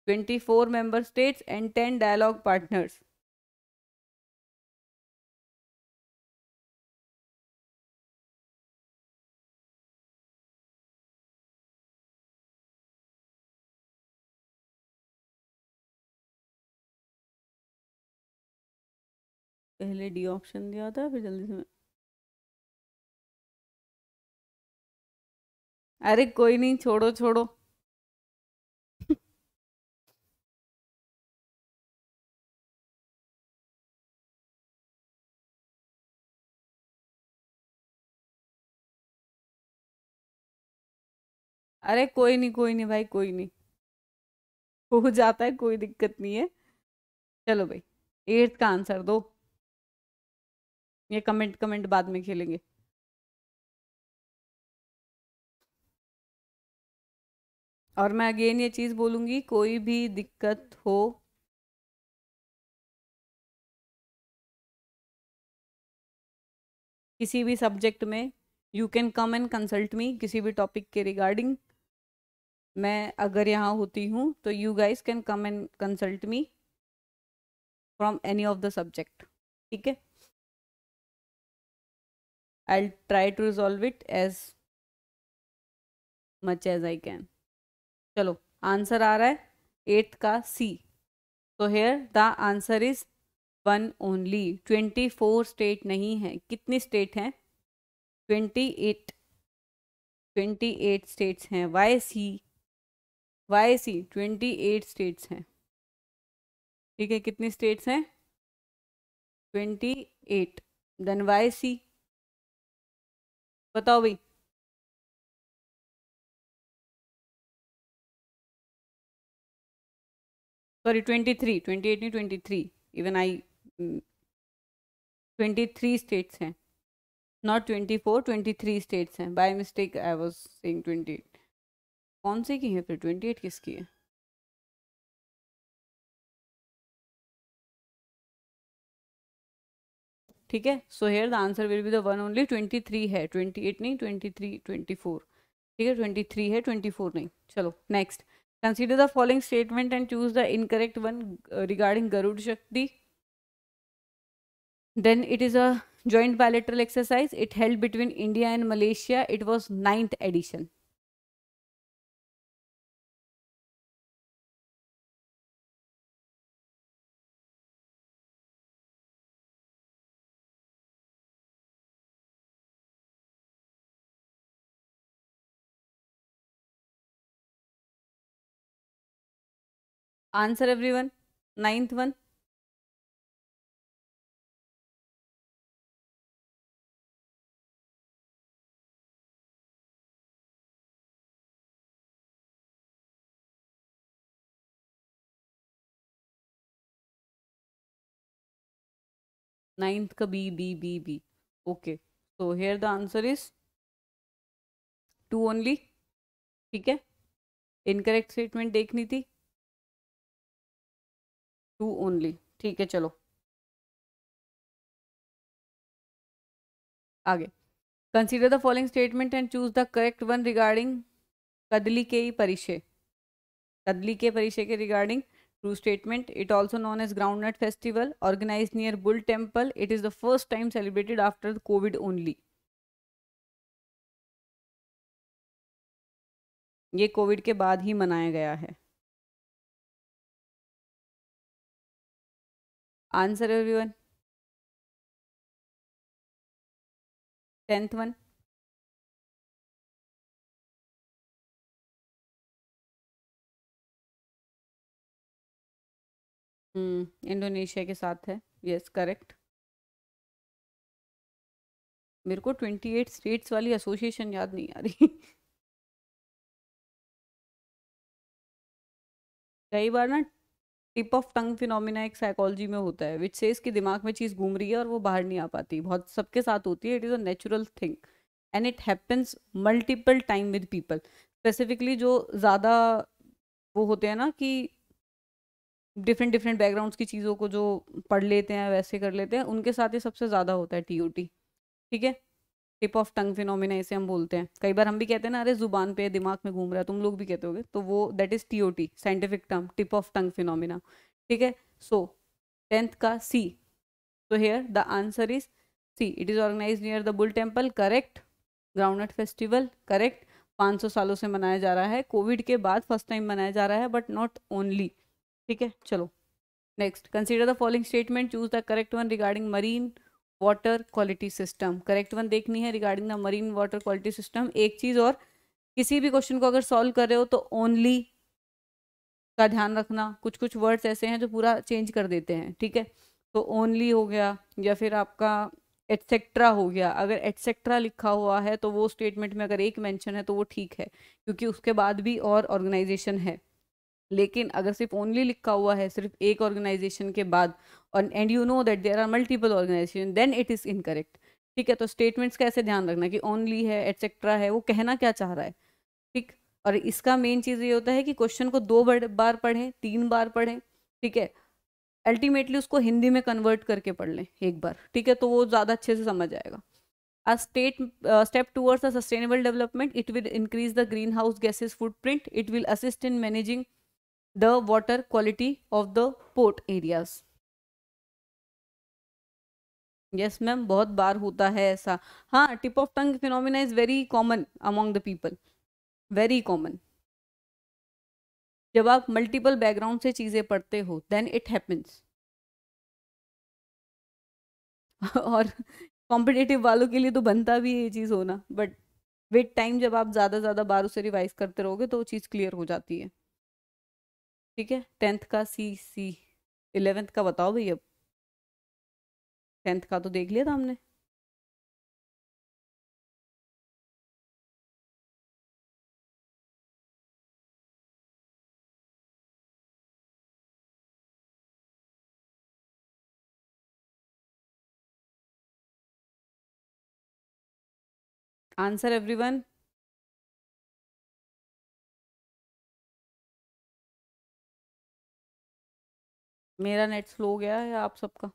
24 member states and 10 dialogue partners. पहले D option दिया था फिर जल्दी अरे कोई नहीं छोड़ो छोड़ो अरे कोई नहीं कोई नहीं भाई कोई नहीं हो जाता है कोई दिक्कत नहीं है चलो भाई एट्थ का आंसर दो ये कमेंट कमेंट बाद में खेलेंगे और मैं अगेन ये चीज़ बोलूँगी कोई भी दिक्कत हो किसी भी सब्जेक्ट में you can come and consult me किसी भी टॉपिक के रिगार्डिंग मैं अगर यहाँ होती हूँ तो you guys can come and consult me from any of the subject ठीक है I try to resolve it as much as I can चलो आंसर आ रहा है एट्थ का सी तो here the answer is one only twenty four state नहीं है कितनी स्टेट हैं twenty eight twenty eight states हैं why C why C twenty eight states हैं ठीक है कितनी स्टेट्स हैं twenty eight then why C बताओ भाई सॉरी थ्री ट्वेंटी एट नहीं twenty three even I twenty three states हैं not twenty four twenty three states हैं by mistake I was saying 28 कौन सी की है फिर ट्वेंटी एट किसकी है ठीक है so here the answer will be the one only twenty three है ट्वेंटी एट नहीं ट्वेंटी थ्री ट्वेंटी फोर ठीक है ट्वेंटी थ्री है ट्वेंटी फोर नहीं चलो next Consider the following statement and choose the incorrect one uh, regarding Garud Shakti. Then it is a joint bilateral exercise. It held between India and Malaysia. It was ninth edition. Answer everyone ninth one ninth का B B B B okay so here the answer is two only ठीक है incorrect statement देखनी थी to only ठीक है चलो आगे consider the following statement and choose the correct one regarding Kadale के ही परिचय कदली के परिचय के regarding true statement it also known as nut festival organize near bull temple it is the first time celebrated after the covid only ये covid के बाद ही मनाया गया है Answer everyone. Tenth one. Indonesia hmm, के साथ है यस करेक्ट मेरे को ट्वेंटी एट स्टेट्स वाली एसोसिएशन याद नहीं आ रही <laughs> कई बार ना टिप ऑफ टंग फिनोमिना एक साइकोलॉजी में होता है विच सेज कि दिमाग में चीज़ घूम रही है और वो बाहर नहीं आ पाती बहुत सबके साथ होती है it is a natural thing and it happens multiple time with people specifically जो ज़्यादा वो होते हैं ना कि डिफरेंट डिफरेंट बैकग्राउंड्स की चीज़ों को जो पढ़ लेते हैं वैसे कर लेते हैं उनके साथ ये सबसे ज़्यादा होता है टी ठीक है टिप ऑफ टंग फिनोमिना इसे हम बोलते हैं कई बार हम भी कहते हैं ना अरे जुबान पे दिमाग में घूम रहा है तुम लोग भी कहते होगे तो वो that is the scientific term tip of tongue phenomena ठीक है सो टेंथ का C so here the answer is C it is organize near the bull temple correct groundnut festival correct 500 सालों से मनाया जा रहा है कोविड के बाद फर्स्ट टाइम मनाया जा रहा है बट नॉट ओनली ठीक है चलो next consider the following statement choose the correct one regarding marine water quality system correct one देखनी है regarding the marine water quality system एक चीज़ और किसी भी क्वेश्चन को अगर सॉल्व कर रहे हो तो ओनली का ध्यान रखना कुछ कुछ वर्ड्स ऐसे हैं जो पूरा चेंज कर देते हैं ठीक है तो ओनली हो गया या फिर आपका एटसेट्रा हो गया अगर एटसेट्रा लिखा हुआ है तो वो स्टेटमेंट में अगर एक मेंशन है तो वो ठीक है क्योंकि उसके बाद भी और ऑर्गेनाइजेशन है लेकिन अगर सिर्फ ओनली लिखा हुआ है सिर्फ एक ऑर्गेनाइजेशन के बाद और and you know that there are multiple organization then it is incorrect ठीक है तो स्टेटमेंट्स का ऐसे ध्यान रखना कि ओनली है एटसेट्रा है वो कहना क्या चाह रहा है ठीक और इसका मेन चीज़ ये होता है कि क्वेश्चन को दो बार पढ़ें तीन बार पढ़ें ठीक है अल्टीमेटली उसको हिंदी में कन्वर्ट करके पढ़ लें एक बार ठीक है तो वो ज़्यादा अच्छे से समझ आएगा a state uh, step towards a sustainable development it will increase the greenhouse gases footprint it will assist in managing the water quality of the port areas yes yes, ma'am बहुत बार होता है ऐसा हाँ tip of tongue phenomena is very common among the people very common जब आप multiple background से चीज़ें पढ़ते हो देन इट हैपन्स और कॉम्पिटेटिव वालों के लिए तो बनता भी ये चीज़ होना बट विद टाइम जब आप ज़्यादा ज़्यादा बार उसे रिवाइज करते रहोगे तो वो चीज़ क्लियर हो जाती है ठीक है टेंथ का सी सी इलेवेंथ का बताओ भाई अब टेंथ का तो देख लिया था हमने आंसर एवरीवन मेरा नेट स्लो हो गया है आप सबका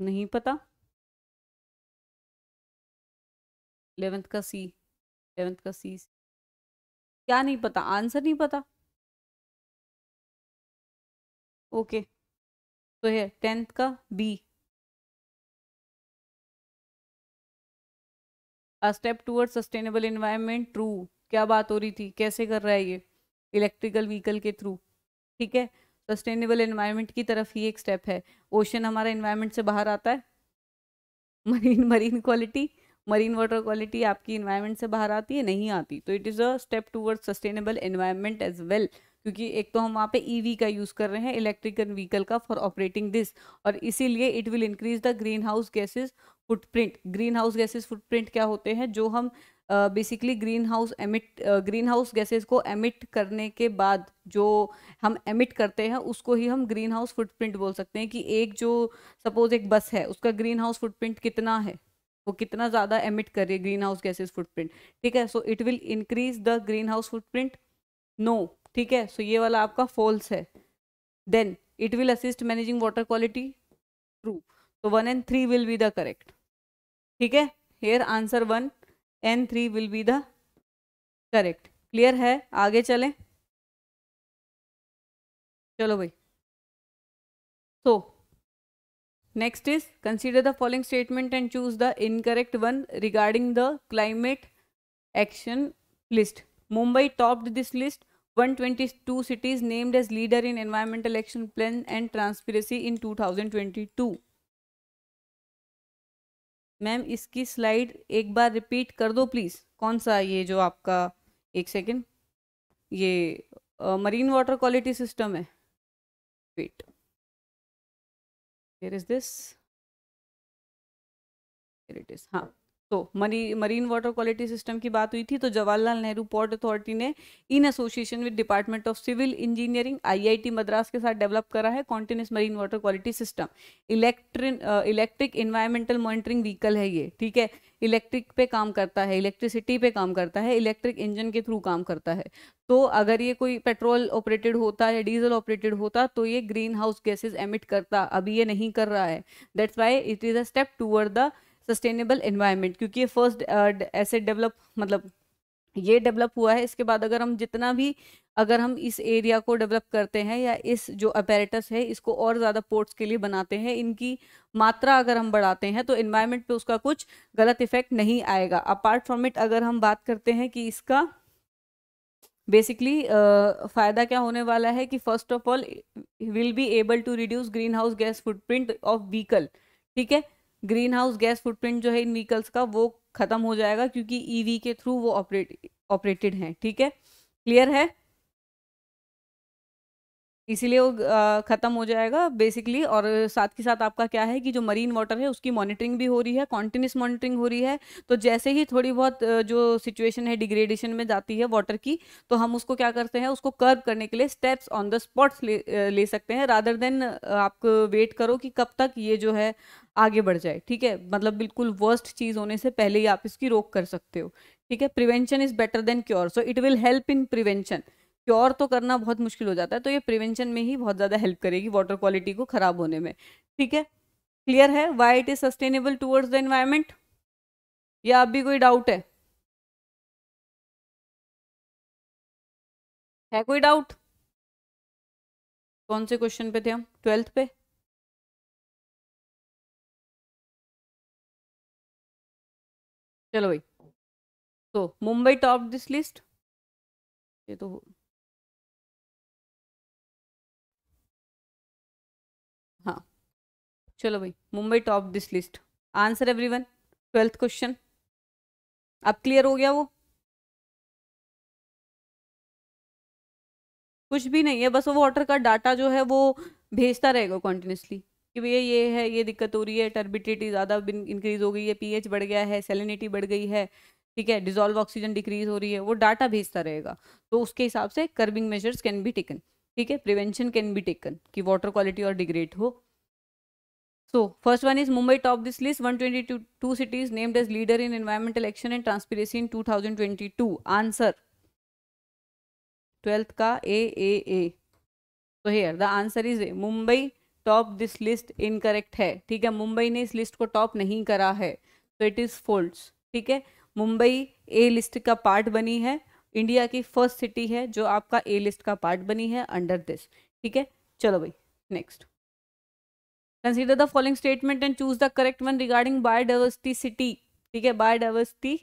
नहीं पता इलेवेंथ का सी इलेवेंथ का सी क्या नहीं पता आंसर नहीं पता ओके तो है टेंथ का B a step toward sustainable environment true क्या बात हो रही थी कैसे कर रहा है ये इलेक्ट्रिकल व्हीकल के थ्रू ठीक है सस्टेनेबल इन्वायरमेंट की तरफ ही एक स्टेप है ओशन हमारा इन्वायरमेंट से बाहर आता है marine marine quality marine water quality आपकी इन्वायरमेंट से बाहर आती है नहीं आती तो it is a step toward sustainable environment as well क्योंकि एक तो हम वहाँ पे ईवी e का यूज़ कर रहे हैं इलेक्ट्रिकल व्हीकल का फॉर ऑपरेटिंग दिस और इसीलिए it will increase the greenhouse gases footprint greenhouse gases footprint क्या होते हैं जो हम basically greenhouse emit greenhouse gases को एमिट करने के बाद जो हम एमिट करते हैं उसको ही हम ग्रीन हाउस फुटप्रिंट बोल सकते हैं कि एक जो सपोज एक बस है उसका ग्रीन हाउस फुटप्रिंट कितना है वो कितना ज़्यादा एमिट कर रही है ग्रीन हाउस गैसेज फुटप्रिंट ठीक है so it will increase the greenhouse footprint no ठीक है सो ये वाला आपका फॉल्स है then it will assist managing water quality true तो one and three will be the correct ठीक है here answer one and three will be the correct clear है आगे चलें चलो भाई so next is consider the following statement and choose the incorrect one regarding the climate action list Mumbai topped this list 122 cities named as leader in environmental action plan and transparency in 2022 ma'am इसकी slide एक बार repeat कर दो please कौन सा ये जो आपका एक सेकेंड ये मरीन वाटर क्वालिटी सिस्टम है wait here is this here it तो मरी मरीन वाटर क्वालिटी सिस्टम की बात हुई थी तो जवाहरलाल नेहरू पोर्ट अथॉरिटी ने in association with department of civil engineering IIT Madras के साथ डेवलप करा है continuous marine water quality system electric electric environmental monitoring vehicle है ये ठीक है इलेक्ट्रिक पे काम करता है इलेक्ट्रिसिटी पे काम करता है इलेक्ट्रिक इंजन के थ्रू काम करता है तो अगर ये कोई पेट्रोल ऑपरेटेड होता या डीजल ऑपरेटेड होता तो ये ग्रीन हाउस गैसेज एमिट करता अभी ये नहीं कर रहा है that's why it is a step toward the sustainable environment क्योंकि ये फर्स्ट uh, ऐसे डेवलप मतलब ये डेवलप हुआ है इसके बाद अगर हम जितना भी अगर हम इस एरिया को डेवलप करते हैं या इस जो अपेरेटस है इसको और ज़्यादा पोर्ट्स के लिए बनाते हैं इनकी मात्रा अगर हम बढ़ाते हैं तो इन्वायरमेंट पे उसका कुछ गलत इफेक्ट नहीं आएगा अपार्ट फ्रॉम इट अगर हम बात करते हैं कि इसका बेसिकली uh, फ़ायदा क्या होने वाला है कि first of all will be able to reduce greenhouse gas footprint of vehicle ठीक है ग्रीन हाउस गैस फुटप्रिंट जो है इन व्हीकल्स का वो खत्म हो जाएगा क्योंकि ईवी e के थ्रू वो ऑपरेट ऑपरेटेड हैं ठीक है क्लियर है इसीलिए वो ख़त्म हो जाएगा बेसिकली और साथ ही साथ आपका क्या है कि जो मरीन वाटर है उसकी मॉनिटरिंग भी हो रही है कॉन्टीन्यूस मॉनिटरिंग हो रही है तो जैसे ही थोड़ी बहुत जो सिचुएशन है डिग्रेडेशन में जाती है वाटर की तो हम उसको क्या करते हैं उसको कर्व करने के लिए स्टेप्स ऑन द स्पॉट्स ले, ले सकते हैं रादर देन आप वेट करो कि कब तक ये जो है आगे बढ़ जाए ठीक है मतलब बिल्कुल वर्स्ट चीज़ होने से पहले ही आप इसकी रोक कर सकते हो ठीक है prevention is better than cure so it will help in prevention cure तो करना बहुत मुश्किल हो जाता है तो ये प्रिवेंशन में ही बहुत ज़्यादा हेल्प करेगी वाटर क्वालिटी को ख़राब होने में ठीक है क्लियर है why it is sustainable towards the environment या अभी कोई डाउट है है कोई डाउट कौन से क्वेश्चन पे थे हम ट्वेल्थ पे चलो भाई तो मुंबई टॉप दिस लिस्ट ये तो चलो भाई Mumbai top this list answer everyone twelfth question अब क्लियर हो गया वो कुछ भी नहीं है बस वो वाटर का डाटा जो है वो भेजता रहेगा कॉन्टिन्यूसली कि भैया ये है ये दिक्कत हो रही है टर्बिडिटी ज़्यादा इंक्रीज हो गई है पीएच बढ़ गया है सेलिनिटी बढ़ गई है ठीक है डिजोल्व ऑक्सीजन डिक्रीज हो रही है वो डाटा भेजता रहेगा तो उसके हिसाब से curbing measures can be taken ठीक है प्रिवेंशन कैन बी टेकन कि वाटर क्वालिटी और डिग्रेड हो So first one is Mumbai top this list 122 cities named as leader in environmental action and transparency in 2022. Answer 12th ka A A A. So here the answer is A. Mumbai top this list incorrect है ठीक है मुंबई ने इस list को top नहीं करा है तो इट इज फोल्ड्स ठीक है मुंबई ए लिस्ट का पार्ट बनी है इंडिया की फर्स्ट सिटी है जो आपका ए लिस्ट का पार्ट बनी है अंडर दिस ठीक है चलो भाई next consider the following statement and choose the correct one regarding biodiversity city ठीक है बायोडाइवर्सिटी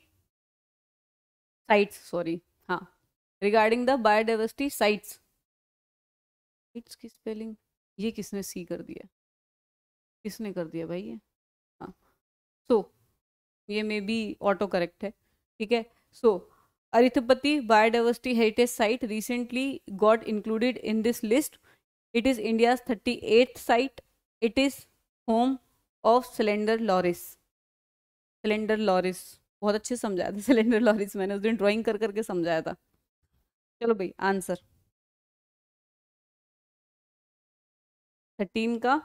साइट्स सॉरी हाँ regarding the biodiversity sites sites की स्पेलिंग ये किसने सी कर दिया किसने कर दिया भाई ये हाँ सो so, ये मे बी ऑटो करेक्ट है ठीक है so Arittapatti biodiversity heritage site recently got included in this list it is India's thirty eight site it is home of slender loris slender loris बहुत अच्छे समझाया था सिलेंडर <laughs> लॉरिस मैंने उस दिन ड्राइंग कर करके समझाया था चलो भाई आंसर थर्टीन का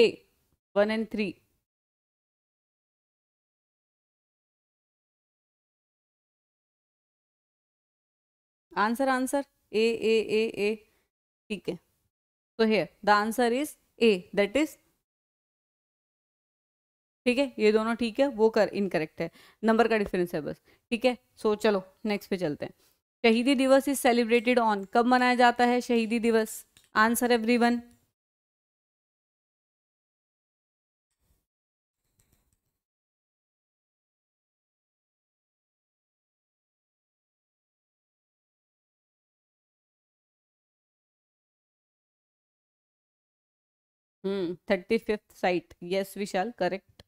A one and three answer answer A A A A ठीक है सो तो here the answer is A that is ठीक है ये दोनों ठीक है वो कर इनकरेक्ट है नंबर का डिफरेंस है बस ठीक है सो so, चलो नेक्स्ट पे चलते हैं शहीदी दिवस इज सेलिब्रेटेड ऑन कब मनाया जाता है Shaheedi Diwas answer everyone thirty fifth site yes Vishal correct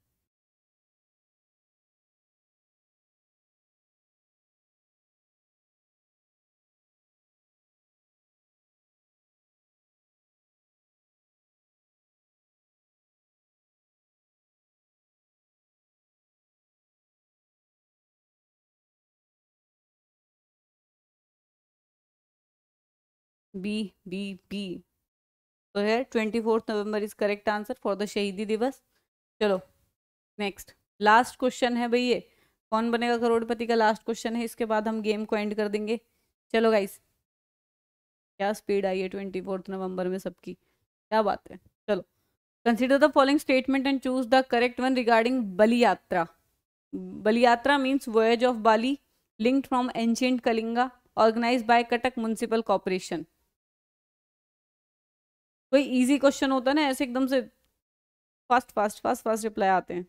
B B B तो है twenty fourth November is correct answer for the Shaheedi Diwas चलो नेक्स्ट लास्ट क्वेश्चन है भैया कौन बनेगा करोड़पति का लास्ट क्वेश्चन है इसके बाद हम गेम को एंड कर देंगे चलो गाइस क्या स्पीड आई है ट्वेंटी फोर्थ नवंबर में सबकी क्या बात है चलो consider the following statement and choose the correct one regarding Bali Yatra Bali Yatra means voyage of Bali linked from ancient Kalinga organise by Cuttack municipal corporation कोई इजी क्वेश्चन होता है ना ऐसे एकदम से fast fast fast fast reply आते हैं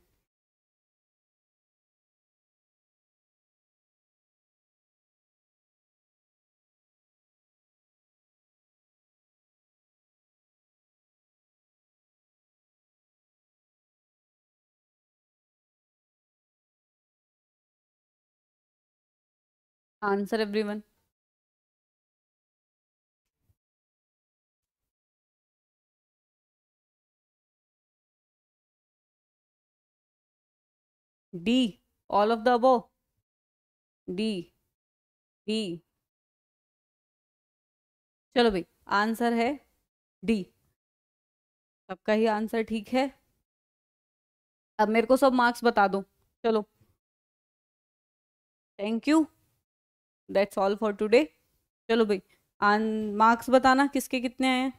answer everyone D all of the above D D चलो भाई आंसर है डी सबका ही आंसर ठीक है अब मेरे को सब मार्क्स बता दो चलो thank you that's all for today चलो भाई मार्क्स बताना किसके कितने आए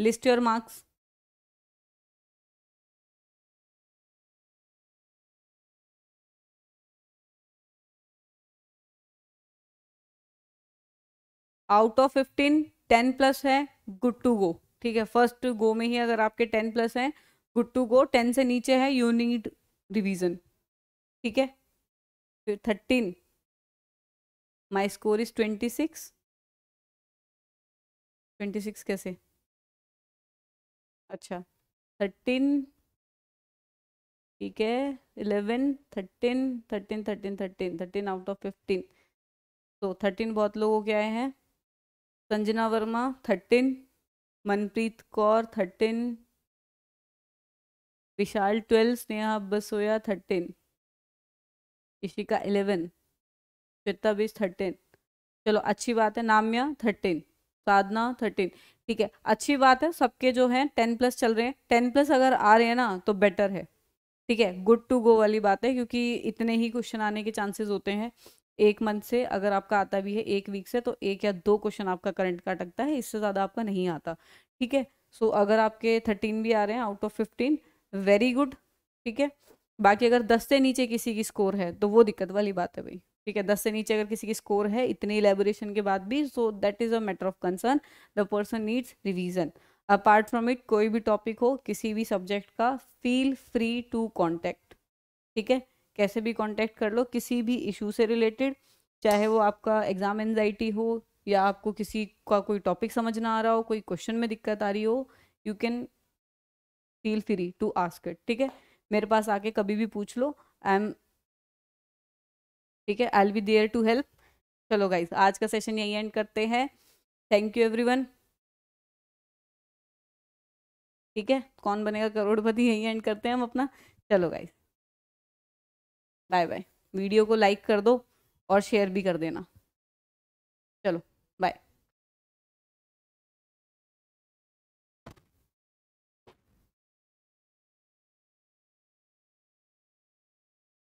list your marks out of fifteen ten plus है गुड टू गो ठीक है फर्स्ट गो में ही अगर आपके टेन प्लस हैं गुड टू गो टेन से नीचे है यू नीड रिवीजन ठीक है फिर thirteen my score is twenty six twenty six कैसे अच्छा थर्टीन ठीक है eleven thirteen thirteen thirteen thirteen thirteen out of fifteen तो थर्टीन बहुत लोगों के आए हैं Sanjana Verma thirteen Manpreet Kaur thirteen Vishal twelve Sneha Basoya thirteen Ishika eleven Shweta बीस थर्टीन चलो अच्छी बात है नाम्या थर्टीन साधना थर्टीन ठीक है अच्छी बात है सबके जो है टेन प्लस चल रहे हैं टेन प्लस अगर आ रहे हैं ना तो बेटर है ठीक है गुड टू गो वाली बात है क्योंकि इतने ही क्वेश्चन आने के चांसेस होते हैं एक मंथ से अगर आपका आता भी है एक वीक से तो एक या दो क्वेश्चन आपका करंट का अटकता है इससे ज़्यादा आपका नहीं आता ठीक है सो अगर आपके थर्टीन भी आ रहे हैं out of fifteen very good ठीक है बाकी अगर दस से नीचे किसी की स्कोर है तो वो दिक्कत वाली बात है भाई ठीक है दस से नीचे अगर किसी की स्कोर है इतने इलेबोरेशन के बाद भी so that is a matter of concern the person needs revision apart from it कोई भी टॉपिक हो किसी भी सब्जेक्ट का फील फ्री टू कॉन्टेक्ट ठीक है कैसे भी कॉन्टेक्ट कर लो किसी भी इशू से रिलेटेड चाहे वो आपका एग्ज़ाम एनजाइटी हो या आपको किसी का कोई टॉपिक समझ ना आ रहा हो कोई क्वेश्चन में दिक्कत आ रही हो you can feel free to ask it ठीक है मेरे पास आके कभी भी पूछ लो आई एम ठीक है I be there to help चलो गाइज आज का सेशन यही एंड करते हैं थैंक यू एवरीवन ठीक है कौन बनेगा करोड़पति यही एंड करते हैं हम अपना चलो गाइज बाय बाय वीडियो को लाइक कर दो और शेयर भी कर देना चलो बाय